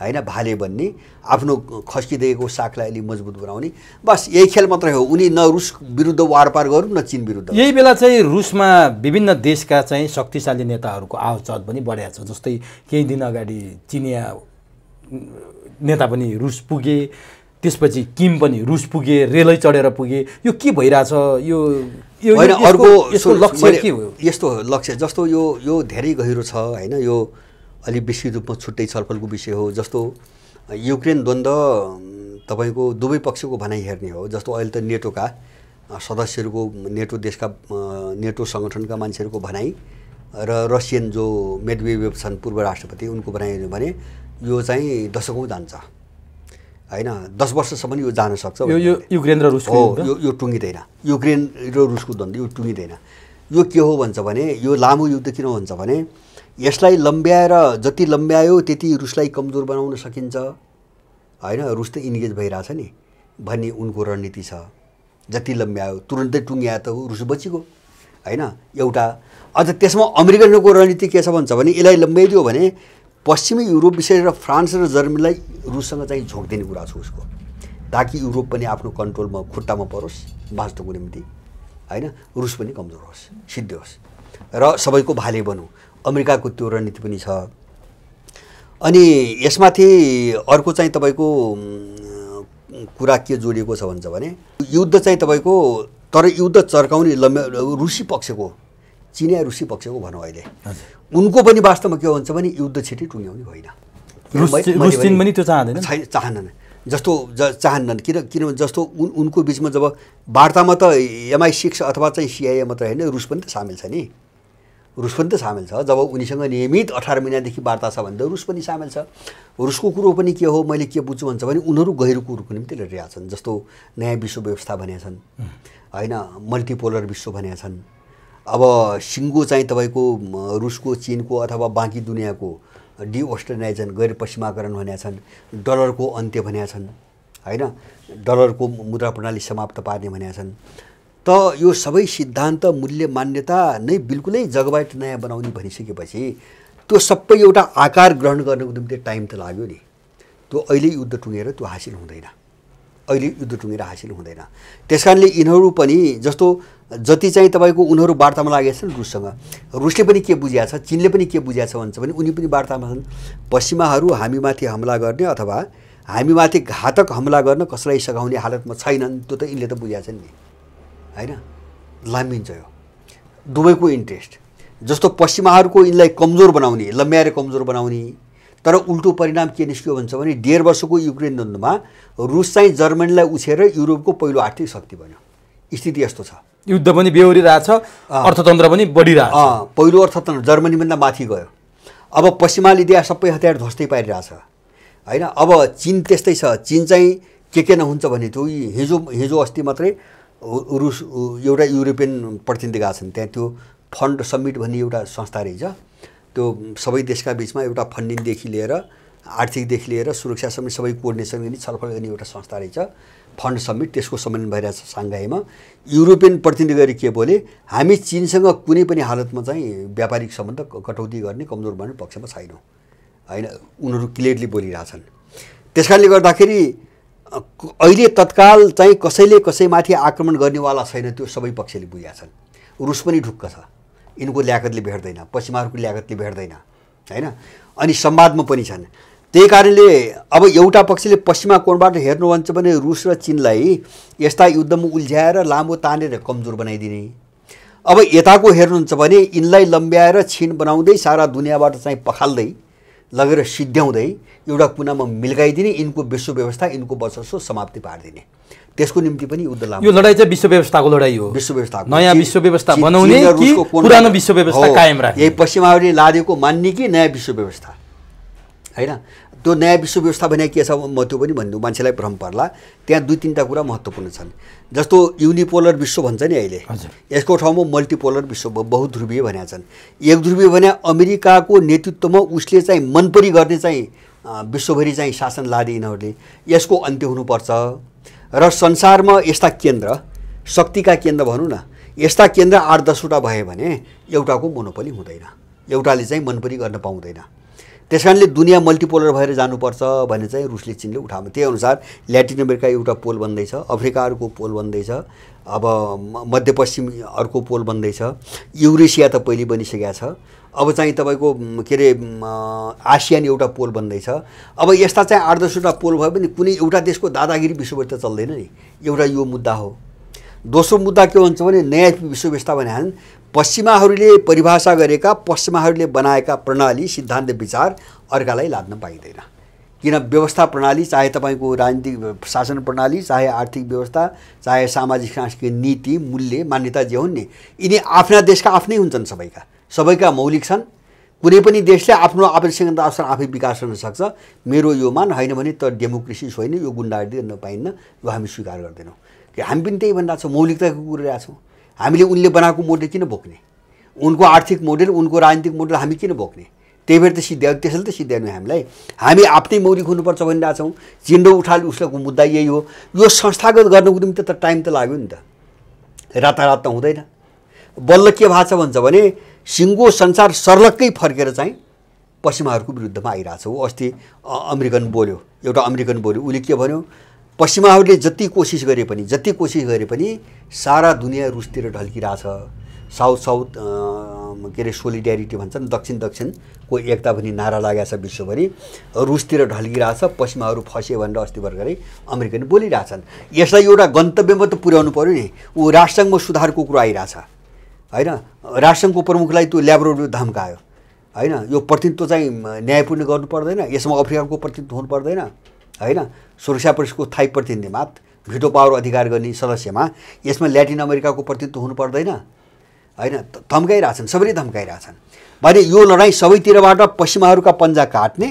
होइन भाले बन्ने आफ्नो खस्किदिएको सागलाई अलि मजबुत बनाउने बस यही खेल मात्रै हो उनी न रुस विरुद्ध वारपार गरौँ न चिन विरुद्ध यही बेला चाहिँ रुसमा विभिन्न देशका चाहिँ शक्तिशाली नेताहरूको आवचत पनि बढिया छ जस्तै केही दिन अगाडि चिनिया नेता पनि रुस पुगे त्यसपछि किम पनि रुस पुगे रेलै चढेर पुगे यो के भइरहेछ यो होइन अर्को लक्ष्य के हो यस्तो लक्ष्य जस्तो यो यो धेरै गहिरो छ होइन यो अलिक बेसी रूपमा छुट्टै छलफलको विषय हो जस्तो युक्रेन द्वन्द्व तपाईँको दुवै पक्षको भनाइ हेर्ने हो जस्तो अहिले त नेटोका सदस्यहरूको नेटो देशका नेटो सङ्गठनका मान्छेहरूको भनाइ र रसियन जो मेडवेव छन् पूर्व राष्ट्रपति उनको भनाइ भने यो चाहिँ दशकौँ जान्छ होइन दस वर्षसम्म यो जान सक्छ युक्रेन र रुसको हो यो यो टुङ्गिँदैन युक्रेन र रुसको द्वन्द्व यो टुङ्गिँदैन यो के हो भन्छ भने यो लामो युद्ध किन हुन्छ भने यसलाई लम्ब्याएर जति लम्ब्यायो त्यति रुसलाई कमजोर बनाउन सकिन्छ होइन रुस त इन्गेज भइरहेछ नि भन्ने उनको रणनीति छ जति लम्ब्यायो तुरन्तै टुङ्ग्या त रुस बचेको होइन एउटा अझ त्यसमा अमेरिकनको रणनीति के छ भन्छ भने यसलाई लम्ब्याइदियो भने पश्चिमी युरोप विशेष र फ्रान्स र जर्मनीलाई रुससँग चाहिँ झोक दिने कुरा छ उसको ताकि युरोप पनि आफ्नो कन्ट्रोलमा खुट्टामा परोस् बाँच्नुको निम्ति होइन रुस पनि कमजोर होस् सिद्ध होस् र सबैको भाले बनौँ अमेरिकाको त्यो रणनीति पनि छ अनि यसमाथि अर्को चाहिँ तपाईँको कुरा के जोडिएको छ भन्छ भने युद्ध चाहिँ तपाईँको तर युद्ध चर्काउने लम्बे रुसी पक्षको चिनिया रुसी पक्षको भनौँ अहिले उनको पनि वास्तवमा के हुन्छ भने युद्ध छिट्टै टुङ्ग्याउने होइन पनि त्यो चाहँदैन चाहन्न जस्तो ज चाहन्नन् किन किनभने जस्तो उन उनको बिचमा जब वार्तामा त एमआई सिक्स अथवा चाहिँ सिआइए मात्र होइन रुस पनि त सामेल छ नि रुस पनि त सामेल छ जब उनीसँग नियमित अठार महिनादेखि वार्ता छ भने त रुस पनि सामेल छ रुसको कुरो पनि के हो मैले के बुझ्छु भन्छ भने उनीहरू गहिरो कुरोको निम्ति लडिरहेका छन् जस्तो नयाँ विश्व व्यवस्था भनेका छन् होइन मल्टिपोलर विश्व भने छन् अब सिङ्गो चाहिँ तपाईँको रुसको चिनको अथवा बाँकी दुनियाँको डिओस्टर्नाइजन गैर पश्चिमाकरण भनेका छन् डलरको अन्त्य भनेका छन् होइन डलरको मुद्रा प्रणाली समाप्त पार्ने भनेका छन् त यो सबै सिद्धान्त मूल्य मान्यता नै बिल्कुलै जगबाट नयाँ बनाउने भनिसकेपछि त्यो सबै एउटा आकार ग्रहण गर्नको निम्ति टाइम त लाग्यो नि त्यो अहिले युद्ध टुङ्गेर त्यो हासिल हुँदैन अहिले युद्ध टुङ्गेर हासिल हुँदैन त्यस कारणले यिनीहरू पनि जस्तो जति चाहिँ तपाईँको उनीहरू वार्तामा लागेका छन् रुससँग रुसले पनि के बुझिया छ चिनले पनि के बुझिया छ भन्छ भने उनी पनि वार्तामा छन् पश्चिमाहरू हामीमाथि हमला गर्ने अथवा हामीमाथि घातक हमला गर्न कसलाई सघाउने हालतमा छैनन् त्यो त यिनले त बुझिया छन् नि होइन लामिन्छ यो दुवैको इन्ट्रेस्ट जस्तो पश्चिमाहरूको यिनलाई कमजोर बनाउने लम्ब्याएर कमजोर बनाउने तर उल्टो परिणाम के निस्क्यो भन्छ भने डेढ वर्षको युक्रेन द्वन्द्वमा रुस चाहिँ जर्मनीलाई उछेर युरोपको पहिलो आर्थिक शक्ति बन्यो स्थिति यस्तो छ युद्ध पनि बेहोरिरहेछ अर्थतन्त्र पनि बढिरहेछ पहिलो अर्थतन्त्र जर्मनीभन्दा माथि गयो अब पश्चिमाली इतिहास सबै हतियार ध्वस्तै पारिरहेछ होइन अब चिन त्यस्तै छ चिन चाहिँ के के नहुन्छ भने त्यो हिजो हिजो अस्ति मात्रै रुस एउटा युरोपियन प्रतिनिधि गएको छन् त्यहाँ त्यो फन्ड समिट भन्ने एउटा संस्था रहेछ त्यो सबै देशका बिचमा एउटा फन्डिङदेखि लिएर आर्थिकदेखि लिएर सुरक्षासम्म सबै कोर्डिनेसन गर्ने छलफल गर्ने एउटा संस्था रहेछ फन्ड समिट त्यसको सम्मेलन भइरहेछ साङ्घाईमा युरोपियन प्रतिनिधि गरी के बोले हामी चिनसँग कुनै पनि हालतमा चाहिँ व्यापारिक सम्बन्ध कटौती गर्ने कमजोर भन्ने पक्षमा छैनौँ होइन उनीहरू क्लियरली बोलिरहेछन् त्यस कारणले गर्दाखेरि अहिले तत्काल चाहिँ कसैले कसैमाथि आक्रमण गर्नेवाला छैन त्यो सबै पक्षले बुझेका छन् रुस पनि ढुक्क छ यिनको ल्याकतले भेट्दैन पश्चिमाहरूको ल्याकतले भेट्दैन होइन अनि संवादमा पनि छन् त्यही कारणले अब एउटा पक्षले पश्चिमा कोणबाट हेर्नु भन्छ भने रुस र चिनलाई यस्ता युद्धमा उल्झ्याएर लामो तानेर कमजोर बनाइदिने अब यताको हेर्नुहुन्छ भने यिनलाई लम्ब्याएर छिन बनाउँदै सारा दुनियाँबाट चाहिँ पखाल्दै लगेर सिद्ध्याउँदै एउटा कुनामा मिल्काइदिने यिनको विश्व व्यवस्था यिनको वर्चस्व समाप्ति पारिदिने त्यसको निम्ति पनि युद्ध लामो यो लडाइँ चाहिँ विश्व व्यवस्थाको लडाइँ हो विश्व व्यवस्था नयाँ विश्व व्यवस्था बनाउने कि पुरानो विश्व व्यवस्था कायम राख्ने यही पश्चिमावली लादेको मान्ने कि नयाँ विश्व व्यवस्था होइन त्यो नयाँ विश्वव्यवस्था भने के छ म त्यो पनि भन्नु मान्छेलाई भ्रम पर्ला त्यहाँ दुई तिनवटा कुरा महत्त्वपूर्ण छन् जस्तो युनिपोलर विश्व भन्छ नि अहिले यसको ठाउँमा मल्टिपोलर विश्व बहुध्रुवीय भनेका छन् एक ध्रुवीय भने अमेरिकाको नेतृत्वमा उसले चाहिँ मनपरी गर्ने चाहिँ विश्वभरि चाहिँ शासन लादे यिनीहरूले यसको अन्त्य हुनुपर्छ र संसारमा यस्ता केन्द्र शक्तिका केन्द्र भनौँ न यस्ता केन्द्र आठ दसवटा भयो भने एउटाको मोनोपली हुँदैन एउटाले चाहिँ मनपरी गर्न पाउँदैन त्यस कारणले दुनियाँ मल्टिपोलर भएर जानुपर्छ भन्ने चाहिँ रुसले चिनले उठाउनु त्यही अनुसार ल्याटिन अमेरिका एउटा पोल बन्दैछ अफ्रिका अर्को पोल बन्दैछ अब मध्यपश्चिम अर्को पोल बन्दैछ युरेसिया त पहिले बनिसकेका छ अब चाहिँ तपाईँको के अरे आसियान एउटा पोल बन्दैछ अब यस्ता चाहिँ आठ दसवटा पोल भयो भने कुनै एउटा देशको दादागिरी त चल्दैन नि एउटा यो मुद्दा हो दोस्रो मुद्दा के हुन्छ भने नयाँ व्यवस्था भने पश्चिमाहरूले परिभाषा गरेका पश्चिमाहरूले बनाएका प्रणाली सिद्धान्त विचार अर्कालाई लाद्न पाइँदैन किन व्यवस्था प्रणाली चाहे तपाईँको राजनीतिक शासन प्रणाली चाहे आर्थिक व्यवस्था चाहे सामाजिक सांस्कृतिक नीति मूल्य मान्यता जे हुन् नि यिनी आफ्ना देशका आफ्नै हुन्छन् सबैका सबैका मौलिक छन् कुनै पनि देशले आफ्नो आवश्यकता अनुसार आफै विकास गर्न सक्छ मेरो यो मान होइन भने त डेमोक्रेसी छैन यो गुन्डागर्दी गर्न पाइन्न यो हामी स्वीकार गर्दैनौँ कि हामी पनि त्यही भन्दा छौँ मौलिकताको कुरा छौँ हामीले उनले बनाएको मोडल किन बोक्ने उनको आर्थिक मोडल उनको राजनीतिक मोडल हामी किन बोक्ने त्यही भएर त सिद्ध्या त्यसैले त सिद्ध्याएन हामीलाई हामी आफ्नै मौलिक खुनुपर्छ भनिरहेछौँ चिन्डो उठाल उसको मुद्दा यही हो यो संस्थागत गर्नुको निम्ति त टाइम त लाग्यो नि त रातारात त हुँदैन बल्ल के भएको छ भन्छ भने सिङ्गो संसार सर्लक्कै फर्केर चाहिँ पश्चिमाहरूको विरुद्धमा आइरहेछ ऊ अस्ति अमेरिकन बोल्यो एउटा अमेरिकन बोल्यो उसले के भन्यो पश्चिमाहरूले जति कोसिस गरे पनि जति कोसिस गरे पनि सारा दुनियाँ रुसतिर ढल्किरहेछ साउथ साउथ के अरे सोलिड्यारिटी भन्छन् दक्षिण दक्षिणको एकता पनि नारा लागेको छ विश्वभरि रुसतिर ढल्किरहेछ पश्चिमाहरू फस्यो भनेर अस्ति भर्खरै अमेरिकन बोलिरहेछन् यसलाई एउटा गन्तव्यमा त पुर्याउनु पऱ्यो नि ऊ राष्ट्रसङ्घमा सुधारको कुरो आइरहेछ होइन राष्ट्रसङ्घको प्रमुखलाई त्यो ल्याब्रोरी धम्कायो होइन यो प्रतिनिधित्व चाहिँ न्यायपूर्ण गर्नु पर्दैन यसमा अफ्रिकाको प्रतिनिधित्व हुनु पर्दैन होइन सुरक्षा परिषदको थायी प्रतिनिधिमा भिटो पावर अधिकार गर्ने सदस्यमा यसमा ल्याटिन अमेरिकाको प्रतिनिधित्व हुनु पर्दैन होइन धम्काइरहेछन् सबैले धम्काइरहेछन् भने यो लडाइँ सबैतिरबाट पश्चिमाहरूका पन्जा काट्ने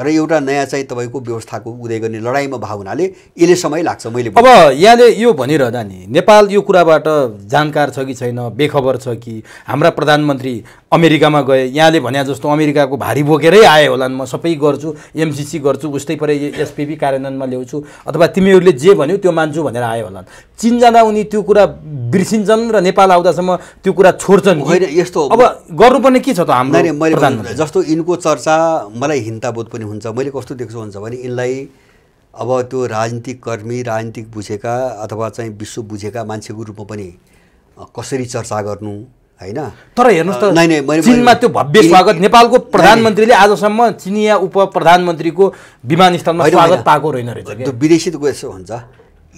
र एउटा नयाँ चाहिँ तपाईँको व्यवस्थाको उदय गर्ने लडाइँमा भावनाले हुनाले यसले समय लाग्छ मैले अब यहाँले यो भनिरहँदा नि नेपाल यो कुराबाट जानकार छ कि छैन बेखबर छ कि हाम्रा प्रधानमन्त्री अमेरिकामा गए यहाँले भने जस्तो अमेरिकाको भारी बोकेरै आए होलान् म सबै गर्छु एमसिसी गर्छु उस्तै परे एसपिपी कार्यान्वयनमा ल्याउँछु अथवा तिमीहरूले जे भन्यो त्यो मान्छु भनेर आयो होलान् चिन जाँदा उनी त्यो कुरा बिर्सिन्छन् र नेपाल आउँदासम्म त्यो कुरा छोड्छन् होइन यस्तो अब गर्नुपर्ने के छ त हाम्रो जस्तो यिनको चर्चा मलाई हिन्ताबोध पनि पनि हुन्छ मैले कस्तो देख्छु भन्छ भने यिनलाई अब त्यो राजनीतिक कर्मी राजनीतिक बुझेका अथवा चाहिँ विश्व बुझेका मान्छेको रूपमा पनि कसरी चर्चा गर्नु होइन तर हेर्नुहोस् त नै नै चिनमा त्यो भव्य स्वागत नेपालको प्रधानमन्त्रीले आजसम्म चिनिया उप प्रधानमन्त्रीको विमानस्थलमा स्वागत पाएको रहेन रहेछ त्यो विदेशी त यसो हुन्छ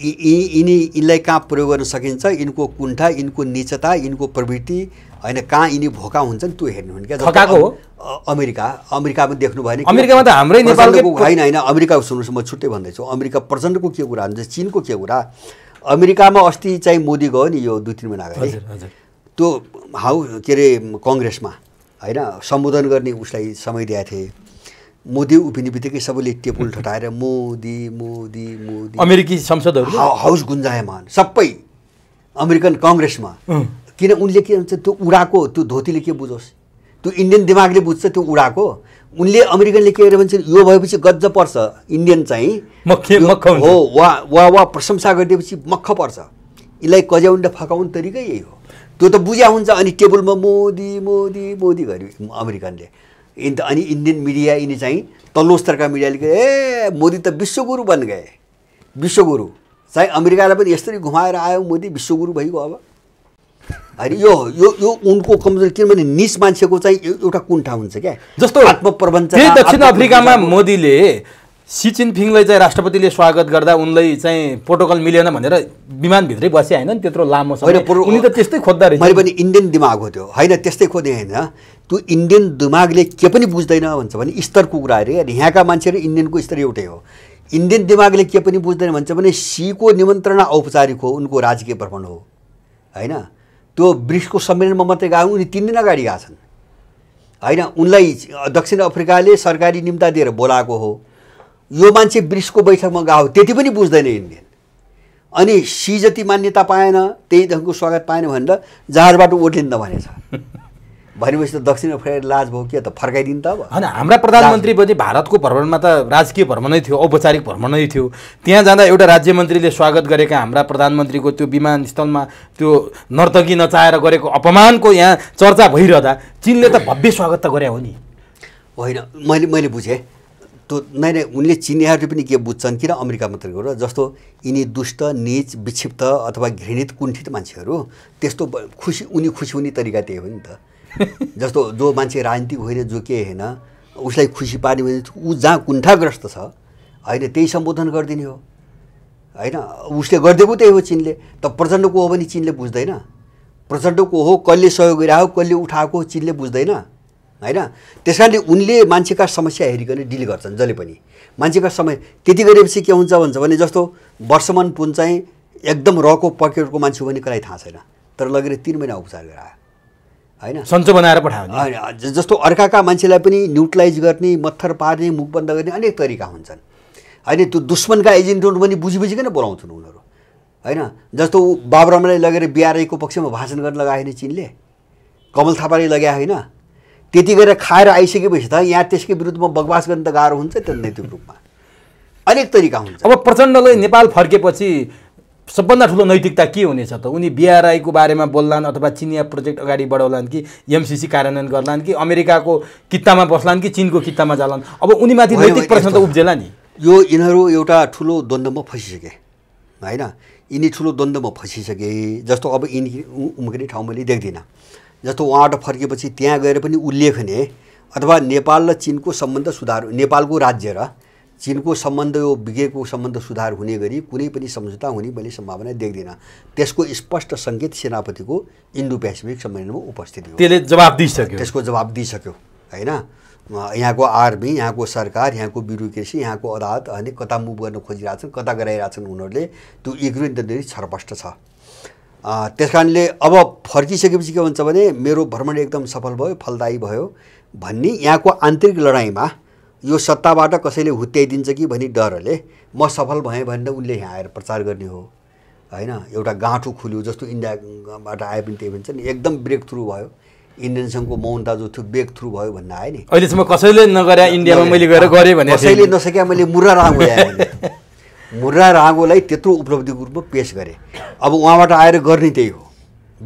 यिनी यिनलाई कहाँ प्रयोग गर्न सकिन्छ यिनको कुण्ठा यिनको निचता यिनको प्रवृत्ति होइन कहाँ यिनी भोका हुन्छन् त्यो हेर्नु हुन् क्या हो अमेरिका अमेरिकामा देख्नु भयो भने अमेरिकामा त हाम्रै नेपालको होइन होइन अमेरिका सुन्नुहोस् म छुट्टै भन्दैछु अमेरिका प्रचण्डको के कुरा हुन्छ चिनको के कुरा अमेरिकामा अस्ति चाहिँ मोदी गयो नि यो दुई तिन महिना अगाडि त्यो हाउ के अरे कङ्ग्रेसमा होइन सम्बोधन गर्ने उसलाई समय दिएको थिए मोदी उभिने बित्तिकै सबैले टेबुल ठटाएर मोदी मोदी मोदी अमेरिकी संसदहरू हाउस गुन्जायमान सबै अमेरिकन कङ्ग्रेसमा किन उनले के भन्छ त्यो उडाको त्यो धोतीले के बुझोस् त्यो इन्डियन दिमागले बुझ्छ त्यो उडाको उनले अमेरिकनले के गरे भन्छ यो भएपछि गज्ज पर्छ इन्डियन चाहिँ हो वा वा वा प्रशंसा गरिदिएपछि मख पर्छ यसलाई कज्याउन र फकाउने तरिका यही हो त्यो त बुझ्या हुन्छ अनि टेबलमा मोदी मोदी मोदी गरे अमेरिकनले अन्त अनि इन्डियन मिडिया यिनी चाहिँ तल्लो स्तरका मिडियाले ए मोदी त विश्वगुरु बन गए विश्वगुरु चाहिँ अमेरिकालाई पनि यसरी घुमाएर आयो मोदी विश्वगुरु भइगयो अब होइन यो यो यो उनको कमजोरी किनभने निस मान्छेको चाहिँ एउटा कुण्ठा हुन्छ क्या जस्तो आत्मप्रबन्ध दक्षिण अफ्रिकामा मोदीले सी फिङलाई चाहिँ राष्ट्रपतिले स्वागत गर्दा उनलाई चाहिँ प्रोटोकल मिलेन भनेर विमानभित्रै बसे होइन नि त्यत्रो लामो समय उनी त त्यस्तै खोज्दा रहेछ मैले पनि इन्डियन दिमाग हो त्यो होइन त्यस्तै खोजेँ होइन त्यो इन्डियन दिमागले के पनि बुझ्दैन भन्छ भने स्तरको कुरा अरे अनि यहाँका मान्छेहरू इन्डियनको स्तर एउटै हो इन्डियन दिमागले के पनि बुझ्दैन भन्छ भने सीको निमन्त्रणा औपचारिक हो उनको राजकीय भ्रमण हो होइन त्यो ब्रिक्सको सम्मेलनमा मात्रै गएको उनी तिन दिन अगाडि गएका छन् होइन उनलाई दक्षिण अफ्रिकाले सरकारी निम्ता दिएर बोलाएको हो यो मान्छे ब्रिक्सको बैठकमा गएको त्यति पनि बुझ्दैन इन्डियन अनि सी जति मान्यता पाएन त्यही ढङ्गको स्वागत पाएन भनेर जहाजबाट ओर्लिँदा भनेछ *laughs* भनेपछि त दक्षिणमा फर्काएर लाज भयो के त फर्काइदिनु त अब होइन हाम्रा प्रधानमन्त्री पनि भारतको भ्रमणमा त राजकीय भ्रमणै थियो औपचारिक भ्रमणै थियो त्यहाँ जाँदा एउटा राज्य मन्त्रीले स्वागत गरेका हाम्रा प्रधानमन्त्रीको त्यो विमानस्थलमा त्यो नर्तकी नचाहेर गरेको अपमानको यहाँ चर्चा भइरहँदा चिनले त भव्य स्वागत त गरे हो नि होइन मैले मैले बुझेँ त्यो नै नै उनले चिनियाहरूले पनि के बुझ्छन् किन अमेरिका मात्रै हो जस्तो यिनी दुष्ट निच विक्षिप्त अथवा घृणित कुण्ठित मान्छेहरू त्यस्तो खुसी उनी खुसी हुने तरिका त्यही हो नि त *laughs* जस्तो जो मान्छे राजनीतिक होइन जो के होइन उसलाई खुसी पार्ने भने ऊ जहाँ कुण्ठाग्रस्त छ होइन त्यही सम्बोधन गरिदिने हो होइन उसले गरिदिएको त्यही हो चिनले त प्रचण्डको हो भने चिनले बुझ्दैन प्रचण्डको हो कसले सहयोग गरिरहेको कसले उठाएको हो चिनले बुझ्दैन होइन त्यस कारणले उनले मान्छेका समस्या हेरिकन डिल गर्छन् जसले पनि मान्छेका समय त्यति गरेपछि के हुन्छ भन्छ भने जस्तो वर्षमान पुन चाहिँ एकदम रको पकेटको मान्छे हो भने कसलाई थाहा छैन तर लगेर तिन महिना उपचार गरायो होइन सन्चो बनाएर होइन जस्तो अर्काका मान्छेलाई पनि न्युट्रलाइज गर्ने मत्थर पार्ने मुख बन्द गर्ने अनेक तरिका हुन्छन् होइन त्यो दुश्मनका एजेन्टहरू पनि बुझी बुझिकन बोलाउँछन् उनीहरू होइन जस्तो बाबुरामलाई लगेर बिआरआईको पक्षमा भाषण गर्न लगायो होइन चिनले कमल थापाले लगाए होइन त्यति गरेर खाएर आइसकेपछि त यहाँ त्यसकै विरुद्धमा बगवास गर्न त गाह्रो हुन्छ त्यो नैतिक रूपमा अनेक तरिका हुन्छ अब प्रचण्डले नेपाल फर्केपछि सबभन्दा ठुलो नैतिकता के हुनेछ त उनी बिआरआईको बारेमा बोल्लान् अथवा चिनिया प्रोजेक्ट अगाडि बढाउलान् कि एमसिसी कार्यान्वयन गर्लान् कि अमेरिकाको कित्तामा बस्लान् कि चिनको कित्तामा जालान् अब उनीमाथि नैतिक प्रश्न त उब्जेला नि यो यिनीहरू एउटा ठुलो द्वन्द्वमा फसिसके होइन यिनी ठुलो द्वन्द्वमा फसिसके जस्तो अब यिनी उम्किने ठाउँ मैले देख्दिनँ जस्तो उहाँबाट फर्केपछि त्यहाँ गएर पनि उल्लेखने अथवा नेपाल र चिनको सम्बन्ध सुधार नेपालको राज्य र चिनको सम्बन्ध यो बिग्रेको सम्बन्ध सुधार हुने गरी कुनै पनि सम्झौता हुने मैले सम्भावना देख्दिनँ त्यसको स्पष्ट सङ्केत सेनापतिको इन्डो पेसिफिक सम्मेलनमा उपस्थित त्यसले जवाब दिइसक्यो त्यसको जवाब दिइसक्यो होइन यहाँको आर्मी यहाँको सरकार यहाँको ब्युरोक्रेसी यहाँको अदालत अनि कता मुभ गर्न खोजिरहेछन् कता गराइरहेछन् उनीहरूले त्यो इग्रो छरपष्ट छ त्यस कारणले अब फर्किसकेपछि के भन्छ भने मेरो भ्रमण एकदम सफल भयो फलदायी भयो भन्ने यहाँको आन्तरिक लडाइँमा यो सत्ताबाट कसैले हुत्याइदिन्छ कि भन्ने डरले म सफल भएँ भनेर उनले यहाँ आएर प्रचार गर्ने हो होइन एउटा गाँठो खुल्यो जस्तो इन्डियाबाट आए पनि त्यही भन्छ नि एकदम ब्रेक थ्रु भयो इन्डियन सङ्घको मौनता जो थियो ब्रेक थ्रु भयो भन्न आयो नि अहिलेसम्म कसैले नगरे इन्डियामा मैले गएर गरेँ भने कसैले नसके मैले मुर्रा रागो *laughs* मुर्रा रागोलाई त्यत्रो उपलब्धिको रूपमा पेस गरेँ अब उहाँबाट आएर गर्ने त्यही हो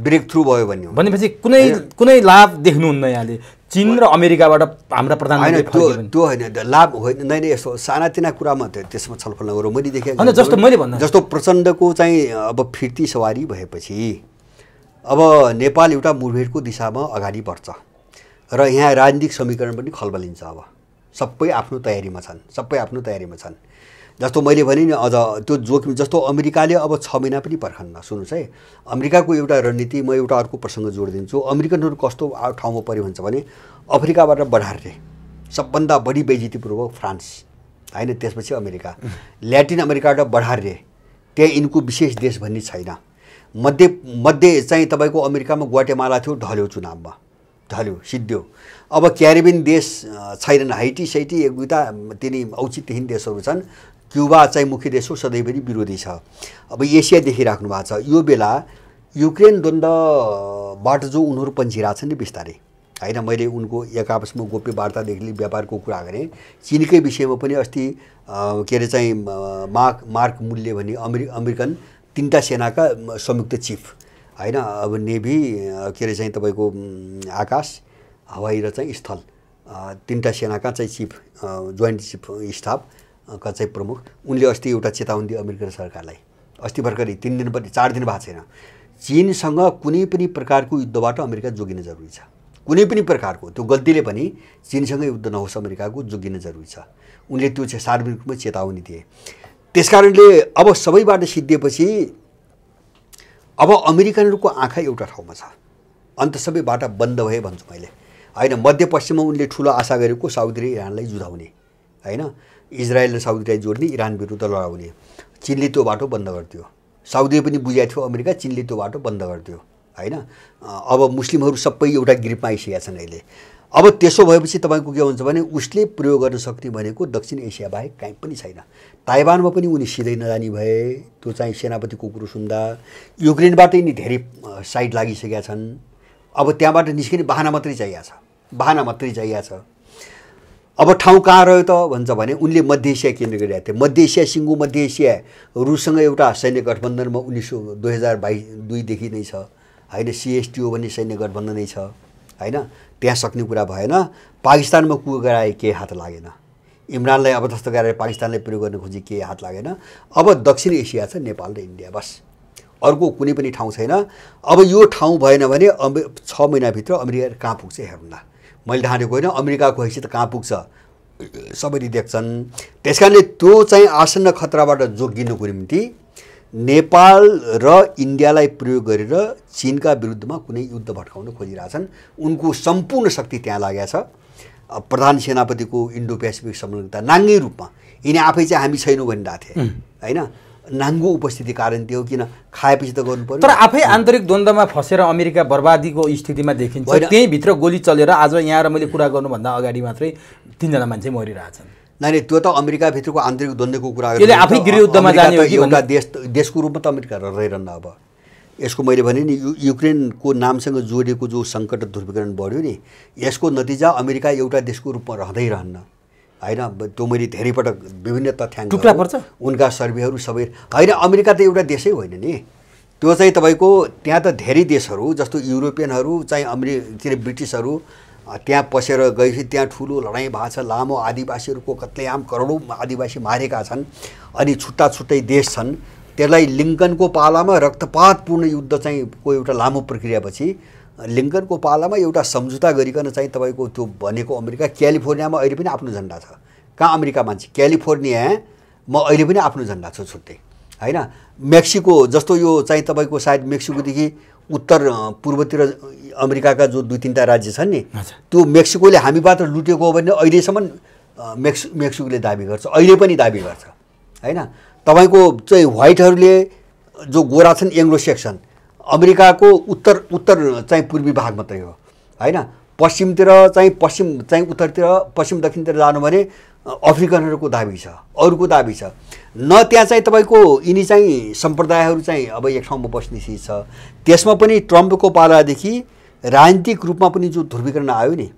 ब्रेक थ्रु भयो भन्ने भनेपछि कुनै कुनै लाभ देख्नुहुन्न यहाँले चिन र अमेरिकाबाट हाम्रा प्रधानमन्त्री त्यो त्यो होइन लाभ होइन नै नै यस्तो सानातिना कुरामा त्यसमा छलफल नगरौँ मैले देखेँ जस्तो मैले भन्नु जस्तो प्रचण्डको चाहिँ अब फिर्ती सवारी भएपछि अब नेपाल एउटा मुभमेन्टको दिशामा अगाडि बढ्छ र यहाँ राजनीतिक समीकरण पनि खलबलिन्छ अब सबै आफ्नो तयारीमा छन् सबै आफ्नो तयारीमा छन् जस्तो मैले भने नि अझ त्यो जोखिम जस्तो अमेरिकाले अब छ महिना पनि पर्खन्न सुन्नुहोस् है अमेरिकाको एउटा रणनीति म एउटा अर्को प्रसङ्ग जोडिदिन्छु अमेरिकनहरू कस्तो ठाउँमा पऱ्यो भन्छ भने अफ्रिकाबाट रे सबभन्दा बढी बेजितीपूर्वक फ्रान्स होइन त्यसपछि अमेरिका ल्याटिन अमेरिकाबाट रे त्यहाँ यिनको विशेष देश भन्ने छैन मध्य मध्य चाहिँ तपाईँको अमेरिकामा ग्वाटेमाला थियो ढल्यो चुनावमा ढल्यो सिध्यो अब क्यारेबियन देश छैनन् हाइटी सैटी एक दुईवटा तिनी औचित्यहीन देशहरू छन् क्युबा चाहिँ मुख्य देश हो सधैँ पनि विरोधी छ अब एसिया देखिराख्नु भएको छ यो बेला युक्रेन द्वन्द्वबाट जो उनीहरू पन्चिरहेको छ नि बिस्तारै होइन मैले उनको एक आपसमा गोप्य वार्तादेखि व्यापारको कुरा गरेँ चिनकै विषयमा पनि अस्ति के अरे चाहिँ मार्क मार्क मूल्य भने अमेरि अमेरिकन तिनवटा सेनाका संयुक्त चिफ होइन अब नेभी के अरे चाहिँ तपाईँको आकाश हवाई र चाहिँ स्थल तिनवटा सेनाका चाहिँ चिफ जोइन्ट चिफ स्टाफ का चाहिँ प्रमुख उनले अस्ति एउटा चेतावनी दियो अमेरिकन सरकारलाई अस्ति भर्खरै तिन दिन पनि चार दिन भएको छैन चिनसँग कुनै पनि प्रकारको युद्धबाट अमेरिका जोगिन जरुरी छ कुनै पनि प्रकारको त्यो गल्तीले पनि चिनसँग युद्ध नहोस् अमेरिकाको जोगिन जरुरी छ उनले त्यो चाहिँ सार्वजनिक रूपमा चेतावनी दिए त्यसकारणले अब सबैबाट सिद्धिएपछि अब अमेरिकनहरूको आँखा एउटा ठाउँमा छ अन्त सबै बाटा बन्द भए भन्छु मैले होइन मध्यपश्चिममा उनले ठुलो आशा गरेको साउदी इरानलाई जुधाउने होइन इजरायल र साउदीलाई जोड्ने इरान विरुद्ध लडाउने चिनले त्यो बाटो बन्द गरिदियो साउदीले पनि बुझाएको थियो अमेरिका चिनले त्यो बाटो बन्द गरिदियो होइन अब मुस्लिमहरू सबै एउटा ग्रिपमा आइसकेका छन् अहिले अब त्यसो भएपछि तपाईँको के हुन्छ भने उसले प्रयोग गर्न सक्ने भनेको दक्षिण एसिया बाहेक काहीँ पनि छैन ताइवानमा पनि उनी सिधै नजाने भए त्यो चाहिँ सेनापति कुरो सुन्दा युक्रेनबाटै नि धेरै साइड लागिसकेका छन् अब त्यहाँबाट निस्किने बाहना मात्रै चाहिएको छ बाहना मात्रै चाहिएको छ अब ठाउँ कहाँ रह्यो त भन्छ भने उनले मध्य एसिया केन्द्र गरिरहेको थिए मध्य एसिया सिङ्गु मध्य एसिया रुससँग एउटा सैन्य गठबन्धनमा उन्नाइस सौ दुई हजार बाइस दुईदेखि नै छ होइन सिएसटिओ भन्ने सैन्य गठबन्धन नै छ होइन त्यहाँ सक्ने कुरा भएन पाकिस्तानमा कु गराए केही हात लागेन इमरानलाई अब जस्तो पाकिस्तानलाई पाकिस्तानले प्रयोग गर्न खोजे केही हात लागेन अब दक्षिण एसिया छ नेपाल र इन्डिया बस अर्को कुनै पनि ठाउँ छैन अब यो ठाउँ भएन भने अमे छ महिनाभित्र अमेरिका कहाँ पुग्छ हेरौँला मैले ठानेको होइन अमेरिकाको हैसियत कहाँ पुग्छ सबैले देख्छन् त्यस कारणले त्यो चाहिँ आसन्न खतराबाट जोगिनुको निम्ति नेपाल र इन्डियालाई प्रयोग गरेर चिनका विरुद्धमा कुनै युद्ध भट्काउन खोजिरहेछन् उनको सम्पूर्ण शक्ति त्यहाँ लागेको छ प्रधान सेनापतिको इन्डो पेसिफिक संलग्नता नाङ्गै रूपमा यिनी आफै चाहिँ हामी छैनौँ भनिरहेको थिएँ होइन नाङ्गो उपस्थिति कारण त्यो किन खाएपछि त गर्नु पर्यो तर आफै आन्तरिक द्वन्द्वमा फसेर अमेरिका बर्बादीको स्थितिमा देखिन्छ त्यहीँभित्र गोली चलेर आज यहाँ र मैले कुरा गर्नुभन्दा अगाडि मात्रै तिनजना मान्छे मरिरहेछन् नानी त्यो त अमेरिकाभित्रको आन्तरिक द्वन्द्वको कुरा आफै गृहयुद्धमा जाने एउटा देश देशको रूपमा त अमेरिका रहिरहन्न अब यसको मैले भने नि यु युक्रेनको नामसँग जोडिएको जो सङ्कट ध्रुवीकरण बढ्यो नि यसको नतिजा अमेरिका एउटा देशको रूपमा रहँदै रहन्न होइन त्यो मैले धेरै पटक विभिन्न तथ्याङ्क टुक्रा पर्छ उनका सर्वेहरू सबै होइन अमेरिका त एउटा देशै होइन नि त्यो चाहिँ तपाईँको त्यहाँ त धेरै देशहरू जस्तो युरोपियनहरू चाहिँ अमेरि के अरे ब्रिटिसहरू त्यहाँ पसेर गएपछि त्यहाँ ठुलो लडाइँ भएको छ लामो आदिवासीहरूको कत्लेआम करोडौँ आदिवासी मारेका छन् अनि छुट्टा छुट्टै देश छन् त्यसलाई लिङ्कनको पालामा रक्तपातपूर्ण युद्ध चाहिँ को एउटा लामो प्रक्रियापछि लिङ्कनको पालामा एउटा सम्झौता गरिकन चाहिँ तपाईँको त्यो भनेको अमेरिका क्यालिफोर्नियामा अहिले पनि आफ्नो झन्डा छ कहाँ अमेरिका मान्छे क्यालिफोर्निया म अहिले पनि आफ्नो झन्डा छु छुट्टै होइन मेक्सिको जस्तो यो चाहिँ तपाईँको सायद मेक्सिकोदेखि उत्तर पूर्वतिर अमेरिकाका जो दुई तिनवटा राज्य छन् नि त्यो मेक्सिकोले हामीबाट लुटेको हो भने अहिलेसम्म मेक्स मेक्सिकोले दाबी गर्छ अहिले पनि दाबी गर्छ होइन तपाईँको चाहिँ व्हाइटहरूले जो गोरा छन् एङ्ग्लो सेक्सन अमेरिकाको उत्तर उत्तर चाहिँ पूर्वी भाग मात्रै हो होइन पश्चिमतिर चाहिँ पश्चिम चाहिँ उत्तरतिर पश्चिम दक्षिणतिर जानु भने अफ्रिकनहरूको दाबी छ अरूको दाबी छ न त्यहाँ चाहिँ तपाईँको यिनी चाहिँ सम्प्रदायहरू चाहिँ अब एक ठाउँमा बस्ने चिज छ त्यसमा पनि ट्रम्पको पालादेखि राजनीतिक रूपमा पनि जो ध्रुवीकरण आयो नि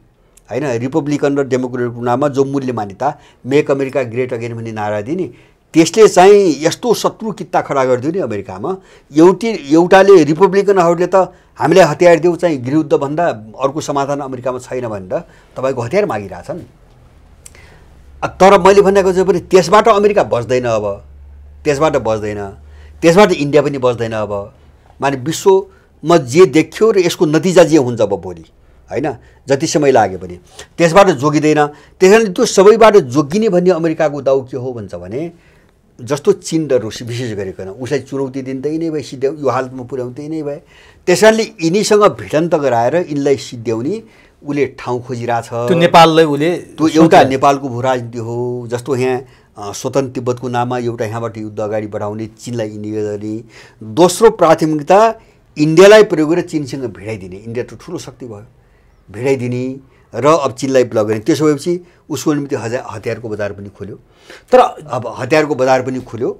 होइन रिपब्लिकन र डेमोक्रेटको नाममा जो मूल्य मान्यता मेक अमेरिका ग्रेट अगेन भन्ने नारा दिने त्यसले चाहिँ यस्तो शत्रु कित्ता खडा गरिदियो नि अमेरिकामा एउटी एउटाले रिपब्लिकनहरूले त हामीलाई हतियार दिउँ चाहिँ गृहयुद्धभन्दा अर्को समाधान अमेरिकामा छैन भनेर तपाईँको हतियार मागिरहेछन् तर मैले भनेको चाहिँ पनि त्यसबाट अमेरिका बस्दैन अब त्यसबाट बस्दैन त्यसबाट इन्डिया पनि बस्दैन अब माने विश्वमा जे देखियो र यसको नतिजा जे हुन्छ अब भोलि होइन जति समय लाग्यो भने त्यसबाट जोगिँदैन त्यस त्यो सबैबाट जोगिने भन्ने अमेरिकाको दाउ के हो भन्छ भने जस्तो चिन र रुस विशेष गरिकन उसलाई चुनौती दिँदै नै भए सिद्ध्याउ यो हालतमा पुर्याउँदै नै भए त्यस कारणले यिनीसँग भिडन्त गराएर यिनलाई सिद्ध्याउने उसले ठाउँ खोजिरहेछ त्यो नेपाललाई उसले त्यो एउटा नेपालको भूराजनीति हो जस्तो यहाँ स्वतन्त्र तिब्बतको नाममा एउटा यहाँबाट युद्ध अगाडि बढाउने चिनलाई इन्डिया गर्ने दोस्रो प्राथमिकता इन्डियालाई प्रयोग गरेर चिनसँग भिडाइदिने इन्डिया त ठुलो शक्ति भयो भिडाइदिने र अब चिनलाई ब्लक गर्ने त्यसो भएपछि उसको निम्ति हजार हतियारको बजार पनि खोल्यो तर अब हतियारको बजार पनि खोल्यो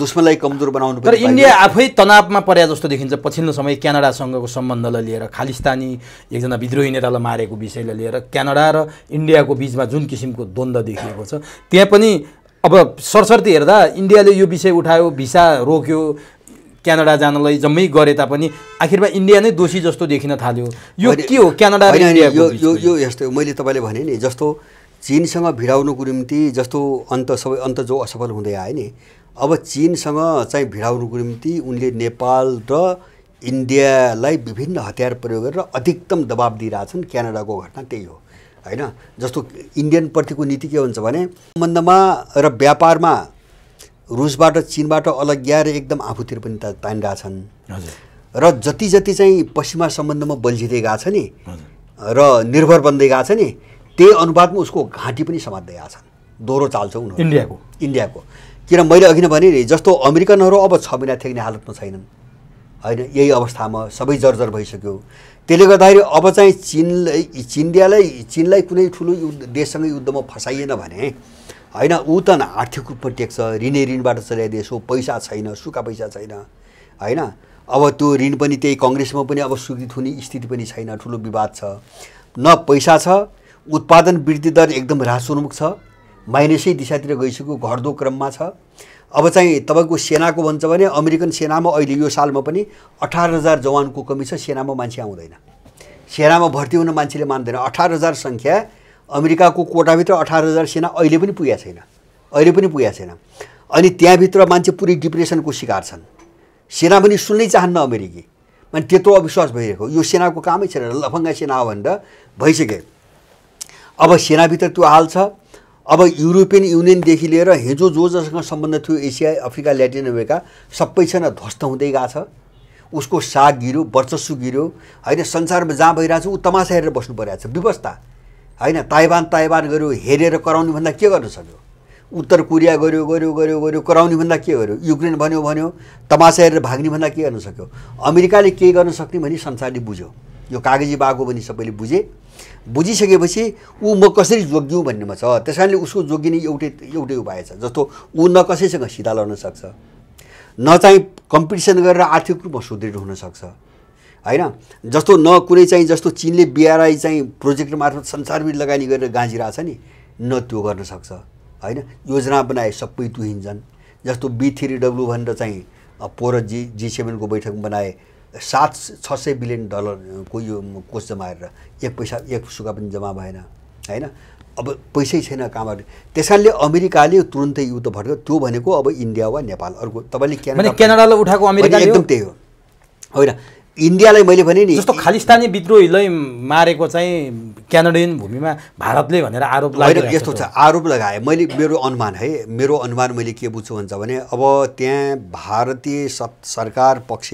दुश्मनलाई कमजोर बनाउनु तर इन्डिया आफै तनावमा परे जस्तो देखिन्छ पछिल्लो समय क्यानाडासँगको सम्बन्धलाई लिएर खालिस्तानी एकजना विद्रोही नेतालाई मारेको विषयलाई लिएर क्यानाडा र इन्डियाको बिचमा जुन किसिमको द्वन्द्व देखिएको छ त्यहाँ पनि अब सरसर्ती हेर्दा इन्डियाले यो विषय उठायो भिसा रोक्यो क्यानाडा जानलाई जम्मै गरे तापनि आखिरमा इन्डिया नै दोषी जस्तो देखिन थाल्यो यो के हो क्यानाडा यो यो यस्तो मैले तपाईँले भने नि जस्तो चिनसँग भिडाउनुको निम्ति जस्तो अन्त सबै अन्त जो असफल हुँदै आयो नि अब चिनसँग चाहिँ भिडाउनुको निम्ति उनले नेपाल र इन्डियालाई विभिन्न हतियार प्रयोग गरेर अधिकतम दबाब दिइरहेछन् क्यानाडाको घटना त्यही हो होइन जस्तो इन्डियनप्रतिको नीति के हुन्छ भने सम्बन्धमा र व्यापारमा रुसबाट चिनबाट अलग्ग्याएर एकदम आफूतिर पनि तानिरहेछन् र जति जति चाहिँ पश्चिमा सम्बन्धमा बल्झिँदै गएको छ नि र निर्भर बन्दै गएको छ नि त्यही अनुपातमा उसको घाँटी पनि समात्दै गएको छन् दोहोरो चाल्छ उनीहरू इन्डियाको इन्डियाको किन मैले अघि नै भने नि जस्तो अमेरिकनहरू अब छ महिना थ्याक्ने हालतमा छैनन् होइन यही अवस्थामा सबै जर्जर भइसक्यो त्यसले गर्दाखेरि अब चाहिँ चिनलाई चिन्डियालाई चिनलाई कुनै ठुलो युद्ध देशसँग युद्धमा फसाइएन भने होइन ऊ त आर्थिक रूपमा टेक्छ ऋणै ऋणबाट चलाइदिएछ पैसा छैन सुखा पैसा छैन होइन अब त्यो ऋण पनि त्यही कङ्ग्रेसमा पनि अब स्वीकृत हुने स्थिति पनि छैन ठुलो विवाद छ न पैसा छ उत्पादन वृद्धि दर एकदम ह्रासोन्मुख छ माइनसै दिशातिर गइसक्यो घट्दो क्रममा छ अब चाहिँ तपाईँको सेनाको भन्छ भने अमेरिकन सेनामा अहिले यो सालमा पनि अठार हजार जवानको कमी छ सेनामा मान्छे आउँदैन सेनामा भर्ती हुन मान्छेले मान्दैन अठार हजार सङ्ख्या अमेरिकाको कोटाभित्र अठार हजार सेना अहिले पनि पुगेको छैन अहिले पनि पुगेको छैन अनि त्यहाँभित्र मान्छे पुरै डिप्रेसनको शिकार छन् सेना पनि सुन्नै चाहन्न अमेरिकी माने त्यत्रो अविश्वास भइरहेको यो सेनाको कामै छैन लफङ्गा सेना हो भनेर भइसक्यो अब सेनाभित्र त्यो हाल छ अब युरोपियन युनियनदेखि लिएर हिजो जो जसँग सम्बन्ध थियो एसिया अफ्रिका ल्याटिन अमेरिका सबै छैन ध्वस्त हुँदै गएको छ उसको साग गिर्यो वर्चस्व गिर्यो होइन संसारमा जहाँ भइरहेको छ ऊ तमासा हेरेर बस्नु परिरहेको छ व्यवस्था होइन ताइवान ताइवान गऱ्यो हेरेर कराउने भन्दा के गर्नु सक्यो उत्तर कोरिया गऱ्यो गऱ्यो गऱ्यो गऱ्यो कराउने भन्दा के गर्यो युक्रेन भन्यो भन्यो तमासा हेरेर भाग्ने भन्दा के गर्न सक्यो अमेरिकाले के गर्न सक्ने भनी संसारले बुझ्यो यो कागजी बाघ हो भनी सबैले बुझे बुझिसकेपछि ऊ म कसरी जोगिउँ भन्नेमा छ त्यस कारणले उसको जोगिने एउटै एउटै उपाय छ जस्तो ऊ न कसैसँग सिधा लड्न सक्छ न चाहिँ कम्पिटिसन गरेर आर्थिक रूपमा सुदृढ हुनसक्छ होइन जस्तो न कुनै चाहिँ जस्तो चिनले बिआरआई चाहिँ प्रोजेक्ट मार्फत संसारभरि लगानी गरेर गाँजिरहेको छ नि न त्यो गर्न सक्छ होइन योजना बनाए सबै तुहिन्छन् जस्तो बी थ्री डब्लु भनेर चाहिँ पोरजी जी जी सेभेनको बैठक बनाए सात छ सय बिलियन डलरको यो कोष जमाएर एक पैसा एक सुका पनि जमा भएन होइन अब पैसै छैन कामहरू त्यस कारणले अमेरिकाले तुरुन्तै युद्ध भट्यो त्यो भनेको अब इन्डिया वा नेपाल अर्को तपाईँले क्यानाडालाई उठाएको अमेरिका एकदम त्यही हो होइन इन्डियालाई मैले भने नि जस्तो खालिस्तानी विद्रोहीलाई मारेको चाहिँ क्यानाडियन भूमिमा भारतले भनेर आरोप लगाएर यस्तो छ आरोप लगाए मैले मेरो अनुमान है मेरो अनुमान मैले के बुझ्छु भन्छ भने अब त्यहाँ भारतीय सरकार पक्ष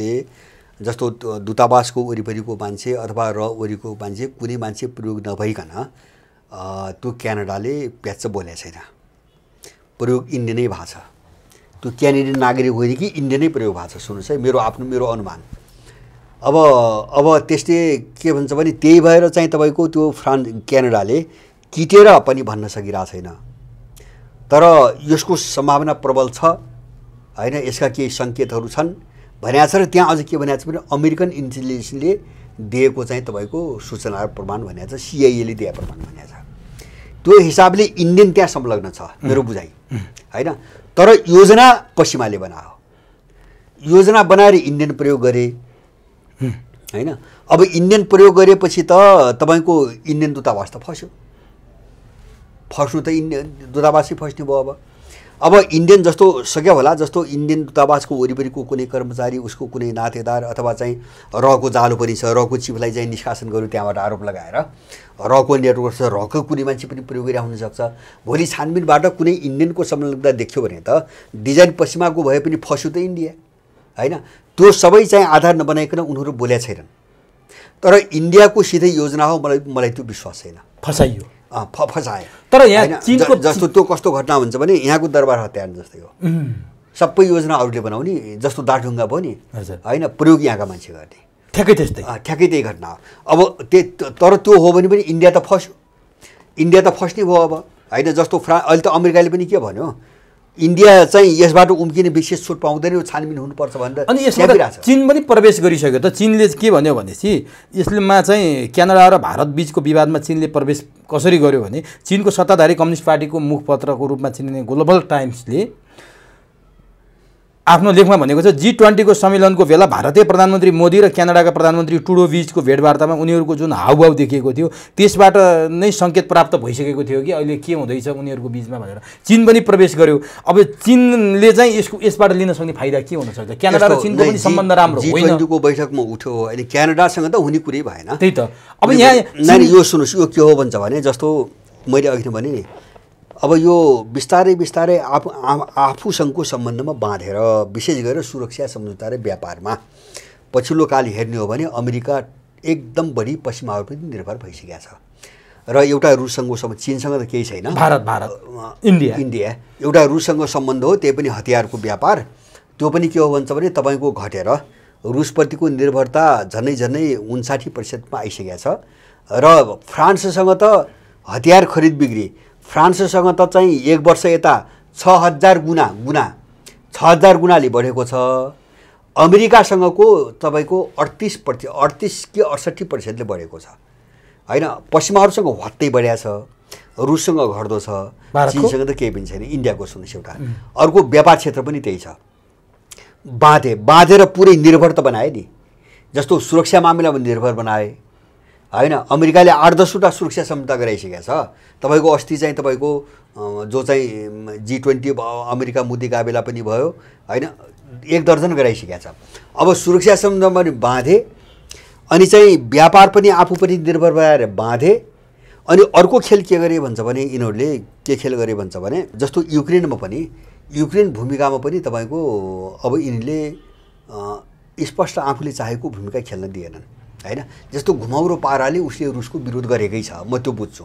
जस्तो दूतावासको वरिपरिको मान्छे अथवा र वरिको मान्छे कुनै मान्छे प्रयोग नभइकन त्यो क्यानाडाले प्याच बोलेको छैन प्रयोग इन्डियनै भएको छ त्यो क्यानेडियन नागरिक होइन कि इन्डियनै प्रयोग भएको छ सुन्नुहोस् है मेरो आफ्नो मेरो अनुमान अब अब त्यस्तै के भन्छ भने त्यही भएर चाहिँ तपाईँको त्यो फ्रान्स क्यानाडाले किटेर पनि भन्न सकिरहेको छैन तर यसको सम्भावना प्रबल छ होइन यसका केही सङ्केतहरू छन् भने छ र त्यहाँ अझ के भनिएको छ भने अमेरिकन इन्टेलिजेन्सले दिएको चाहिँ तपाईँको सूचना प्रमाण भनिएको छ सिआइएले दिए प्रमाण भनिएको छ त्यो हिसाबले इन्डियन त्यहाँ संलग्न छ मेरो बुझाइ होइन तर योजना पश्चिमाले बनायो योजना बनाएर इन्डियन प्रयोग गरे होइन अब इन्डियन प्रयोग गरेपछि त तपाईँको इन्डियन दूतावास त फस्यो फस्नु त इन्डियन दूतावासै फस्ने भयो अब अब इन्डियन जस्तो सक्यो होला जस्तो इन्डियन दूतावासको वरिपरिको कुनै कर्मचारी उसको कुनै नातेदार अथवा चाहिँ रको जालो पनि छ रको चिपलाई चाहिँ निष्कासन गर्यो त्यहाँबाट आरोप लगाएर रको नेटवर्क छ रको कुनै मान्छे पनि प्रयोग गरिरहनु सक्छ भोलि छानबिनबाट कुनै इन्डियनको संलग्नता देख्यो भने त डिजाइन पश्चिमाको भए पनि फस्यो त इन्डिया होइन त्यो सबै चाहिँ आधार नबनाइकन उनीहरू बोल्या छैनन् तर इन्डियाको सिधै योजना हो मलाई मलाई त्यो विश्वास छैन फसाइयो फ फसायो तर यहाँ चिनको जस्तो त्यो कस्तो घटना हुन्छ भने यहाँको दरबार हत्या जस्तै हो सबै योजना अरूले बनाउने जस्तो दार्ढुङ्गा भयो नि होइन प्रयोग यहाँका मान्छे गर्ने ठ्याक्कै त्यस्तै ठ्याक्कै त्यही घटना हो अब त्यो तर त्यो हो भने पनि इन्डिया त फस्यो इन्डिया त फस्ने भयो अब होइन जस्तो फ्रा अहिले त अमेरिकाले पनि के भन्यो इन्डिया चाहिँ यसबाट उम्किने विशेष छुट पाउँदैन यो छानबिन हुनुपर्छ भनेर अनि यसमा चिन पनि प्रवेश गरिसक्यो त चिनले के भन्यो भनेपछि यसमा चाहिँ क्यानाडा र भारत बिचको विवादमा चिनले प्रवेश कसरी गर्यो भने चिनको सत्ताधारी कम्युनिस्ट पार्टीको मुखपत्रको रूपमा चिनिने ग्लोबल टाइम्सले आफ्नो लेखमा भनेको छ जी ट्वेन्टीको सम्मेलनको बेला भारतीय प्रधानमन्त्री मोदी र क्यानाडाका प्रधानमन्त्री टुडो बिचको भेटवार्तामा उनीहरूको जुन हावभाव देखिएको थियो त्यसबाट नै सङ्केत प्राप्त भइसकेको थियो कि अहिले के हुँदैछ उनीहरूको बिचमा भनेर चिन पनि प्रवेश गर्यो अब चिनले चाहिँ यसको यसबाट लिन सक्ने फाइदा के हुनसक्छ क्यानाडा र चिनको पनि सम्बन्ध राम्रो बैठकमा उठ्यो अहिले क्यानाडासँग त हुने कुरै भएन त्यही त अब यहाँ यो सुन्नुहोस् यो के हो भन्छ भने जस्तो मैले अघि भने नि अब यो बिस्तारै बिस्तारै आफू आफूसँगको सम्बन्धमा बाँधेर विशेष गरेर सुरक्षा सम्झौता र व्यापारमा पछिल्लो काल हेर्ने हो भने अमेरिका एकदम बढी पनि निर्भर भइसकेको छ र एउटा रुससँग सम्बन्ध चिनसँग त केही छैन भारत भारत इन्डिया इन्डिया एउटा रुससँग सम्बन्ध हो त्यही पनि हतियारको व्यापार त्यो पनि के हो भन्छ भने तपाईँको घटेर रुसप्रतिको निर्भरता झनै झनै उन्साठी प्रतिशतमा आइसकेको छ र फ्रान्ससँग त हतियार खरिद बिक्री फ्रान्ससँग त चाहिँ एक वर्ष यता छ हजार गुणा गुणा छ हजार गुणाले बढेको छ अमेरिकासँगको तपाईँको अडतिस प्रति अडतिस कि अडसट्ठी प्रतिशतले बढेको छ होइन पश्चिमाहरूसँग हत्तै बढिया छ रुससँग घट्दो छ चिनसँग त केही पनि छैन इन्डियाको समस्या एउटा अर्को व्यापार क्षेत्र पनि त्यही छ बाँधे बाँधेर पुरै निर्भर त बनाए नि जस्तो सुरक्षा मामिलामा निर्भर बनाए होइन अमेरिकाले आठ दसवटा सुरक्षा सम्झौता गराइसकेको छ तपाईँको अस्ति चाहिँ तपाईँको जो चाहिँ जी ट्वेन्टी अमेरिका मोदी बेला पनि भयो होइन एक दर्जन गराइसकेको छ अब सुरक्षा सम्झौतामा पनि बाँधे अनि चाहिँ व्यापार पनि आफू पनि निर्भर भएर बाँधे अनि अर्को खेल के गरे भन्छ भने यिनीहरूले के खेल गरे भन्छ भने जस्तो युक्रेनमा पनि युक्रेन भूमिकामा पनि तपाईँको अब यिनीहरूले स्पष्ट आफूले चाहेको भूमिका खेल्न दिएनन् होइन जस्तो घुमाउरो पाराले उसले रुसको विरोध गरेकै छ म त्यो बुझ्छु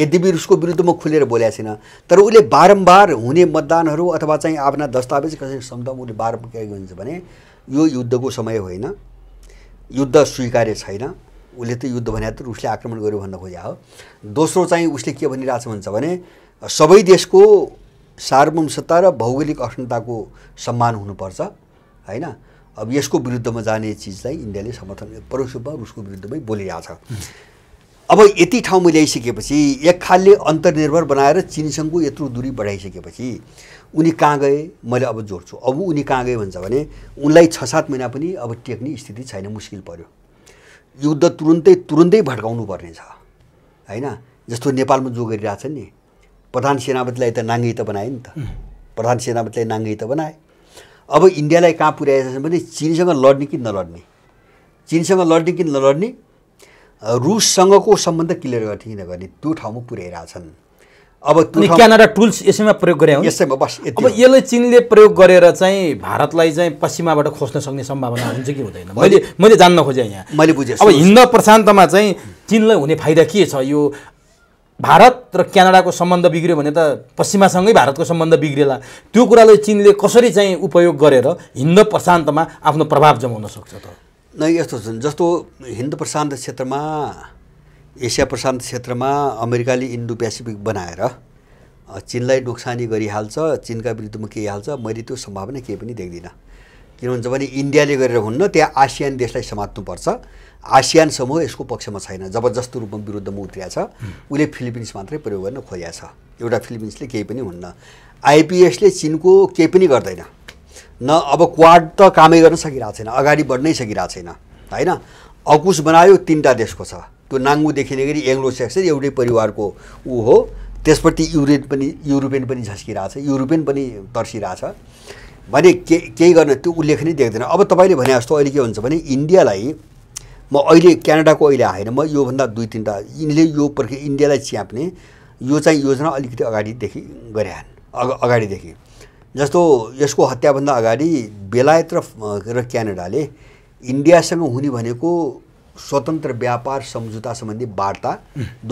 यद्यपि रुसको विरुद्ध म खुलेर बोलेको छैन तर उसले बारम्बार हुने मतदानहरू अथवा चाहिँ आफ्ना दस्तावेज कसरी शब्द उसले बारम्बार के भन्छ भने यो युद्धको समय होइन युद्ध स्वीकार्य छैन उसले त युद्ध भने त रुसले आक्रमण गर्यो भन्न खोजे हो दोस्रो चाहिँ उसले के भनिरहेको भन्छ भने सबै देशको सार्वभौम सत्ता र भौगोलिक अखण्डताको सम्मान हुनुपर्छ होइन अब यसको विरुद्धमा जाने चिजलाई इन्डियाले समर्थन परोक्ष रूपमा रुसको विरुद्धमै बोलिरहेछ अब यति ठाउँ ठाउँमा ल्याइसकेपछि एक खालले अन्तर्निर्भर बनाएर चिनसँगको यत्रो दूरी बढाइसकेपछि उनी कहाँ गए मैले अब जोड्छु अब उनी कहाँ गए भन्छ भने उनलाई छ सात महिना पनि अब टेक्ने स्थिति छैन मुस्किल पर्यो युद्ध तुरुन्तै तुरुन्तै भड्काउनु पर्ने छ होइन जस्तो नेपालमा जो गरिरहेछन् नि प्रधान सेनापतिलाई त नाङ्गै त बनाए नि त प्रधान सेनापतिलाई नाङ्गै त बनाए अब इन्डियालाई कहाँ पुर्याएका भने चिनसँग लड्ने कि नलड्ने चिनसँग लड्ने कि नलड्ने रुससँगको सम्बन्ध क्लियर गर्ने नगर्ने त्यो ठाउँमा पुर्याइरहेछन् अब क्यानाडा टुल्स यसैमा प्रयोग गरे यसैमा बस अब यसलाई चिनले प्रयोग गरेर चाहिँ भारतलाई चाहिँ पश्चिमाबाट खोज्न सक्ने सम्भावना हुन्छ कि हुँदैन मैले मैले जान्न खोजेँ यहाँ मैले बुझेँ अब हिन्द प्रशान्तमा चाहिँ चिनलाई हुने फाइदा के छ यो भारत र क्यानाडाको सम्बन्ध बिग्रियो भने त पश्चिमासँगै भारतको सम्बन्ध बिग्रिएला त्यो कुरालाई चिनले कसरी चाहिँ उपयोग गरेर हिन्द प्रशान्तमा आफ्नो प्रभाव जमाउन सक्छ त नै यस्तो छन् जस्तो हिन्द प्रशान्त क्षेत्रमा एसिया प्रशान्त क्षेत्रमा अमेरिकाले इन्डो पेसिफिक बनाएर चिनलाई नोक्सानी गरिहाल्छ चिनका विरुद्धमा के हाल्छ मैले त्यो सम्भावना केही पनि देख्दिनँ किनभने जब इन्डियाले गरेर हुन्न त्यहाँ आसियान देशलाई समात्नुपर्छ आसियान समूह यसको पक्षमा छैन जबरजस्त रूपमा विरुद्धमा उत्रिया छ उसले फिलिपिन्स मात्रै प्रयोग गर्न खोजिया छ एउटा फिलिपिन्सले केही पनि हुन्न आइपिएसले चिनको केही पनि गर्दैन न अब क्वाड त कामै गर्न सकिरहेको छैन अगाडि बढ्नै सकिरहेको छैन होइन अकुस बनायो तिनवटा देशको छ त्यो नाङ्गुदेखि लिएर एङ्ग्लो सेक्सन एउटै परिवारको ऊ हो त्यसप्रति युरोप पनि युरोपियन पनि झस्किरहेछ युरोपियन पनि तर्सिरहेछ भने के केही गर्न त्यो उल्लेख नै देख्दैन अब तपाईँले भने जस्तो अहिले के हुन्छ भने इन्डियालाई म अहिले क्यानाडाको अहिले आएन म योभन्दा दुई तिनवटा यिनले यो प्रक्रिया इन्डियालाई च्याप्ने यो चाहिँ योजना अलिकति अगाडिदेखि गरेहान अग अगाडिदेखि जस्तो यसको हत्याभन्दा अगाडि बेलायत र क्यानाडाले इन्डियासँग हुने भनेको स्वतन्त्र व्यापार सम्झौता सम्बन्धी वार्ता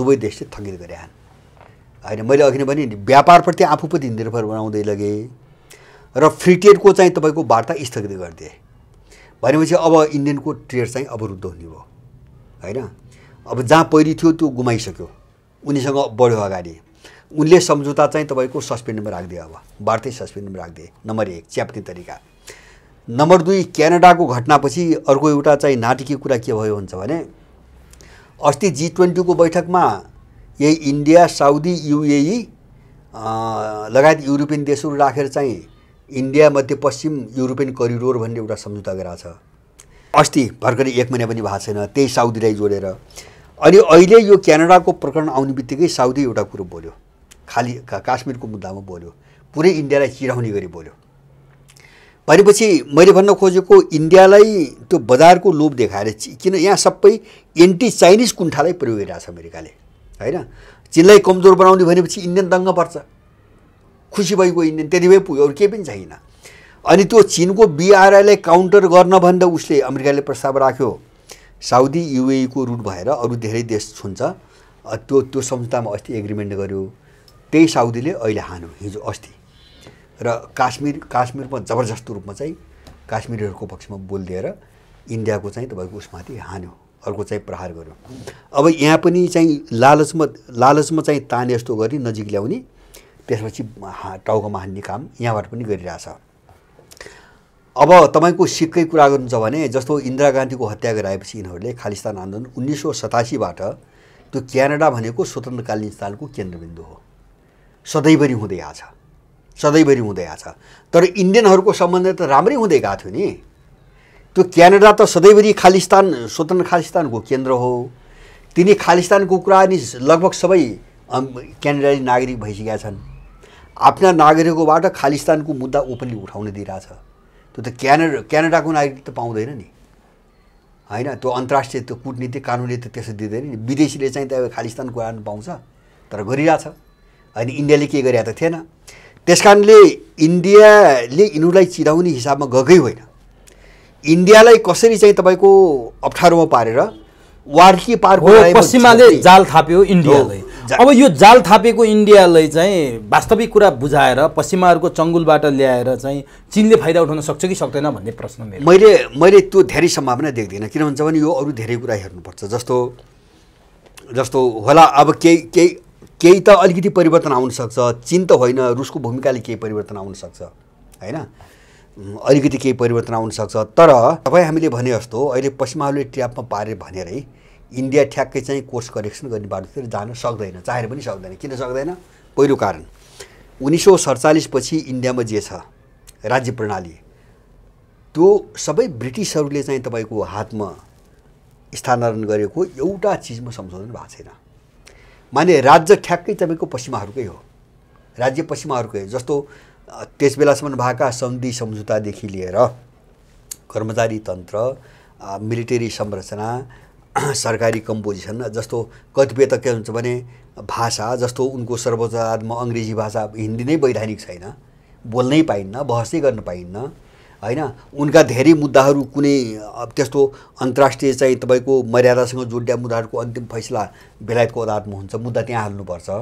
दुवै देशले थगित गरे होइन मैले अघि नै भने व्यापारप्रति आफूप्रति निर्भर बनाउँदै लगेँ र फ्रिटेडको चाहिँ तपाईँको वार्ता स्थगित गरिदिएँ भनेपछि अब इन्डियनको ट्रेड चाहिँ अवरुद्ध हुने भयो होइन अब जहाँ पहिरी थियो त्यो गुमाइसक्यो उनीसँग बढ्यो अगाडि उनले सम्झौता चाहिँ तपाईँको सस्पेन्डमा राखिदियो अब भारतीय सस्पेन्डमा राखिदिए नम्बर एक च्याप्ने तरिका नम्बर दुई क्यानाडाको घटनापछि अर्को एउटा चाहिँ नाटकीय कुरा के भयो हुन्छ भने अस्ति जी ट्वेन्टीको बैठकमा यही इन्डिया साउदी युएई लगायत युरोपियन देशहरू राखेर चाहिँ इन्डिया मध्यपश्चिम युरोपियन करिडोर भन्ने एउटा सम्झौता गराएको छ अस्ति भर्खरै एक महिना पनि भएको छैन त्यही साउदीलाई जोडेर अनि अहिले यो क्यानाडाको प्रकरण आउने बित्तिकै साउदी एउटा कुरो बोल्यो खालि काश्मीरको मुद्दामा बोल्यो पुरै इन्डियालाई चिराउने गरी बोल्यो भनेपछि मैले भन्न खोजेको इन्डियालाई त्यो बजारको लोभ देखाएर किन यहाँ सबै एन्टी चाइनिज कुण्ठालाई प्रयोग गरिरहेछ अमेरिकाले होइन चिनलाई कमजोर बनाउने भनेपछि इन्डियन दङ्ग पर्छ खुसी भइगयो इन्डियन त्यति भए पुग्यो अरू केही पनि छैन अनि त्यो चिनको बिआरआईलाई काउन्टर गर्न भन्दा उसले अमेरिकाले प्रस्ताव राख्यो साउदी युएईको रुट भएर अरू धेरै देश छुन्छ त्यो त्यो संस्थामा अस्ति एग्रिमेन्ट गर्यो त्यही साउदीले अहिले हान्यो हिजो अस्ति र काश्मीर काश्मीरमा जबरजस्त रूपमा चाहिँ काश्मीरहरूको पक्षमा बोलिदिएर इन्डियाको चाहिँ तपाईँको उसमाथि हान्यो अर्को चाहिँ प्रहार गर्यो अब यहाँ पनि चाहिँ लालचमा लालचमा चाहिँ ताने जस्तो गरी नजिक ल्याउने त्यसपछि टाउकोमा हान्ने काम यहाँबाट पनि गरिरहेछ अब तपाईँको सिक्कै कुरा गर्नुहुन्छ भने जस्तो इन्दिरा गान्धीको हत्या गराएपछि यिनीहरूले खालिस्तान आन्दोलन उन्नाइस सौ सतासीबाट त्यो क्यानाडा भनेको स्वतन्त्रकालीन स्थानको केन्द्रबिन्दु हो सधैँभरि हुँदै आछ सधैँभरि हुँदै आछ तर इन्डियनहरूको सम्बन्ध त राम्रै हुँदै गएको थियो नि त्यो क्यानाडा त सधैँभरि खालिस्तान स्वतन्त्र खालिस्तानको केन्द्र हो तिनी खालिस्तानको कुरा नि लगभग सबै क्यानाडाली नागरिक भइसकेका छन् आफ्ना नागरिकबाट खालिस्तानको मुद्दा ओपनली उठाउन दिइरहेछ त्यो त क्यानाडा क्यानाडाको नागरिक त पाउँदैन नि होइन त्यो अन्तर्राष्ट्रिय त्यो कुटनीति कानुनले त त्यसो दिँदैन नि विदेशीले चाहिँ त खालिस्तान कुराहरू पाउँछ तर गरिरहेछ होइन इन्डियाले के गरिरहेको त थिएन त्यस कारणले इन्डियाले यिनीहरूलाई चिराउने हिसाबमा गएकै होइन इन्डियालाई कसरी चाहिँ तपाईँको अप्ठ्यारोमा पारेर वार्की पार्क पश्चिमाले जाल थाप्यो इन्डियालाई अब यो जाल थापेको इन्डियालाई चाहिँ वास्तविक कुरा बुझाएर पश्चिमाहरूको चङ्गुलबाट ल्याएर चाहिँ चिनले फाइदा उठाउन सक्छ कि सक्दैन भन्ने प्रश्न मेरो मैले मैले त्यो धेरै सम्भावना देख्दिनँ किन भन्छ भने यो अरू धेरै कुरा हेर्नुपर्छ जस्तो जस्तो होला अब केही केही केही त अलिकति परिवर्तन आउनसक्छ चिन त होइन रुसको भूमिकाले केही परिवर्तन आउन सक्छ होइन अलिकति केही परिवर्तन आउनसक्छ तर तपाईँ हामीले भने जस्तो अहिले पश्चिमाहरूले ट्यापमा पारे भनेरै इन्डिया ठ्याक्कै चाहिँ कोर्स करेक्सन गर्ने बाटोतिर जान सक्दैन चाहेर पनि सक्दैन किन सक्दैन पहिलो कारण उन्नाइस सौ सडचालिसपछि इन्डियामा जे छ राज्य प्रणाली त्यो सबै ब्रिटिसहरूले चाहिँ तपाईँको हातमा स्थानान्तरण गरेको एउटा चिजमा संशोधन भएको छैन माने राज्य ठ्याक्कै तपाईँको पश्चिमाहरूकै हो राज्य पश्चिमाहरूकै जस्तो त्यस बेलासम्म भएका सन्धि सम्झौतादेखि लिएर कर्मचारी तन्त्र मिलिटरी संरचना *clears throat* सरकारी कम्पोजिसन जस्तो कतिपय त के हुन्छ भने भाषा जस्तो उनको सर्वोच्चमा अङ्ग्रेजी भाषा हिन्दी नै वैधानिक छैन बोल्नै पाइन्न बहसै गर्न पाइन्न होइन उनका धेरै मुद्दाहरू कुनै त्यस्तो अन्तर्राष्ट्रिय चाहिँ तपाईँको मर्यादासँग जोडिया मुद्दाहरूको अन्तिम फैसला बेलायतको अदालतमा हुन्छ मुद्दा त्यहाँ हाल्नुपर्छ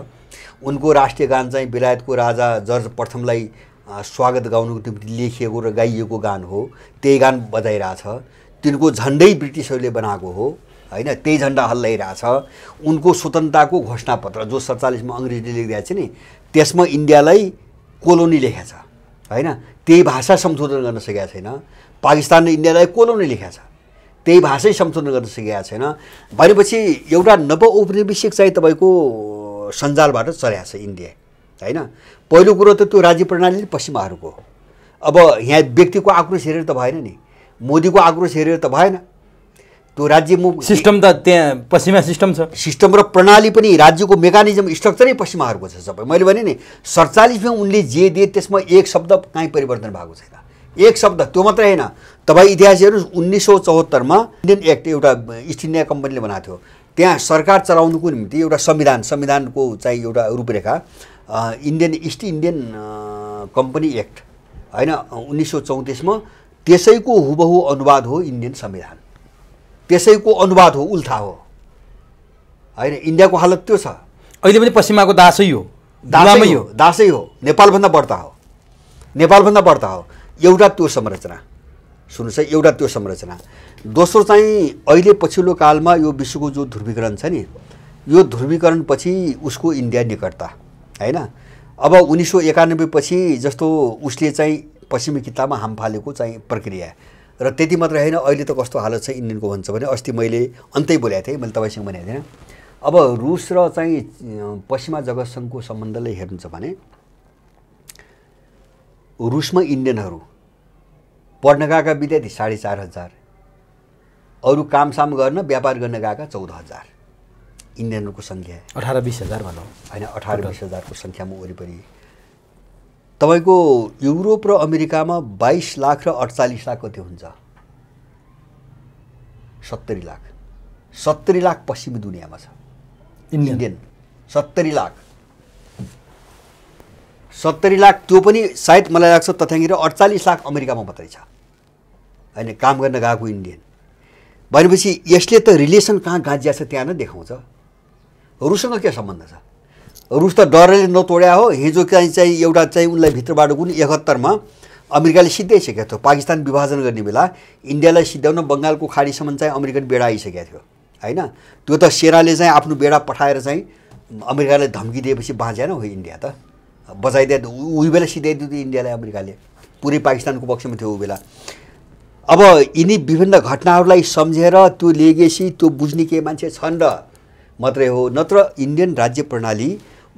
उनको राष्ट्रिय गान चाहिँ बेलायतको राजा जर्ज प्रथमलाई स्वागत गाउनुको निम्ति लेखिएको र गाइएको गान हो त्यही गान बजाइरहेछ तिनको झन्डै ब्रिटिसहरूले बनाएको हो होइन त्यही झन्डा हल्लाइरहेछ उनको स्वतन्त्रताको घोषणापत्र जो सत्तालिसमा अङ्ग्रेजीले लेखिरहेको छ नि त्यसमा इन्डियालाई कोलोनी लेखेको छ होइन त्यही भाषा संशोधन गर्न सकेका छैन पाकिस्तानले इन्डियालाई कोलोनी लेखेको छ त्यही भाषै संशोधन गर्न सकेका छैन भनेपछि एउटा नव औपनिवेशिक चाहिँ तपाईँको सञ्जालबाट चलाएको छ इन्डिया होइन पहिलो कुरो त त्यो राज्य प्रणाली पश्चिमाहरूको अब यहाँ व्यक्तिको आक्रोश हेरेर त भएन नि मोदीको आक्रोश हेरेर त भएन त्यो राज्यमुख सिस्टम त त्यहाँ पश्चिमा सिस्टम छ सिस्टम र प्रणाली पनि राज्यको मेकानिजम स्ट्रक्चरै पश्चिमाहरूको छ सबै मैले भने नि सडचालिसमा उनले जे दिए त्यसमा एक शब्द कहीँ परिवर्तन भएको छैन एक शब्द त्यो मात्रै होइन तपाईँ इतिहास हेर्नुहोस् उन्नाइस सौ चौहत्तरमा इन्डियन एक्ट एउटा इस्ट इन्डिया कम्पनीले बनाएको थियो त्यहाँ सरकार चलाउनुको निम्ति एउटा संविधान संविधानको चाहिँ एउटा रूपरेखा Indian east Indian company act होइन उन्नाइस सौ चौतिसमा त्यसैको हुबहु अनुवाद हो इन्डियन संविधान त्यसैको अनुवाद हो उल्था हो होइन इन्डियाको हालत त्यो छ अहिले पनि पश्चिमाको दासै हो दासै हो दासै हो नेपालभन्दा बढ्ता हो नेपालभन्दा बढ्ता हो एउटा त्यो संरचना सुन्नुहोस् है एउटा त्यो संरचना दोस्रो चाहिँ अहिले पछिल्लो कालमा यो विश्वको जो ध्रुवीकरण छ नि यो ध्रुवीकरणपछि उसको इन्डिया निकटता होइन अब उन्नाइस सौ एकानब्बेपछि जस्तो उसले चाहिँ पश्चिमी किताबमा हाम फालेको चाहिँ प्रक्रिया र त्यति मात्र होइन अहिले त कस्तो हालत छ इन्डियनको भन्छ भने अस्ति मैले अन्तै बोलेको थिएँ मैले तपाईँसँग भनेको थिइनँ अब रुस र चाहिँ पश्चिमा जगतसँगको सम्बन्धलाई हेर्नुहुन्छ भने रुसमा इन्डियनहरू पढ्न गएका विद्यार्थी साढे चार हजार अरू कामसाम गर्न व्यापार गर्न गएका चौध हजार इन्डियनहरूको सङ्ख्या अठार बिस हजार भनौँ होइन अठार बिस हजारको सङ्ख्यामा वरिपरि तपाईँको युरोप र अमेरिकामा बाइस लाख र अडचालिस लाख कति हुन्छ सत्तरी लाख सत्तरी लाख पश्चिमी दुनियाँमा छ इन्डियन सत्तरी लाख सत्तरी लाख त्यो पनि सायद मलाई लाग्छ तथ्याङ्गिर अडचालिस लाख अमेरिकामा मात्रै छ होइन काम गर्न गएको इन्डियन भनेपछि यसले त रिलेसन कहाँ गाँजिया छ त्यहाँ नै देखाउँछ रुससँग के सम्बन्ध छ रुस त डरले नतोड्या हो हिजो चाहिँ चाहिँ एउटा चाहिँ उनलाई भित्रबाट कुन एकहत्तरमा अमेरिकाले सिद्धाइसकेको थियो पाकिस्तान विभाजन गर्ने बेला इन्डियालाई सिद्ध्याउन बङ्गालको खाडीसम्म चाहिँ अमेरिकन बेडा आइसकेको थियो होइन त्यो त सेनाले चाहिँ आफ्नो बेडा पठाएर चाहिँ अमेरिकालाई धम्की दिएपछि बाँचेन हो इन्डिया त बचाइदिए उही बेला सिधाइदियो त्यो इन्डियालाई अमेरिकाले पुरै पाकिस्तानको पक्षमा थियो ऊ बेला अब यिनी विभिन्न घटनाहरूलाई सम्झेर त्यो लेगेसी त्यो बुझ्ने केही मान्छे छन् र मात्रै हो नत्र इन्डियन राज्य प्रणाली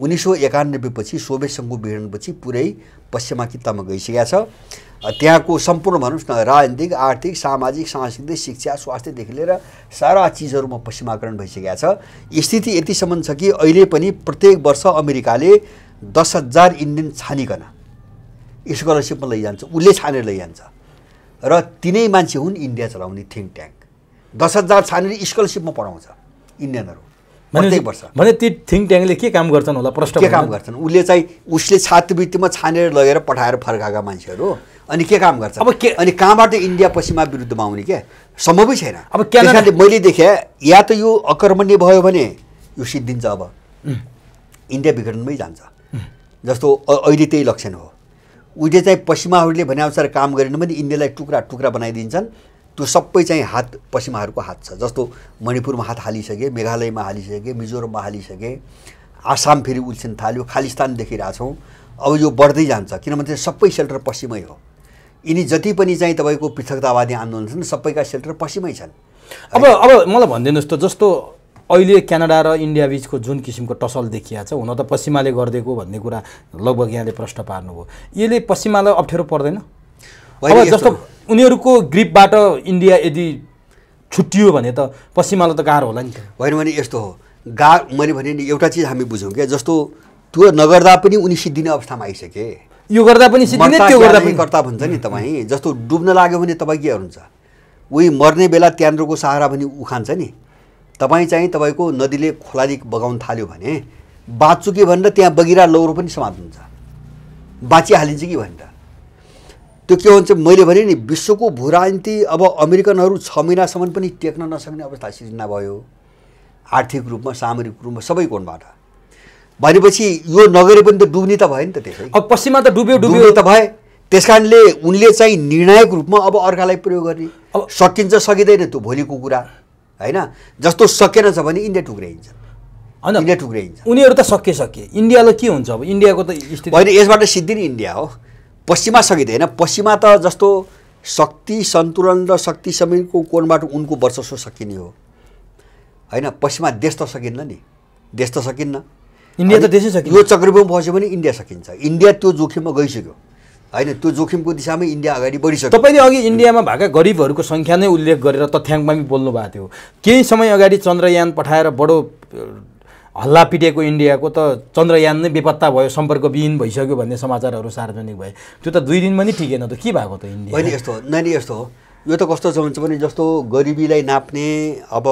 उन्नाइस सौ एकानब्बेपछि सोभियत सङ्घको विघटनपछि पुरै पश्चिमाकितामा गइसकेका छ त्यहाँको सम्पूर्ण भनौँ न राजनीतिक आर्थिक सामाजिक सांस्कृतिक शिक्षा स्वास्थ्यदेखि लिएर सारा चिजहरूमा पश्चिमाकरण भइसकेका छ स्थिति यतिसम्म छ कि अहिले पनि प्रत्येक वर्ष अमेरिकाले दस हजार इन्डियन छानिकन स्कलरसिपमा लैजान्छ उसले छानेर लैजान्छ र तिनै मान्छे हुन् इन्डिया चलाउने थिङ्क ट्याङ्क दस हजार छानेर स्कलरसिपमा पढाउँछ इन्डियनहरू प्रत्येक वर्ष भने ती थिङ्क ट्याङ्कले के काम गर्छन् होला प्रश्न के काम गर्छन् उसले चाहिँ उसले छात्रवृत्तिमा छानेर लगेर पठाएर फर्काएका मान्छेहरू अनि के काम गर्छ अब के अनि कहाँबाट इन्डिया पश्चिमा विरुद्धमा आउने क्या सम्भवै छैन अब क्यानाडाले मैले देखेँ या त यो अकर्मण्य भयो भने यो सिद्धिन्छ अब इन्डिया विघटनमै जान्छ जस्तो अहिले त्यही लक्षण हो उहिले चाहिँ पश्चिमाहरूले भने अनुसार काम गरेन भने इन्डियालाई टुक्रा टुक्रा बनाइदिन्छन् त्यो सबै चाहिँ हात पश्चिमाहरूको हात छ जस्तो मणिपुरमा हात हालिसके मेघालयमा हालिसके मिजोरममा हालिसके आसाम फेरि उल्छिन थाल्यो खालिस्तान देखिरहेछौँ अब यो बढ्दै जान्छ किनभने सबै सेल्टर पश्चिमै हो यिनी जति पनि चाहिँ तपाईँको पृथकतावादी आन्दोलन छन् सबैका सेल्टर पश्चिमै छन् अब अब मलाई भनिदिनुहोस् त जस्तो अहिले क्यानाडा र इन्डिया बिचको जुन किसिमको टसल देखिया छ हुन त पश्चिमाले गरिदिएको भन्ने कुरा लगभग यहाँले प्रश्न पार्नुभयो यसले पश्चिमालाई अप्ठ्यारो पर्दैन अब जस्तो उनीहरूको ग्रिपबाट इन्डिया यदि छुट्टियो भने त पश्चिमालो त गाह्रो होला नि त होइन भने यस्तो हो गा मैले भने नि एउटा चिज हामी बुझौँ क्या जस्तो त्यो नगर्दा पनि उनी सिद्धिने अवस्थामा आइसके यो गर्दा पनि सिद्धिने त्यो गर्दा पनि कर्ता भन्छ नि तपाईँ जस्तो डुब्न लाग्यो भने तपाईँ के गर्नुहुन्छ उही मर्ने बेला त्यान्द्रोको सहारा भने उखान्छ नि तपाईँ चाहिँ तपाईँको नदीले खोलादी बगाउन थाल्यो भने बाँच्छु कि भनेर त्यहाँ बगिरा लौरो पनि समाप्त हुन्छ बाँचिहालिन्छ कि भनेर त्यो के भन्छ मैले भने नि विश्वको भूराजनीति अब अमेरिकनहरू छ महिनासम्म पनि टेक्न नसक्ने अवस्था सिर्जना भयो आर्थिक रूपमा सामरिक रूपमा सबै कोणबाट भनेपछि यो नगरे पनि त डुब्ने त भयो नि त त्यसै अब पश्चिममा त डुब्यो डुब्यो त भए त्यस कारणले उनले चाहिँ निर्णायक रूपमा अब अर्कालाई प्रयोग गर्ने अब सकिन्छ सकिँदैन त्यो भोलिको कुरा होइन जस्तो सकेन छ भने इन्डिया टुक्राइन्छ होइन इन्डिया टुक्राइन्छ उनीहरू त सके सके इन्डियालाई के हुन्छ अब इन्डियाको त स्थिति होइन यसबाट सिद्धि नै इन्डिया हो पश्चिमा सकिँदैन पश्चिमा त जस्तो शक्ति सन्तुलन र शक्ति समयको कोणबाट उनको वर्चस्व सकिने हो होइन पश्चिमा देश त सकिन्न नि देश त सकिन्न इन्डिया त देशै सकिन्छ यो चक्रव्यूहमा बस्यो भने इन्डिया सकिन्छ इन्डिया त्यो जोखिममा गइसक्यो होइन त्यो जोखिमको दिशामै इन्डिया अगाडि बढिसक्यो तपाईँले अघि इन्डियामा भएका गरिबहरूको सङ्ख्या नै उल्लेख गरेर तथ्याङ्कमा पनि बोल्नु भएको थियो केही समय अगाडि चन्द्रयान पठाएर बडो हल्ला पिटेको इन्डियाको त चन्द्रयान नै बेपत्ता भयो सम्पर्कविहीन भइसक्यो भन्ने समाचारहरू सार्वजनिक भए त्यो त दुई दिनमा नि ठिकेन त के भएको त इन्डिया अहिले यस्तो हो नानी यस्तो हो यो त कस्तो छ भन्छ भने जस्तो गरिबीलाई नाप्ने अब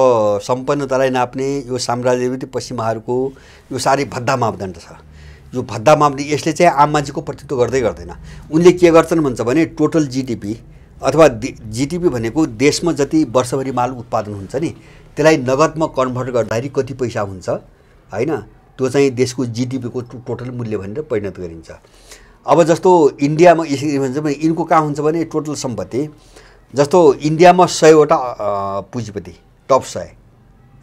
सम्पन्नतालाई नाप्ने यो साम्राज्यवादी पश्चिमाहरूको यो साह्रै भद्दा मापदण्ड छ यो भद्दा मापदण्ड यसले चाहिँ आम मान्छेको प्रतित्व गर्दै गर्दैन उनले के गर्छन् भन्छ भने टोटल जिडिपी अथवा जिडिपी भनेको देशमा जति वर्षभरि माल उत्पादन हुन्छ नि त्यसलाई नगदमा कन्भर्ट गर्दाखेरि कति पैसा हुन्छ होइन त्यो चाहिँ देशको जिडिपीको टोटल मूल्य भनेर परिणत गरिन्छ अब जस्तो इन्डियामा यसरी भन्छ भने यिनको कहाँ हुन्छ भने टोटल सम्पत्ति जस्तो इन्डियामा सयवटा पुँजीपति टप सय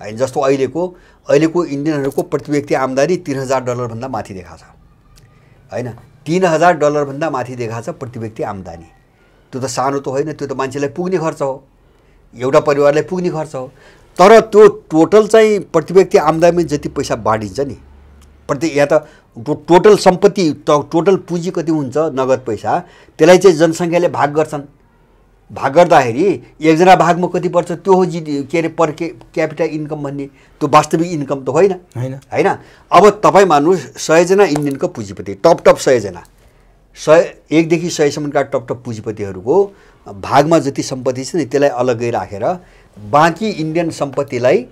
होइन जस्तो अहिलेको अहिलेको इन्डियनहरूको प्रति व्यक्ति आम्दानी तिन हजार डलरभन्दा माथि देखाएको छ होइन तिन हजार डलरभन्दा माथि देखाएको छ प्रति व्यक्ति आम्दानी त्यो त सानो त होइन त्यो त मान्छेलाई पुग्ने खर्च हो एउटा परिवारलाई पुग्ने खर्च हो तर त्यो टोटल चाहिँ प्रति व्यक्ति आम्दामी जति पैसा बाँडिन्छ नि प्रति या त टोटल सम्पत्ति टोटल पुँजी कति हुन्छ नगद पैसा त्यसलाई चाहिँ जनसङ्ख्याले भाग गर्छन् भाग गर्दाखेरि एकजना भागमा कति पर्छ त्यो हो जि के अरे पर के क्यापिटल इन्कम भन्ने त्यो वास्तविक इन्कम त होइन होइन होइन अब तपाईँ मान्नुहोस् सयजना इन्डियनको पुँजीपति टप टप सयजना सय एकदेखि सयसम्मका टप टप पुँजीपतिहरूको भागमा जति सम्पत्ति छ नि त्यसलाई अलग्गै राखेर बाँकी इन्डियन सम्पत्तिलाई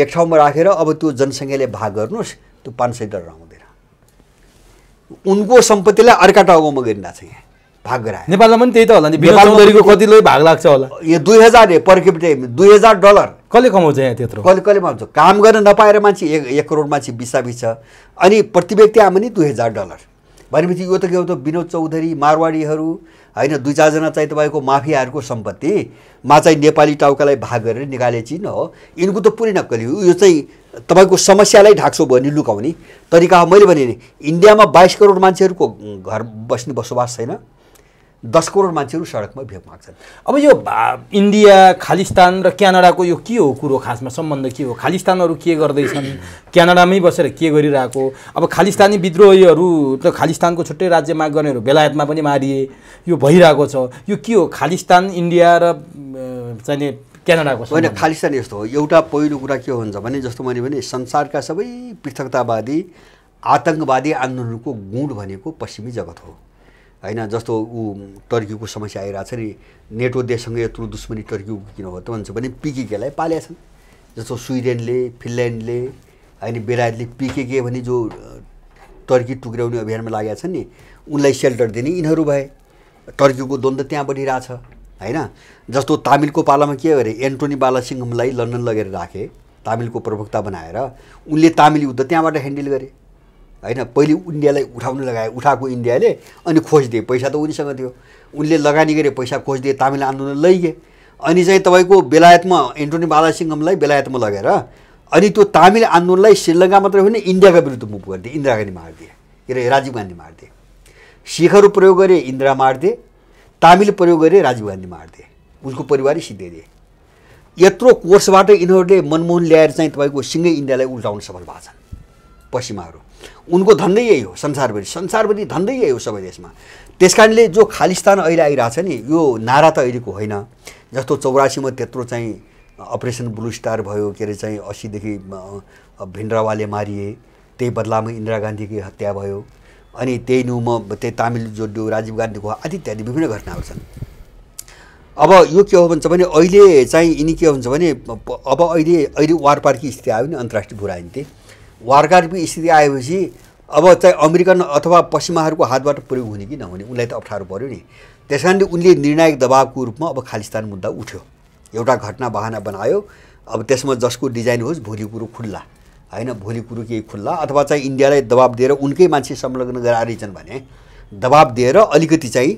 एक ठाउँमा राखेर अब त्यो जनसङ्ख्याले भाग गर्नुहोस् त्यो पाँच सय डलर आउँदैन उनको सम्पत्तिलाई अर्का टाउकोमा गरिरहेको छ यहाँ भाग गराए नेपालमा पनि त्यही त होला नि नेपालको कतिलाई भाग लाग्छ होला यो दुई हजार पर दुई हजार डलर कसले कमाउँछ यहाँ त्यत्रो कसले कसले कमाउँछ काम गर्न नपाएर मान्छे एक एक करोड मान्छे बिसा बिस छ अनि प्रति व्यक्ति आमा नि दुई हजार डलर भनेपछि यो त के हो त विनोद चौधरी मारवाडीहरू होइन दुई चारजना चाहिँ तपाईँको माफियाहरूको सम्पत्तिमा चाहिँ नेपाली टाउकालाई भाग गरेर निकाले चिन्ह हो यिनको त पुरै नक्कली यो चाहिँ तपाईँको समस्यालाई ढाक्सो भयो लुकाउने तरिका मैले भने इन्डियामा बाइस करोड मान्छेहरूको घर बस्ने बसोबास छैन दस करोड मान्छेहरू सडकमा भेक माग्छन् अब यो इन्डिया खालिस्तान र क्यानाडाको यो के हो कुरो खासमा सम्बन्ध के हो खालिस्तानहरू के गर्दैछन् क्यानाडामै बसेर के गरिरहेको अब खालिस्तानी विद्रोहीहरू त खालिस्तानको छुट्टै राज्य माग गर्नेहरू बेलायतमा पनि मारिए यो भइरहेको छ यो के हो खालिस्तान इन्डिया र चाहिने क्यानाडाको होइन खालिस्तान यस्तो हो एउटा पहिलो कुरा के हुन्छ भने जस्तो मैले भने संसारका सबै पृथकतावादी आतङ्कवादी आन्दोलनको गुण भनेको पश्चिमी जगत हो होइन जस्तो ऊ टर्कीको समस्या आइरहेको छ नि नेटो देशसँग यत्रो दुश्मनी टर्कीको किन हो त भन्छ भने पिकेकेलाई पालिया छन् जस्तो स्विडेनले फिनल्यान्डले होइन बेलायतले पिकेके भने जो टर्की टुक्राउने अभियानमा लागेका छन् नि उनलाई सेल्टर दिने यिनीहरू भए टर्कीको द्वन्द त्यहाँ बढिरहेछ होइन जस्तो तामिलको पालामा के अरे एन्टोनी बालासिंहमलाई लन्डन लगेर राखे तामिलको प्रवक्ता बनाएर उनले तामिल युद्ध त्यहाँबाट ह्यान्डल गरे होइन पहिले इन्डियालाई उठाउन लगाए उठाएको इन्डियाले अनि खोजिदिए पैसा त उनीसँग थियो उनले लगानी गरे पैसा खोजिदिए तामिल आन्दोलन लैगे अनि चाहिँ तपाईँको बेलायतमा एन्टोनी बालासिङ्गमलाई बेलायतमा लगेर अनि त्यो तामिल आन्दोलनलाई श्रीलङ्का मात्रै होइन इन्डियाका विरुद्ध मुभ गरिदिए इन्दिरा गान्धी मारिदिए के अरे राजीव गान्धी मारिदिए सिखहरू प्रयोग गरे इन्दिरा मारिदिए तामिल प्रयोग गरे राजीव गान्धी मारिदिए उसको परिवारै सिद्धिदिए यत्रो कोर्सबाट यिनीहरूले मनमोहन ल्याएर चाहिँ तपाईँको सिँगै इन्डियालाई उल्टाउन सफल भएको छन् पश्चिमाहरू उनको धन्दै यही हो संसारभरि संसारभरि धन्दै यही हो सबै देशमा त्यस कारणले जो खालिस्तान अहिले आइरहेछ नि यो नारा त अहिलेको होइन जस्तो चौरासीमा त्यत्रो चाहिँ अपरेसन ब्लु स्टार भयो के अरे चाहिँ असीदेखि भिन्डरावाले मारिए त्यही बदलामा इन्दिरा गान्धीकै हत्या भयो अनि त्यही नुमा त्यही तामिल जो राजीव गान्धीको आदि इत्यादि विभिन्न घटनाहरू छन् अब यो के हो भन्छ भने अहिले चाहिँ यिनी के हुन्छ भने अब अहिले अहिले वार वारपारकी स्थिति आयो नि अन्तर्राष्ट्रिय भुराइन्थे वारका स्थिति आएपछि अब चाहिँ अमेरिकन अथवा पश्चिमाहरूको हातबाट प्रयोग हुने कि नहुने उनलाई त अप्ठ्यारो पऱ्यो नि त्यस कारणले उनले निर्णायक दबावको रूपमा अब खालिस्तान मुद्दा उठ्यो एउटा घटना बहाना बनायो अब त्यसमा जसको डिजाइन होस् भोलि कुरो खुल्ला होइन भोलि कुरो केही खुल्ला अथवा चाहिँ इन्डियालाई दबाब दिएर उनकै मान्छे संलग्न गराइरहेछन् भने दबाब दिएर अलिकति चाहिँ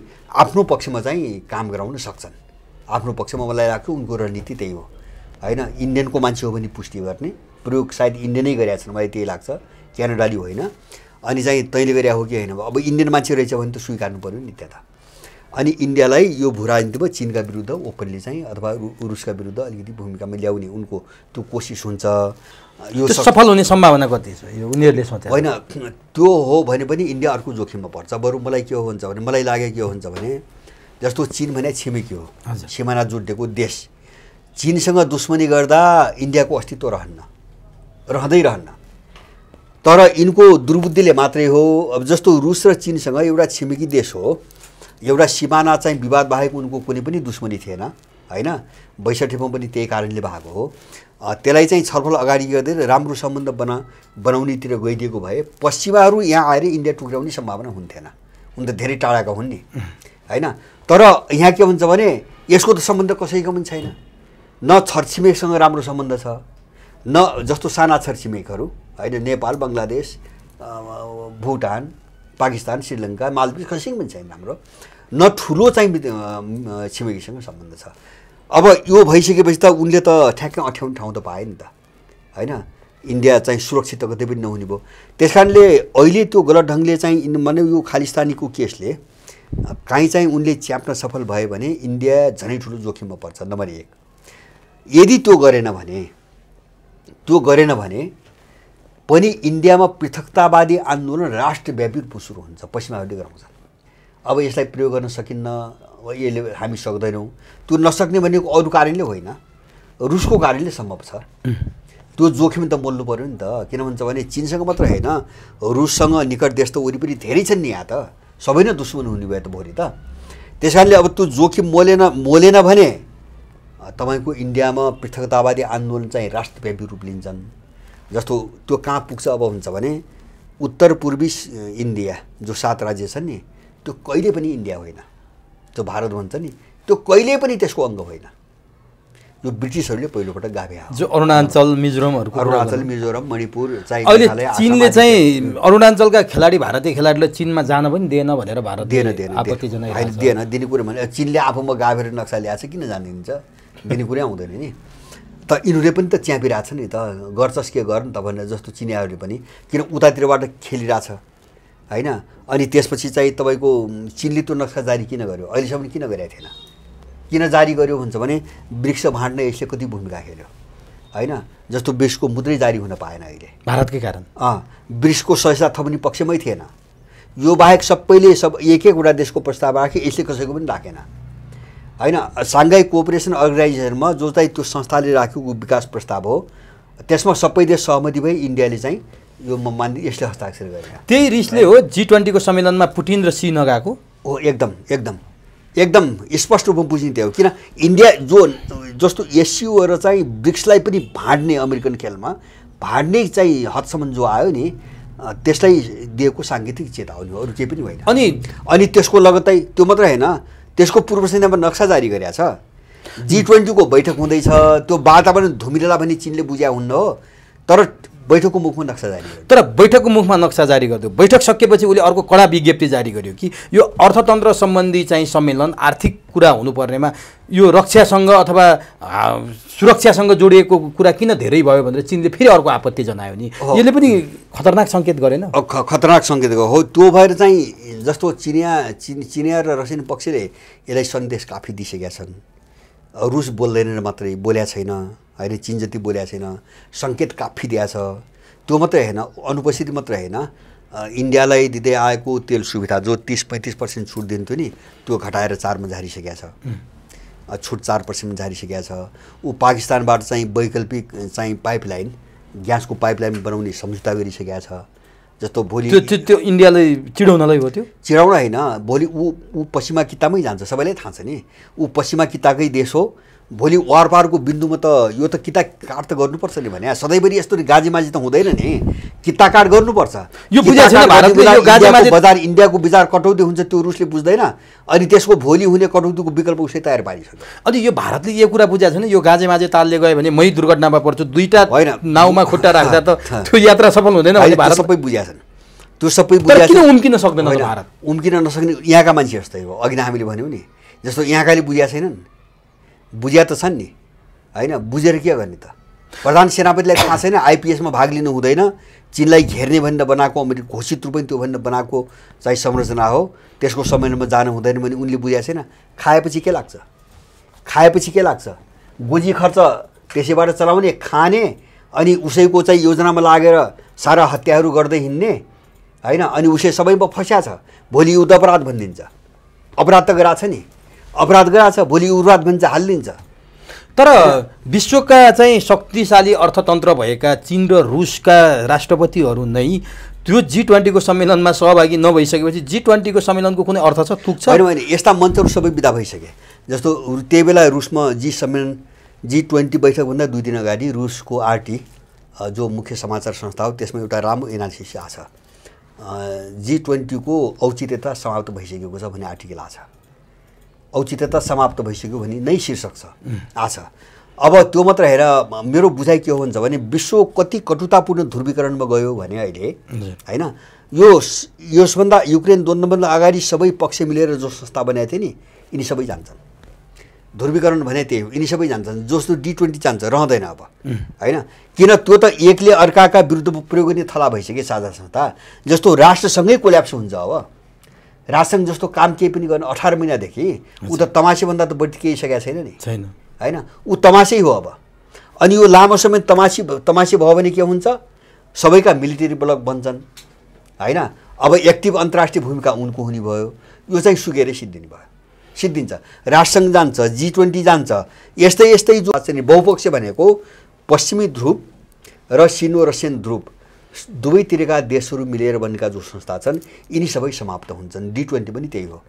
आफ्नो पक्षमा चाहिँ काम गराउन सक्छन् आफ्नो पक्षमा मलाई लाग्छ उनको रणनीति त्यही हो होइन इन्डियनको मान्छे हो भने पुष्टि गर्ने प्रयोग सायद इन्डियनै गरेका छन् मलाई त्यही लाग्छ क्यानाडाली होइन अनि चाहिँ तैँले गरे हो कि होइन अब इन्डियन मान्छे रहेछ भने त स्वीकार्नु पऱ्यो नि त्यता अनि इन्डियालाई यो भू राजनीतिमा चिनका विरुद्ध ओपनली चाहिँ अथवा रुसका विरुद्ध अलिकति भूमिकामा ल्याउने उनको त्यो कोसिस हुन्छ यो सफल हुने सम्भावना कति छ यो उनीहरूले सोचे होइन त्यो हो भने पनि इन्डिया अर्को जोखिममा पर्छ बरु मलाई के हो हुन्छ भने मलाई लाग्यो के हुन्छ भने जस्तो चिन भने छिमेकी हो सिमाना जोडिएको देश चिनसँग दुश्मनी गर्दा इन्डियाको अस्तित्व रहन्न रहँदै रहन्न तर यिनको दुर्बुद्धिले मात्रै हो अब जस्तो रुस र चिनसँग एउटा छिमेकी देश हो एउटा सिमाना चाहिँ विवाद बाहेक उनको कुनै पनि दुश्मनी थिएन होइन बैसठीमा पनि त्यही कारणले भएको हो त्यसलाई चाहिँ छलफल अगाडि गर्दै राम्रो सम्बन्ध बना बनाउनेतिर गइदिएको भए पश्चिमाहरू यहाँ आएर इन्डिया टुक्राउने सम्भावना हुन्थेन हुन त धेरै टाढाको हुन् नि होइन तर यहाँ के भन्छ भने यसको त सम्बन्ध कसैको पनि छैन न छरछिमेकसँग राम्रो सम्बन्ध छ न जस्तो साना छिमेकहरू होइन नेपाल बङ्गलादेश भुटान पाकिस्तान श्रीलङ्का मालदिप्स खसिङ पनि छैन हाम्रो न ठुलो चाहिँ छिमेकीसँग सम्बन्ध छ अब यो भइसकेपछि त उनले त ठ्याक्कै अठ्याउने ठाउँ त पाए नि त होइन इन्डिया चाहिँ सुरक्षित त कतै पनि नहुने भयो त्यस कारणले अहिले त्यो गलत ढङ्गले चाहिँ माने यो खालिस्तानीको केसले काहीँ चाहिँ उनले च्याप्न सफल भयो भने इन्डिया झनै ठुलो जोखिममा पर्छ नम्बर एक यदि त्यो गरेन भने त्यो गरेन भने पनि इन्डियामा पृथकतावादी आन्दोलन राष्ट्रव्यापी रूपमा सुरु हुन्छ पश्चिमाहरूले गराउँछ अब यसलाई प्रयोग गर्न सकिन्न यसले हामी सक्दैनौँ त्यो नसक्ने भनेको अरू कारणले होइन रुसको कारणले सम्भव छ त्यो जोखिम त बोल्नु पऱ्यो नि त किन भन्छ भने चिनसँग मात्र होइन रुससँग निकट देश त वरिपरि धेरै छन् नि यहाँ त सबै नै दुश्मन हुने भयो त भोलि त त्यस कारणले अब त्यो जोखिम मोलेन मोलेन भने तपाईँको इन्डियामा पृथकतावादी आन्दोलन चाहिँ राष्ट्रव्यापी रूप लिन्छन् जस्तो त्यो कहाँ पुग्छ अब हुन्छ भने उत्तर पूर्वी इन्डिया जो सात राज्य छन् नि त्यो कहिले पनि इन्डिया होइन जो भारत भन्छ नि त्यो कहिले पनि त्यसको अङ्ग होइन यो ब्रिटिसहरूले पहिलोपटक गाभे जो अरुणाञ्चल मिजोरमहरूको अरुणाचल मिजोरम मणिपुर अहिले चिनले चाहिँ अरुणाञ्चलका खेलाडी भारतीय खेलाडीलाई चिनमा जान पनि दिएन भनेर भारत दिएन दिएन दिएन दिने कुरो भने चिनले आफूमा गाभेर नक्सा ल्याएको छ किन जानिदिन्छ दिने कुरै आउँदैन नि त यिनीहरूले पनि त च्यापिरहेछ नि त गर्छस् के गर्नु त भनेर जस्तो चिनियाहरूले पनि किन उतातिरबाट खेलिरहेछ होइन अनि त्यसपछि चाहिँ तपाईँको चिनले त्यो नक्सा जारी किन गर्यो अहिलेसम्म किन गरेको थिएन किन जारी गर्यो भन्छ भने वृक्ष भाँड्न यसले कति भूमिका खेल्यो होइन जस्तो वृक्षको मुद्रै जारी हुन पाएन अहिले भारतकै कारण अँ वृक्षको सहिष्णुता थप्ने पक्षमै थिएन यो बाहेक सबैले सब एक एकवटा देशको प्रस्ताव राखे यसले कसैको पनि राखेन होइन साङ्घाई कोअपरेसन अर्गनाइजेसनमा जो चाहिँ त्यो संस्थाले राखेको विकास प्रस्ताव हो त्यसमा सबै देश सहमति भए इन्डियाले चाहिँ यो म मान्दै यसले हस्ताक्षर गरे त्यही रिसले हो जी ट्वेन्टीको सम्मेलनमा पुटिन र सी नगाएको हो एकदम एकदम एकदम स्पष्ट रूपमा बुझिन्थ्यो हो किन इन्डिया जो जस्तो एसिओ र चाहिँ ब्रिक्सलाई पनि भाँड्ने अमेरिकन खेलमा भाँड्ने चाहिँ हदसम्म जो आयो नि त्यसलाई दिएको साङ्गीतिक चेतावनी हो अरू केही पनि होइन अनि अनि त्यसको लगत्तै त्यो मात्रै होइन त्यसको पूर्व सेनामा नक्सा जारी गरेका छ जी ट्वेन्टीको बैठक हुँदैछ त्यो वातावरण धुमिलला भन्ने चिनले बुझ्या हुन्न हो तर बैठकको मुखमा नक्सा जारी तर बैठकको मुखमा नक्सा जारी गरिदियो बैठक सकिएपछि उसले अर्को कडा विज्ञप्ति जारी गर्यो कि यो अर्थतन्त्र सम्बन्धी चाहिँ सम्मेलन आर्थिक कुरा हुनुपर्नेमा यो रक्षासँग अथवा सुरक्षासँग जोडिएको कुरा किन धेरै भयो भनेर चिनले फेरि अर्को आपत्ति जनायो नि यसले पनि खतरनाक सङ्केत गरेन खतरनाक सङ्केत हो त्यो भएर चाहिँ जस्तो चिनिया चिन चिनिया र रसियन पक्षले यसलाई सन्देश काफी दिइसकेका छन् रुस बोल्दैन मात्रै बोल्या छैन अहिले चिन जति बोलेको छैन सङ्केत काफी दिएको छ त्यो मात्रै होइन अनुपस्थिति मात्रै होइन इन्डियालाई दिँदै आएको तेल सुविधा जो तिस पैँतिस पर्सेन्ट छुट दिन्थ्यो नि त्यो घटाएर चारमा झारिसकेका छ छुट चार पर्सेन्टमा झारिसकेका छ ऊ पाकिस्तानबाट चाहिँ वैकल्पिक चाहिँ पाइपलाइन ग्यासको पाइपलाइन बनाउने सम्झौता गरिसकेका छ जस्तो भोलि त्यो त्यो इन्डियालाई चिडाउनलाई हो त्यो चिडाउन होइन भोलि ऊ ऊ पश्चिमा कितामै जान्छ सबैलाई थाहा छ नि ऊ पश्चिमा किताकै देश हो भोलि वारपारको बिन्दुमा त यो त काट त गर्नुपर्छ नि भने सधैँभरि यस्तो गाजेमाजी त हुँदैन नि किता काट गर्नुपर्छ यो बजार इन्डियाको बजार कटौती हुन्छ त्यो रुसले बुझ्दैन अनि त्यसको भोलि हुने कटौतीको विकल्प उसले तयार पारिसक्यो अनि यो भारतले यो कुरा बुझाएको छैन यो गाजेमाजे तालले गयो भने मै दुर्घटनामा पर्छु दुईवटा होइन नाउँमा खुट्टा राख्दा त *laughs* त्यो यात्रा सफल हुँदैन सबै बुझाएको छैन त्यो सबै बुझाएको उम्किन सक्दैन भारत उम्किन नसक्ने यहाँका मान्छे जस्तै हो अघि हामीले भन्यौँ नि जस्तो यहाँकाले बुझाएको छैनन् बुझिया त छन् नि होइन बुझेर के गर्ने त प्रधान सेनापतिलाई थाहा छैन आइपिएसमा भाग लिनु हुँदैन चिनलाई घेर्ने भनेर बनाएको अमेरिका घोषित रूपमा त्यो भनेर बनाएको चाहिँ संरचना हो त्यसको समयमा जानु हुँदैन भने उनले बुझेको छैन खाएपछि के लाग्छ खाएपछि के लाग्छ गोजी खर्च त्यसैबाट चलाउने खाने अनि उसैको चाहिँ योजनामा लागेर सारा हत्याहरू गर्दै हिँड्ने होइन अनि उसै सबैमा फस्या छ भोलि युद्ध अपराध भनिदिन्छ अपराध त गराएको छ नि अपराध गराएको छ भोलि उर्वाद भन्छ हालिदिन्छ तर विश्वका चाहिँ शक्तिशाली अर्थतन्त्र भएका चिन र रुसका राष्ट्रपतिहरू नै त्यो जी ट्वेन्टीको सम्मेलनमा सहभागी नभइसकेपछि जी ट्वेन्टीको सम्मेलनको कुनै अर्थ छ थुक होइन होइन यस्ता मञ्चहरू सबै विदा भइसके जस्तो त्यही बेला रुसमा जी सम्मेलन जी ट्वेन्टी बैठकभन्दा दुई दिन अगाडि रुसको आरटी जो मुख्य समाचार संस्था हो त्यसमा एउटा राम्रो एनालिसिस आएको छ जी ट्वेन्टीको औचित्यता समाप्त भइसकेको छ भन्ने आर्टिकल आएको छ औचित्यता समाप्त भइसक्यो भने नै शीर्षक छ आशा अब त्यो मात्र हेर मेरो बुझाइ के हो भन्छ भने विश्व कति कटुतापूर्ण ध्रुवीकरणमा गयो भने अहिले होइन यो यसभन्दा युक्रेन द्वन्द्वभन्दा अगाडि सबै पक्ष मिलेर जो संस्था बनाएको थिए नि यिनी सबै जान्छन् ध्रुवीकरण भने त्यही हो यिनी सबै जान्छन् जस्तो डी ट्वेन्टी जान्छ रहँदैन अब होइन किन त्यो त एकले अर्काका विरुद्ध प्रयोग गर्ने थला भइसक्यो साझा संस्था जस्तो राष्ट्रसँगै कोल्याप्स हुन्छ अब राजसङ जस्तो काम केही पनि गर्नु अठार महिनादेखि ऊ त तमासेभन्दा त बढी केही सकेको छैन नि छैन होइन ऊ तमासै हो अब अनि यो लामो समय तमासी तमासी भयो भने के हुन्छ सबैका मिलिटरी ब्लक बन्छन् होइन अब एक्टिभ अन्तर्राष्ट्रिय भूमिका उनको हुने भयो यो चाहिँ सुकेरै सिद्धिनु भयो सिद्धिन्छ राष्ट्रसङ्घ जान्छ जी ट्वेन्टी जान्छ यस्तै यस्तै जो चाहिँ बहुपक्ष भनेको पश्चिमी ध्रुव र सिनो रसियन ध्रुव दुवैतिरका देशहरू मिलेर बनेका जो संस्था छन् यिनी सबै समाप्त हुन्छन् डी ट्वेन्टी पनि त्यही हो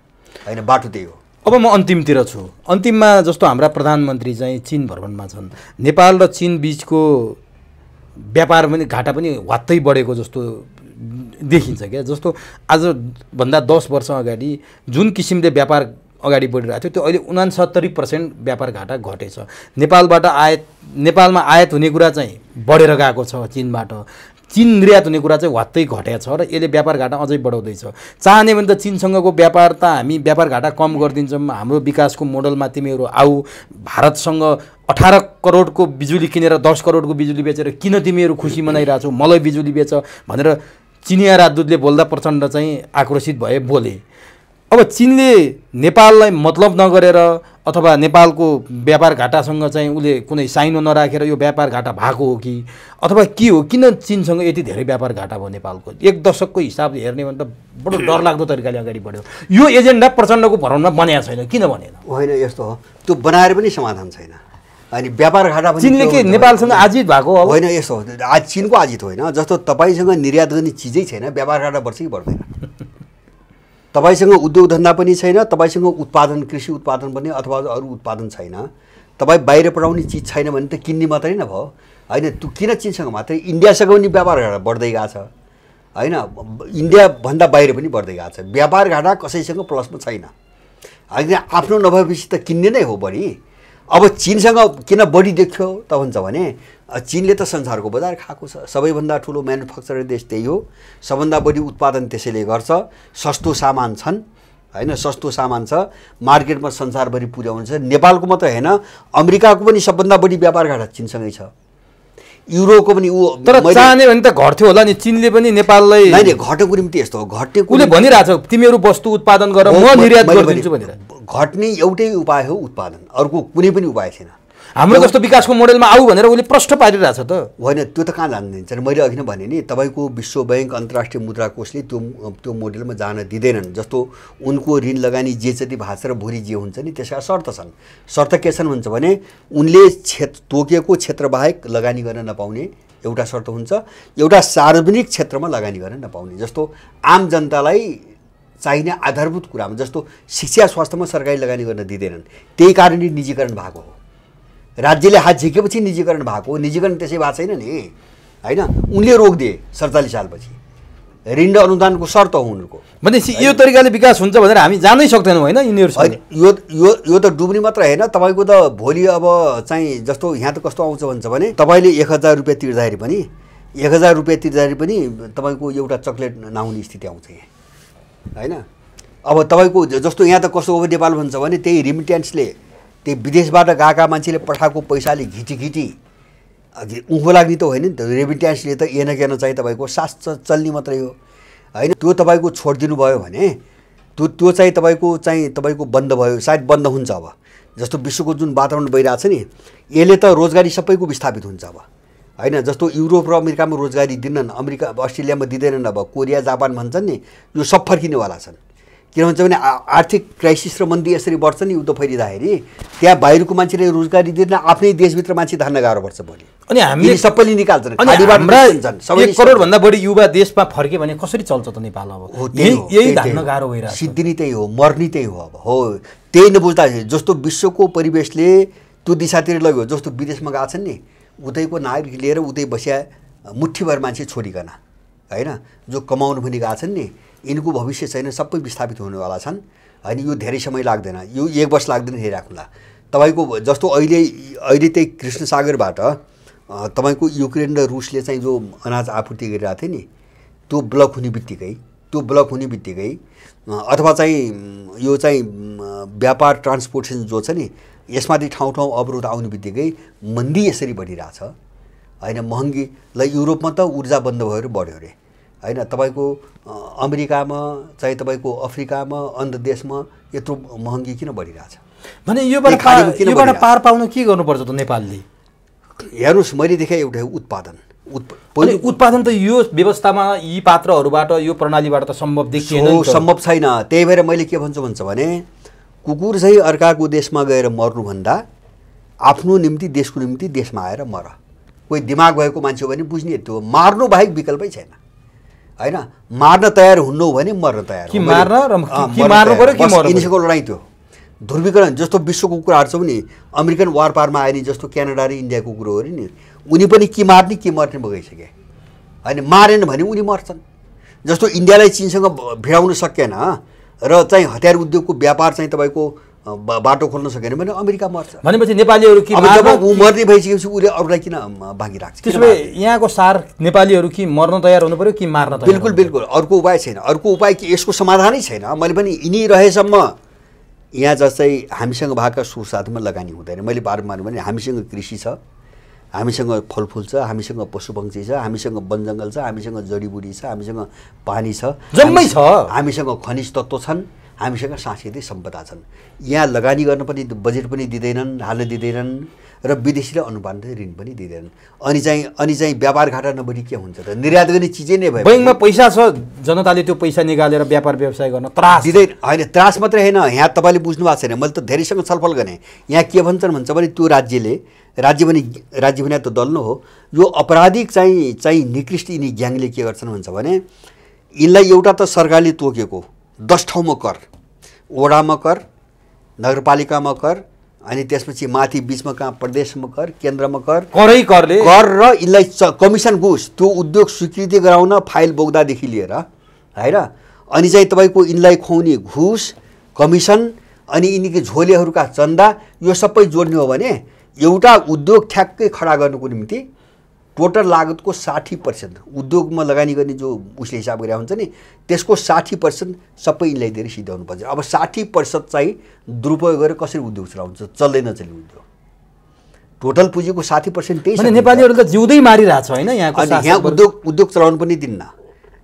होइन बाटो त्यही हो अब म अन्तिमतिर छु अन्तिममा जस्तो हाम्रा प्रधानमन्त्री चाहिँ चिन भ्रमणमा छन् नेपाल र चिन बिचको व्यापार पनि घाटा पनि वात्तै बढेको जस्तो देखिन्छ क्या जस्तो आजभन्दा दस वर्ष अगाडि जुन किसिमले व्यापार अगाडि बढिरहेको थियो त्यो अहिले उनासत्तरी पर्सेन्ट व्यापार घाटा घटेछ नेपालबाट आयात नेपालमा आयात हुने कुरा चाहिँ बढेर गएको छ चिनबाट चिन निर्यात हुने कुरा चाहिँ वात्तै घटेको छ र यसले व्यापार घाटा अझै बढाउँदैछ चाहने भने त चिनसँगको व्यापार त हामी व्यापार घाटा कम गरिदिन्छौँ हाम्रो विकासको मोडलमा तिमीहरू आऊ भारतसँग अठार करोडको बिजुली किनेर दस करोडको बिजुली बेचेर किन तिमीहरू खुसी मनाइरहेछौ मलाई बिजुली बेच भनेर चिनिया राजदूतले बोल्दा प्रचण्ड चाहिँ आक्रोशित भए बोले अब चिनले नेपाललाई मतलब नगरेर अथवा नेपालको व्यापार घाटासँग चाहिँ उसले कुनै साइनो नराखेर यो व्यापार घाटा भएको हो कि अथवा के हो किन चिनसँग यति धेरै व्यापार घाटा भयो नेपालको एक दशकको हिसाबले हेर्ने भने त बडो डरलाग्दो तरिकाले अगाडि बढ्यो यो एजेन्डा प्रचण्डको भ्रमणमा बनाएको छैन किन भनेर होइन यस्तो हो त्यो बनाएर पनि समाधान छैन अनि व्यापार घाटा चिनले के नेपालसँग आजित भएको होइन यस्तो हो आज चिनको आजित होइन जस्तो तपाईँसँग निर्यात गर्ने चिजै छैन व्यापार घाटा बढ्छ कि बढ्दैन तपाईँसँग उद्योग धन्दा पनि छैन तपाईँसँग उत्पादन कृषि उत्पादन पनि अथवा अरू उत्पादन छैन तपाईँ बाहिर पठाउने चिज छैन भने त किन्ने मात्रै नभयो होइन त्यो किन चिनसँग मात्रै इन्डियासँग पनि व्यापार घाटा बढ्दै गएको छ होइन इन्डियाभन्दा बाहिर पनि बढ्दै गएको छ व्यापार घाटा कसैसँग प्लसमा छैन होइन आफ्नो नभएपछि त किन्ने नै हो बढी अब चिनसँग किन बढी देख्यो त भन्छ भने चिनले त संसारको बजार खाएको छ सबैभन्दा ठुलो म्यानुफ्याक्चरिङ देश त्यही हो सबभन्दा बढी उत्पादन त्यसैले गर्छ सस्तो सामान छन् होइन सस्तो सामान छ मार्केटमा संसारभरि पुर्याउनु छ नेपालको मात्रै होइन अमेरिकाको पनि सबभन्दा बढी व्यापार घाटा चिनसँगै छ युरोपको पनि ऊ तर जाने भने त घट्थ्यो होला नि चिनले पनि नेपाललाई नै घटेको निम्ति यस्तो हो घटेको उसले भनिरहेको छ तिमीहरू वस्तु उत्पादन गर म निर्यात गरिदिन्छु भनेर घट्ने एउटै उपाय हो उत्पादन अर्को कुनै पनि उपाय छैन हाम्रो जस्तो विकासको मोडेलमा आऊ भनेर उसले प्रश्न पारिरहेछ त होइन त्यो त कहाँ जान दिन्छ मैले अघि नै भने नि तपाईँको विश्व ब्याङ्क अन्तर्राष्ट्रिय मुद्रा कोषले त्यो त्यो मोडेलमा जान दिँदैनन् जस्तो उनको ऋण लगानी जे जति भाषा र भोलि जे हुन्छ नि त्यसका शर्त छन् शर्त के छन् भन्छ भने उनले क्षेत्र तोकिएको क्षेत्रबाहेक लगानी गर्न नपाउने एउटा शर्त हुन्छ एउटा सार्वजनिक क्षेत्रमा लगानी गर्न नपाउने जस्तो आम जनतालाई चाहिने आधारभूत कुरामा जस्तो शिक्षा स्वास्थ्यमा सरकारी लगानी गर्न दिँदैनन् त्यही कारणले निजीकरण भएको हो राज्यले हात झिकेपछि निजीकरण भएको निजीकरण त्यसै भएको छैन नि होइन उनले रोक दिए सडचालिस सालपछि ऋण र अनुदानको शर्त हो उनीहरूको भनेपछि यो तरिकाले विकास हुन्छ भनेर हामी जानै सक्दैनौँ होइन यिनीहरू यो यो यो त डुब्ने मात्र होइन तपाईँको त भोलि अब चाहिँ जस्तो यहाँ त कस्तो आउँछ भन्छ भने तपाईँले एक हजार रुपियाँ तिर्दाखेरि पनि एक हजार रुपियाँ तिर्दाखेरि पनि तपाईँको एउटा चक्लेट नहुने स्थिति आउँछ यहाँ होइन अब तपाईँको जस्तो यहाँ त कस्तो हो नेपाल भन्छ भने त्यही रिमिट्यान्सले त्यही विदेशबाट गएका मान्छेले पठाएको पैसाले घिटी घिटी उखो लाग्ने त होइन नि त रेमिट्यान्सले त एन केन चाहिँ तपाईँको सास चल्ने मात्रै हो होइन त्यो तपाईँको छोडिदिनु भयो भने त्यो त्यो चाहिँ तपाईँको चाहिँ तपाईँको बन्द भयो सायद बन्द हुन्छ अब जस्तो विश्वको जुन वातावरण भइरहेको छ नि यसले त रोजगारी सबैको विस्थापित हुन्छ अब होइन जस्तो युरोप र अमेरिकामा रोजगारी दिन्नन् अमेरिका अस्ट्रेलियामा दिँदैनन् अब कोरिया जापान भन्छन् नि यो सब फर्किनेवाला छन् किन भन्छ भने आर्थिक क्राइसिस र मन्दी यसरी बढ्छ नि उद्धो फैलिँदाखेरि त्यहाँ बाहिरको मान्छेले रोजगारी दिँदैन आफ्नै देशभित्र मान्छे धान्न गाह्रो पर्छ भोलि अनि हामीले सबैले निकाल्छन् एक करोडभन्दा बढी युवा देशमा फर्क्यो भने कसरी चल्छ त नेपाल अब यही धान्न गाह्रो भइरहेको सिद्धि नै त्यही हो मर्नी त्यही हो अब हो त्यही नबुझ्दा जस्तो विश्वको परिवेशले त्यो दिशातिर लग्यो जस्तो विदेशमा गएको छन् नि उतैको नागरिक लिएर उतै बसिया मुठीभर मान्छे छोडिकन होइन जो कमाउनु पनि गएको छन् नि यिनको भविष्य छैन सबै विस्थापित हुनेवाला छन् होइन यो धेरै समय लाग्दैन यो एक वर्ष लाग्दैन हेरिराख्नुहोला तपाईँको जस्तो अहिले अहिले त्यही कृष्णसागरबाट तपाईँको युक्रेन र रुसले चाहिँ जो अनाज आपूर्ति गरिरहेको थियो नि त्यो ब्लक हुने बित्तिकै त्यो ब्लक हुने बित्तिकै अथवा चाहिँ यो चाहिँ व्यापार ट्रान्सपोर्टेसन जो छ नि यसमाथि ठाउँ ठाउँ अवरोध आउने बित्तिकै मन्दी यसरी बढिरहेछ होइन महँगी ल युरोपमा त ऊर्जा बन्द भएर बढ्यो अरे होइन तपाईँको अमेरिकामा चाहे तपाईँको अफ्रिकामा अन्य देशमा यत्रो महँगी किन बढिरहेछ भने यो योबाट पार पाउन के गर्नुपर्छ त नेपालले हेर्नुहोस् मैले देखेँ एउटा उत्पादन उत्पादन त यो व्यवस्थामा यी पात्रहरूबाट यो प्रणालीबाट त सम्भव हो सम्भव छैन त्यही भएर मैले के भन्छु भन्छ भने कुकुर चाहिँ अर्काको देशमा गएर मर्नुभन्दा आफ्नो निम्ति देशको निम्ति देशमा आएर मर कोही दिमाग भएको मान्छे हो भने बुझ्ने त्यो मार्नु बाहेक विकल्पै छैन होइन मार्न तयार हुन्नौ भने मर्न तयार कि यिनीसँगको लडाइँ त्यो ध्रुवीकरण जस्तो विश्वको कुराहरू छ नि अमेरिकन वार पारमा आयो नि जस्तो क्यानाडा र इन्डियाको कुरो हो नि उनी पनि के मार्ने के मर्ने भइसके होइन मारेन भने उनी मर्छन् जस्तो इन्डियालाई चिनसँग भिडाउन सकेन र चाहिँ हतियार उद्योगको व्यापार चाहिँ तपाईँको बाटो खोल्न सकेन भने अमेरिका मर्छ भनेपछि नेपालीहरू कि जब ऊ मर्ने भइसकेपछि उसले अरूलाई किन बाँकी राख्छ त्यसो भए यहाँको सार नेपालीहरू कि मर्न तयार हुनु पऱ्यो कि मार्न बिल्कुल बिल्कुल अर्को उपाय छैन अर्को उपाय कि यसको समाधानै छैन मैले पनि यिनी रहेसम्म यहाँ जस्तै हामीसँग भएका सुसाधनमा लगानी हुँदैन मैले बारम्बार भने हामीसँग कृषि छ हामीसँग फलफुल छ हामीसँग पशुपक्षी छ हामीसँग वनजङ्गल छ हामीसँग जडीबुडी छ हामीसँग पानी छ जम्मै छ हामीसँग खनिज तत्त्व छन् हामीसँग सांस्कृतिक सम्पदा छन् यहाँ लगानी गर्न पनि बजेट पनि दिँदैनन् हाल्न दिँदैनन् र विदेशीलाई अनुपात ऋण पनि दिँदैनन् अनि चाहिँ अनि चाहिँ व्यापार घाटा नबनी के हुन्छ त निर्यात गर्ने चिजै नै भयो ब्याङ्कमा पैसा छ जनताले त्यो पैसा निकालेर व्यापार व्यवसाय गर्न त्रास दिँदैन होइन त्रास मात्रै होइन यहाँ तपाईँले बुझ्नु भएको छैन मैले त धेरैसँग छलफल गरेँ यहाँ के भन्छन् भन्छ भने त्यो राज्यले राज्य भने राज्य भने त दल नै हो यो अपराधिक चाहिँ चाहिँ निकृष्ट यिनी ग्याङले के गर्छन् भन्छ भने यिनलाई एउटा त सरकारले तोकेको दस ठाउँमा कर वडामा कर नगरपालिकामा कर अनि त्यसपछि माथि बिचमा कहाँ प्रदेशमा कर केन्द्रमा कर करै करले कर र यसलाई कमिसन घुस त्यो उद्योग स्वीकृति गराउन फाइल बोक्दादेखि लिएर होइन अनि चाहिँ तपाईँको यिनलाई खुवाउने घुस कमिसन अनि यिनीको झोलेहरूका चन्दा यो सबै जोड्ने हो भने एउटा उद्योग ठ्याक्कै खडा गर्नुको निम्ति टोटल लागतको साठी पर्सेन्ट उद्योगमा लगानी गर्ने जो उसले हिसाब गरेर हुन्छ नि त्यसको साठी पर्सेन्ट सबै दिएर सिधाउनु पर्छ अब साठी पर्सेन्ट चाहिँ दुरुपयोग गरेर कसरी उद्योग चलाउँछ चल्दै नचल्ने उद्योग टोटल पुँजीको साठी पर्सेन्ट त्यही नेपालीहरू त जिउँदै मारिरहेको छ होइन यहाँ उद्योग उद्योग चलाउनु पनि दिन्न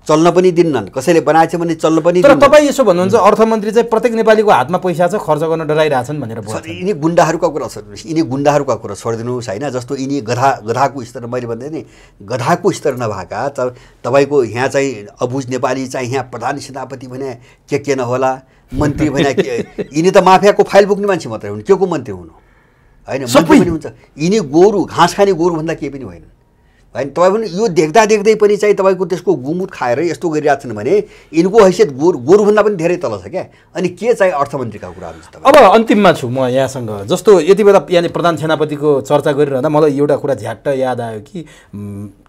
चल्न पनि दिन्नन् कसैले बनाएछ भने चल्न पनि तर तपाईँ यसो भन्नुहुन्छ अर्थमन्त्री चाहिँ प्रत्येक नेपालीको हातमा पैसा छ खर्च गर्न डराइरहेछन् भनेर यिनी गुन्डाहरूका कुरा छोडिदिनुहोस् यिनी गुन्डाहरूका कुरा छोडिदिनुहोस् होइन जस्तो यिनी गधा गधाको स्तर मैले भन्दै नि गधाको स्तर नभएका त तपाईँको यहाँ चाहिँ अबुझ नेपाली चाहिँ यहाँ प्रधान सेनापति भने के के नहोला मन्त्री भने *laughs* यिनी त माफियाको फाइल बोक्ने मान्छे मात्रै हुन् के को मन्त्री हुनु होइन मन्त्री पनि हुन्छ यिनी गोरु घाँस खाने गोरुभन्दा केही पनि होइनन् होइन तपाईँ पनि यो देख्दा देख्दै पनि चाहिँ तपाईँको त्यसको गुमुट खाएर यस्तो गरिरहेको छन् भने यिनको हैसियत गोर गोरुभन्दा पनि धेरै तल छ क्या अनि के चाहिँ अर्थमन्त्रीका कुराहरू छ अब अन्तिममा छु म यहाँसँग जस्तो यति बेला यहाँनिर प्रधान सेनापतिको चर्चा गरिरहँदा मलाई एउटा कुरा झ्याट्ट याद आयो कि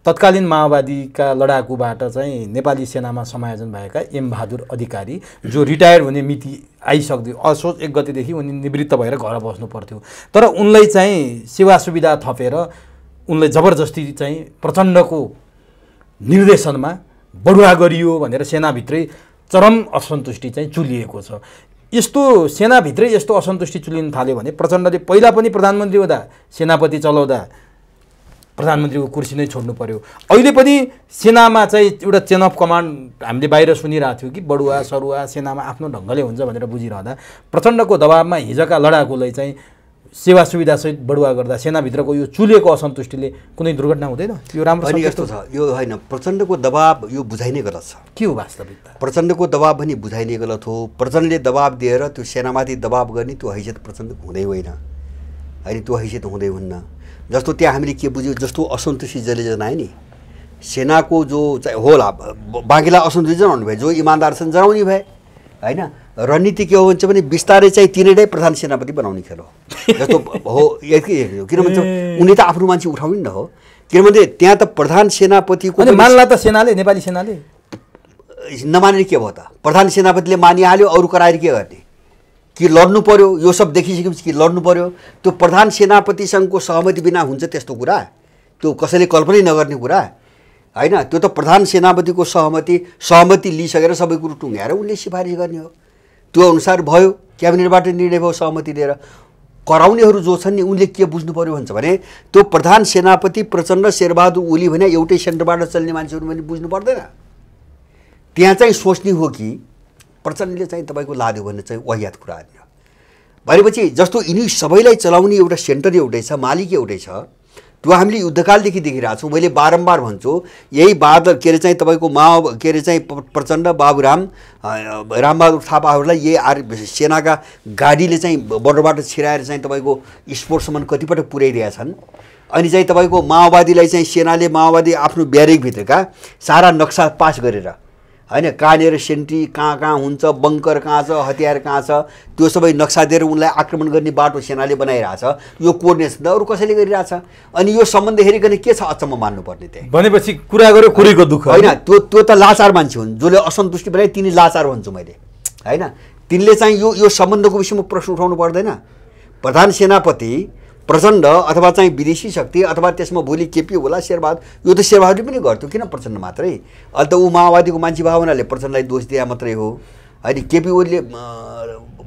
तत्कालीन माओवादीका लडाकुबाट चाहिँ नेपाली सेनामा समायोजन भएका एमबहादुर अधिकारी जो रिटायर हुने मिति आइसक्थ्यो असोज एक गतिदेखि उनी निवृत्त भएर घर बस्नु पर्थ्यो तर उनलाई चाहिँ सेवा सुविधा थपेर उनलाई जबरजस्ती चाहिँ प्रचण्डको निर्देशनमा बढुवा गरियो भनेर सेनाभित्रै चरम असन्तुष्टि चाहिँ चुलिएको छ यस्तो सेनाभित्रै यस्तो असन्तुष्टि चुलिन थाल्यो भने प्रचण्डले पहिला पनि प्रधानमन्त्री हुँदा सेनापति चलाउँदा प्रधानमन्त्रीको कुर्सी नै छोड्नु पर्यो अहिले पनि सेनामा चाहिँ एउटा चेन अफ कमान्ड हामीले बाहिर सुनिरहेको थियौँ कि बडुवा सरुवा सेनामा आफ्नो ढङ्गले हुन्छ भनेर बुझिरहँदा प्रचण्डको दबावमा हिजोका लडाकुलाई चाहिँ सेवा सुविधासहित बढुवा गर्दा सेनाभित्रको यो चुलेको असन्तुष्टिले कुनै दुर्घटना हुँदैन यो राम्रो यस्तो छ यो होइन प्रचण्डको दबाब यो बुझाइने गलत छ के हो वास्तविकता प्रचण्डको दबाब पनि बुझाइने गलत हो प्रचण्डले दबाब दिएर त्यो सेनामाथि दबाब गर्ने त्यो हैसियत प्रचण्डको हुँदै होइन होइन त्यो हैसियत हुँदै हुन्न जस्तो त्यहाँ हामीले के बुझ्यौँ जस्तो असन्तुष्टि जसले जनायो नि सेनाको जो चाहिँ होला बाँकीलाई असन्तुष्टि जनाउनु भयो जो इमान्दार छन् जनाउने भए होइन रणनीति के हो भन्छ भने बिस्तारै चाहिँ नै प्रधान सेनापति बनाउने खेल हो *laughs* जस्तो हो किन भन्छ उनी त आफ्नो मान्छे उठाउने न हो किनभने त्यहाँ त प्रधान सेनापतिको मान्ला त सेनाले नेपाली सेनाले नमानेर के भयो त प्रधान सेनापतिले मानिहाल्यो अरू कराएर के गर्ने कि लड्नु पऱ्यो यो सब देखिसकेपछि कि लड्नु पऱ्यो त्यो प्रधान सेनापतिसँगको सहमति बिना हुन्छ त्यस्तो कुरा त्यो कसैले कल्पनै नगर्ने कुरा होइन त्यो त प्रधान सेनापतिको सहमति सहमति लिइसकेर सबै कुरो टुङ्ग्याएर उनले सिफारिस गर्ने हो त्यो अनुसार भयो क्याबिनेटबाट निर्णय भयो सहमति लिएर कराउनेहरू जो छन् नि उनले के बुझ्नु पऱ्यो भन्छ भने त्यो प्रधान सेनापति प्रचण्ड शेरबहादुर ओली भने एउटै सेन्टरबाट चल्ने मान्छेहरू पनि बुझ्नु पर्दैन त्यहाँ चाहिँ सोच्ने हो कि प्रचण्डले चाहिँ तपाईँको लाद्यो भने चाहिँ वाहियात कुरा हाल्यो भनेपछि जस्तो यिनी सबैलाई चलाउने एउटा सेन्टर एउटै छ मालिक एउटै छ त्यो हामीले युद्धकालदेखि देखिरहेको छौँ मैले बारम्बार भन्छु यही बहादुर के अरे चाहिँ तपाईँको माओ के अरे चाहिँ प्रचण्ड बाबुराम रामबहादुर थापाहरूलाई यही आर् सेनाका गाडीले चाहिँ बर्डरबाट छिराएर चाहिँ तपाईँको स्पोर्ट्ससम्म कतिपटक छन् अनि चाहिँ तपाईँको माओवादीलाई चाहिँ सेनाले माओवादी आफ्नो ब्यारेकभित्रका सारा नक्सा पास गरेर होइन कहाँनिर सेन्ट्री कहाँ कहाँ हुन्छ बङ्कर कहाँ छ हतियार कहाँ छ त्यो सबै नक्सा दिएर उनलाई आक्रमण गर्ने बाटो सेनाले बनाइरहेछ यो कोर्डिनेसन अरू कसैले गरिरहेछ अनि यो सम्बन्ध हेरिकन के छ अचम्म मान्नुपर्ने त्यहाँ भनेपछि कुरा गऱ्यो कुरीको दुःख होइन त्यो त्यो त लाचार मान्छे हुन् जसले असन्तुष्टि बनाए तिनी लाचार भन्छु मैले होइन तिनले चाहिँ यो यो सम्बन्धको विषयमा प्रश्न उठाउनु पर्दैन प्रधान सेनापति प्रचण्ड अथवा चाहिँ विदेशी शक्ति अथवा त्यसमा भोलि केपी होला शेरबहादुर यो त शेरबहादुरले पनि गर्थ्यो किन प्रचण्ड मात्रै अहिले त ऊ माओवादीको मान्छे भावनाले प्रचण्डलाई दोष दिए मात्रै हो अहिले केपी ओलीले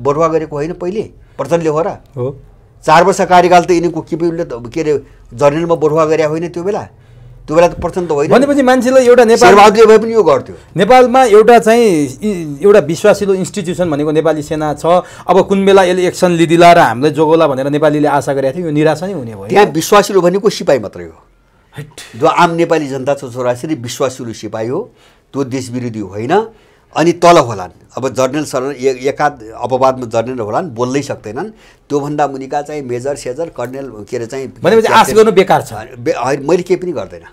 बरुवा गरेको होइन पहिले प्रचण्डले हो र हो चार वर्ष कार्यकाल त यिनीको केपी ओलीले त के अरे जर्नेलमा बरुवा गरे होइन त्यो बेला त्यो बेला त प्रचण्ड होइन भनेपछि मान्छेलाई एउटा नेपाल भए पनि यो गर्थ्यो नेपालमा एउटा चाहिँ एउटा विश्वासिलो इन्स्टिट्युसन भनेको नेपाली सेना छ अब कुन बेला यसले एक्सन लिदिला र हामीलाई जोगोला भनेर नेपालीले आशा गरेको थियो यो निराशा नै हुने भयो त्यहाँ विश्वासिलो भनेको सिपाही मात्रै हो जो आम नेपाली जनता छ छोरासरी विश्वासिलो सिपाही हो त्यो देशविरोधी होइन अनि तल होलान् अब जर्नल सर एकाध अपवादमा जर्नल होलान् बोल्नै सक्दैनन् त्योभन्दा मुनिका चाहिँ मेजर सेजर कर्नेल के अरे चाहिँ आश गर्नु बेकार छ मैले केही पनि गर्दैन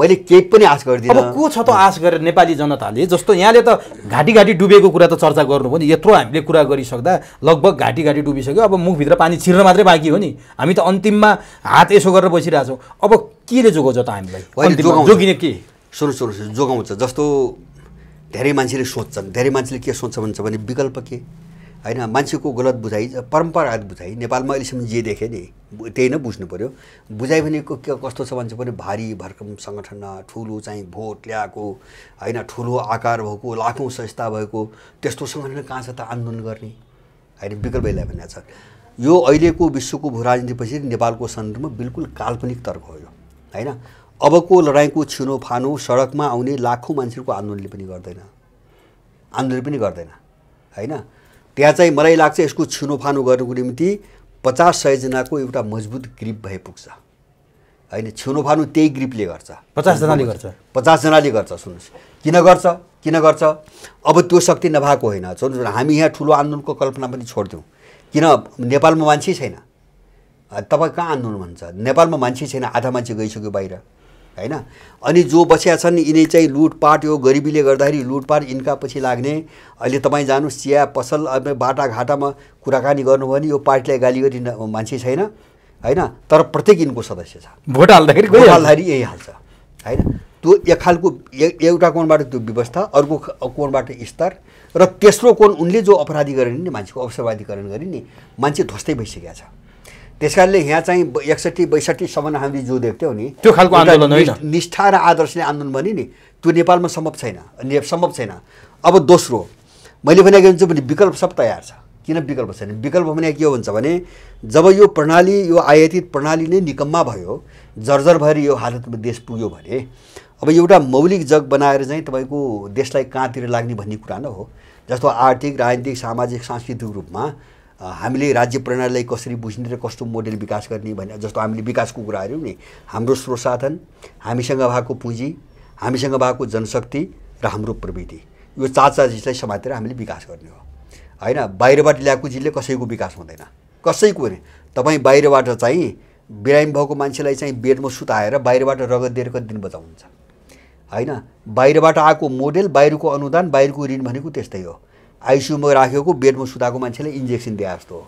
मैले केही पनि आश गर्दिनँ को छ त आश गरेर नेपाली जनताले जस्तो यहाँले त घाँटी घाँटी डुबेको कुरा त चर्चा गर्नुभयो नि यत्रो हामीले कुरा गरिसक्दा लगभग घाँटी घाँटी डुबिसक्यो अब मुखभित्र पानी छिर्न मात्रै बाँकी हो नि हामी त अन्तिममा हात यसो गरेर बसिरहेछौँ अब केले जोगाउँछ त हामीलाई जोगिने के सुरु सुरु जोगाउँछ जस्तो धेरै मान्छेले सोध्छन् धेरै मान्छेले के सोध्छ भन्छ भने विकल्प के होइन मान्छेको गलत बुझाइ परम्परागत बुझाइ नेपालमा अहिलेसम्म जे देखेँ नि त्यही नै बुझ्नु पऱ्यो बुझाइ भनेको के कस्तो छ भन्छ भने भारी भरकम सङ्गठन ठुलो चाहिँ भोट ल्याएको होइन ठुलो आकार भएको लाखौँ संस्था भएको त्यस्तो सङ्गठन कहाँ छ त आन्दोलन गर्ने होइन विकल्प यसलाई छ यो अहिलेको विश्वको भू राजनीतिपछि नेपालको सन्दर्भमा बिल्कुल काल्पनिक तर्क हो यो होइन अबको लडाइँको छिनोफानो सडकमा आउने लाखौँ मान्छेहरूको आन्दोलनले पनि गर्दैन आन्दोलन पनि गर्दैन होइन त्यहाँ चाहिँ मलाई लाग्छ यसको छिनोफानो गर्नुको निम्ति पचास सयजनाको एउटा मजबुत ग्रिप भए पुग्छ होइन छिनोफानो त्यही ग्रिपले गर्छ पचासजनाले गर्छ पचासजनाले गर्छ सुन्नुहोस् किन गर्छ किन गर्छ अब त्यो शक्ति नभएको होइन सुन्नुहोस् हामी यहाँ ठुलो आन्दोलनको कल्पना पनि छोड्थ्यौँ किन नेपालमा मान्छे छैन तपाईँ कहाँ आन्दोलन भन्छ नेपालमा मान्छे छैन आधा मान्छे गइसक्यो बाहिर होइन अनि जो बसिया छन् यिनी चाहिँ लुटपाट यो गरिबीले गर्दाखेरि लुटपाट यिनका पछि लाग्ने अहिले तपाईँ जानुहोस् चिया पसल बाटाघाटामा कुराकानी गर्नुभयो भने यो पार्टीलाई गाली गर्ने मान्छे छैन होइन तर प्रत्येक यिनको सदस्य छ भोट हाल्दाखेरि भोट हाल्दाखेरि यही हाल्छ होइन त्यो एक खालको एउटा कोणबाट त्यो व्यवस्था अर्को कोणबाट स्तर र तेस्रो कोण उनले जो अपराधी गरे नि मान्छेको अवसरवादीकरण गरे नि मान्छे ध्वस्तै भइसकेको छ त्यस कारणले यहाँ चाहिँ एकसठी बैसठीसम्म हामीले जो देख्थ्यौँ नि त्यो खालको आन्दोलन होइन निष्ठा र आदर्शले आन्दोलन भन्यो नि त्यो नेपालमा सम्भव छैन सम्भव छैन अब दोस्रो मैले भने के भने विकल्प सब तयार छ किन विकल्प छैन विकल्प भने के हुन्छ भने जब यो प्रणाली यो आयातित प्रणाली नै निकम्मा भयो जर्जर भएर यो हालतमा देश पुग्यो भने अब एउटा मौलिक जग बनाएर चाहिँ तपाईँको देशलाई कहाँतिर लाग्ने भन्ने कुरा न हो जस्तो आर्थिक राजनीतिक सामाजिक सांस्कृतिक रूपमा हामीले राज्य प्रणालीलाई कसरी बुझ्ने र कस्तो मोडेल विकास गर्ने भने जस्तो हामीले विकासको कुरा हेऱ्यौँ नि हाम्रो स्रोत साधन हामीसँग भएको पुँजी हामीसँग भएको जनशक्ति र हाम्रो प्रविधि यो चार चार चिजलाई समातेर हामीले विकास गर्ने हो होइन बाहिरबाट ल्याएको चिजले कसैको विकास हुँदैन कसैको नै तपाईँ बाहिरबाट चाहिँ बिरामी भएको मान्छेलाई चाहिँ बेडमा सुताएर बाहिरबाट रगत दिएर कति दिन बचाउनुहुन्छ होइन बाहिरबाट आएको मोडेल बाहिरको अनुदान बाहिरको ऋण भनेको त्यस्तै हो आइसियुमा राखेको बेडमा सुताएको मान्छेलाई इन्जेक्सन दिए जस्तो हो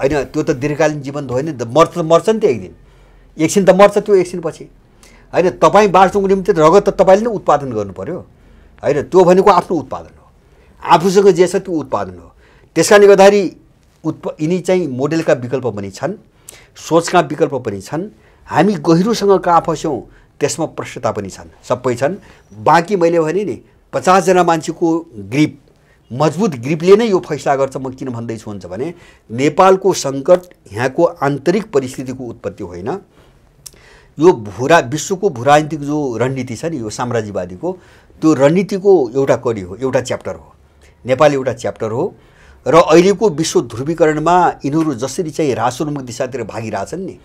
होइन त्यो त दीर्घकालीन जीवन त होइन मर्छ त मर्छ नि त एक दिन एकछिन त मर्छ त्यो एकछिनपछि होइन तपाईँ बाँच्नुको निम्ति रगत त तपाईँले नै उत्पादन गर्नु पऱ्यो होइन त्यो भनेको आफ्नो उत्पादन हो आफूसँग जे छ त्यो उत्पादन हो त्यस कारणले गर्दाखेरि उत्प यिनी चाहिँ मोडेलका विकल्प पनि छन् सोचका विकल्प पनि छन् हामी गहिरोसँग कहाँ फस्यौँ त्यसमा प्रश्नता पनि छन् सबै छन् बाँकी मैले भने नि पचासजना मान्छेको ग्रिप मजबुत ग्रिपले नै यो फैसला गर्छ म किन भन्दैछु हुन्छ भने नेपालको सङ्कट यहाँको आन्तरिक परिस्थितिको उत्पत्ति होइन यो भूरा विश्वको भूराजनीतिक जो रणनीति छ नि यो साम्राज्यवादीको त्यो रणनीतिको एउटा कडी हो एउटा च्याप्टर हो नेपाल एउटा च्याप्टर हो र अहिलेको विश्व ध्रुवीकरणमा यिनीहरू जसरी चाहिँ रासोन्मुख दिशातिर भागिरहेछन् नि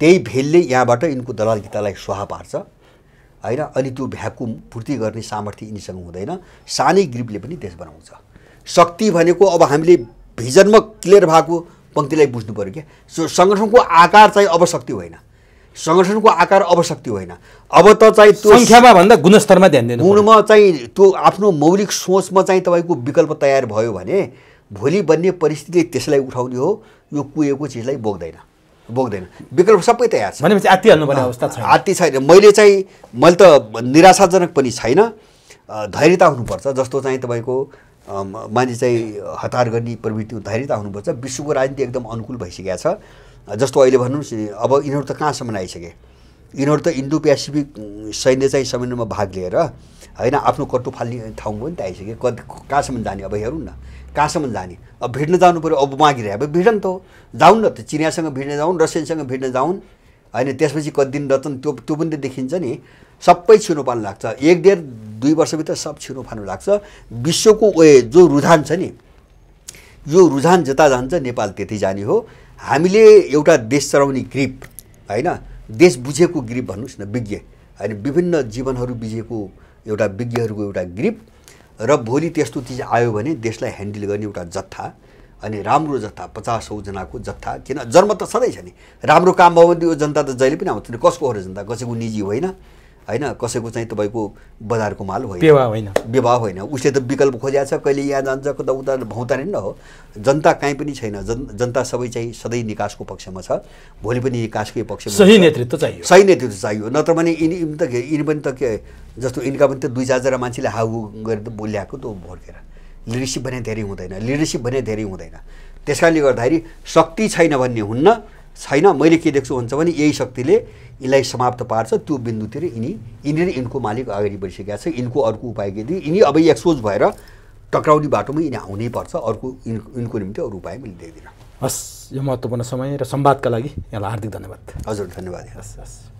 त्यही भेलले यहाँबाट यिनको दलाल गीतालाई स्वाहा पार्छ होइन अनि त्यो भ्याकुम पूर्ति गर्ने सामर्थ्य यिनीसँग हुँदैन सानै ग्रिपले पनि देश बनाउँछ शक्ति भनेको अब हामीले भिजनमा क्लियर भएको पङ्क्तिलाई बुझ्नु पऱ्यो क्या सो सङ्गठनको आकार चाहिँ अब शक्ति होइन सङ्गठनको आकार अब शक्ति होइन अब त चाहिँ त्यो सङ्ख्यामा भन्दा गुणस्तरमा ध्यान दिनु गुणमा चाहिँ त्यो आफ्नो मौलिक सोचमा चाहिँ तपाईँको विकल्प तयार भयो भने भोलि बन्ने परिस्थितिले त्यसलाई उठाउने हो यो कुहिएको चिजलाई बोक्दैन बोक्दैन विकल्प सबै तयार छ भनेपछि पर्ने अवस्था छ आत्ति छैन मैले चाहिँ मैले त निराशाजनक पनि छैन धैर्यता हुनुपर्छ जस्तो चाहिँ तपाईँको मान्छे चाहिँ हतार गर्ने प्रवृत्ति धैर्यता हुनुपर्छ विश्वको राजनीति एकदम अनुकूल भइसकेको छ जस्तो अहिले भन्नुहोस् अब यिनीहरू त कहाँसम्म आइसके यिनीहरू त इन्डो पेसिफिक सैन्य चाहिँ समयमा भाग लिएर होइन आफ्नो कट्टु फाल्ने ठाउँ पनि त आइसके कहाँसम्म जाने अब हेरौँ न कहाँसम्म जाने अब भिड्न जानु पऱ्यो अब मागिरहे अब भिडन त हो जाउँ न त चिनियासँग भिड्न जाउन् रसियनसँग भिड्न जाउन् होइन त्यसपछि कति दिन रतन त्यो त्यो पनि देखिन्छ नि सबै छिनो पार्नु लाग्छ एक डेढ दुई वर्षभित्र सब छिनो फाल्नु लाग्छ विश्वको ए जो रुझान छ नि यो रुझान जता जान्छ नेपाल त्यति जाने हो हामीले एउटा देश चलाउने ग्रिप होइन देश बुझेको ग्रिप भन्नुहोस् न विज्ञ होइन विभिन्न जीवनहरू बुझेको एउटा विज्ञहरूको एउटा ग्रिप र भोलि त्यस्तो चिज आयो भने देशलाई ह्यान्डल गर्ने एउटा जत्था अनि राम्रो जत्था पचास सौजनाको जत्था किन जन्म त सधैँ छ नि राम्रो काम भयो भने यो जनता त जहिले पनि आउँछ नि कसको हो जनता कसैको निजी होइन होइन कसैको चाहिँ तपाईँको बजारको माल होइन होइन विवाह होइन उसले त विकल्प खोजेको छ कहिले यहाँ जान्छ कता उता भौतारिन न हो जनता काहीँ पनि छैन जन जनता सबै चाहिँ सधैँ निकासको पक्षमा छ भोलि पनि निकासकै पक्षमा सही नेतृत्व चाहियो सही नेतृत्व चाहियो नत्र भने यिनी त यिनी पनि त के जस्तो यिनका पनि त्यो दुई चारजना मान्छेले हाउ गरेर बोल्याएको त्यो भड्केर लिडरसिप भने धेरै हुँदैन लिडरसिप भने धेरै हुँदैन त्यस कारणले गर्दाखेरि शक्ति छैन भन्ने हुन्न छैन मैले के देख्छु हुन्छ भने यही शक्तिले यिनलाई समाप्त पार्छ त्यो बिन्दुतिर यिनी यिनीहरू यिनको मालिक अगाडि बढिसकेका छ यिनको अर्को उपाय के थियो यिनी अब एक्सपोज भएर टक्राउने बाटोमा यिनी आउनै पर्छ अर्को इन यिनको निम्ति अरू उपाय मैले देख्दिनँ हस् यो महत्त्वपूर्ण समय र सम्वादका लागि यहाँलाई हार्दिक धन्यवाद हजुर धन्यवाद हस् हस्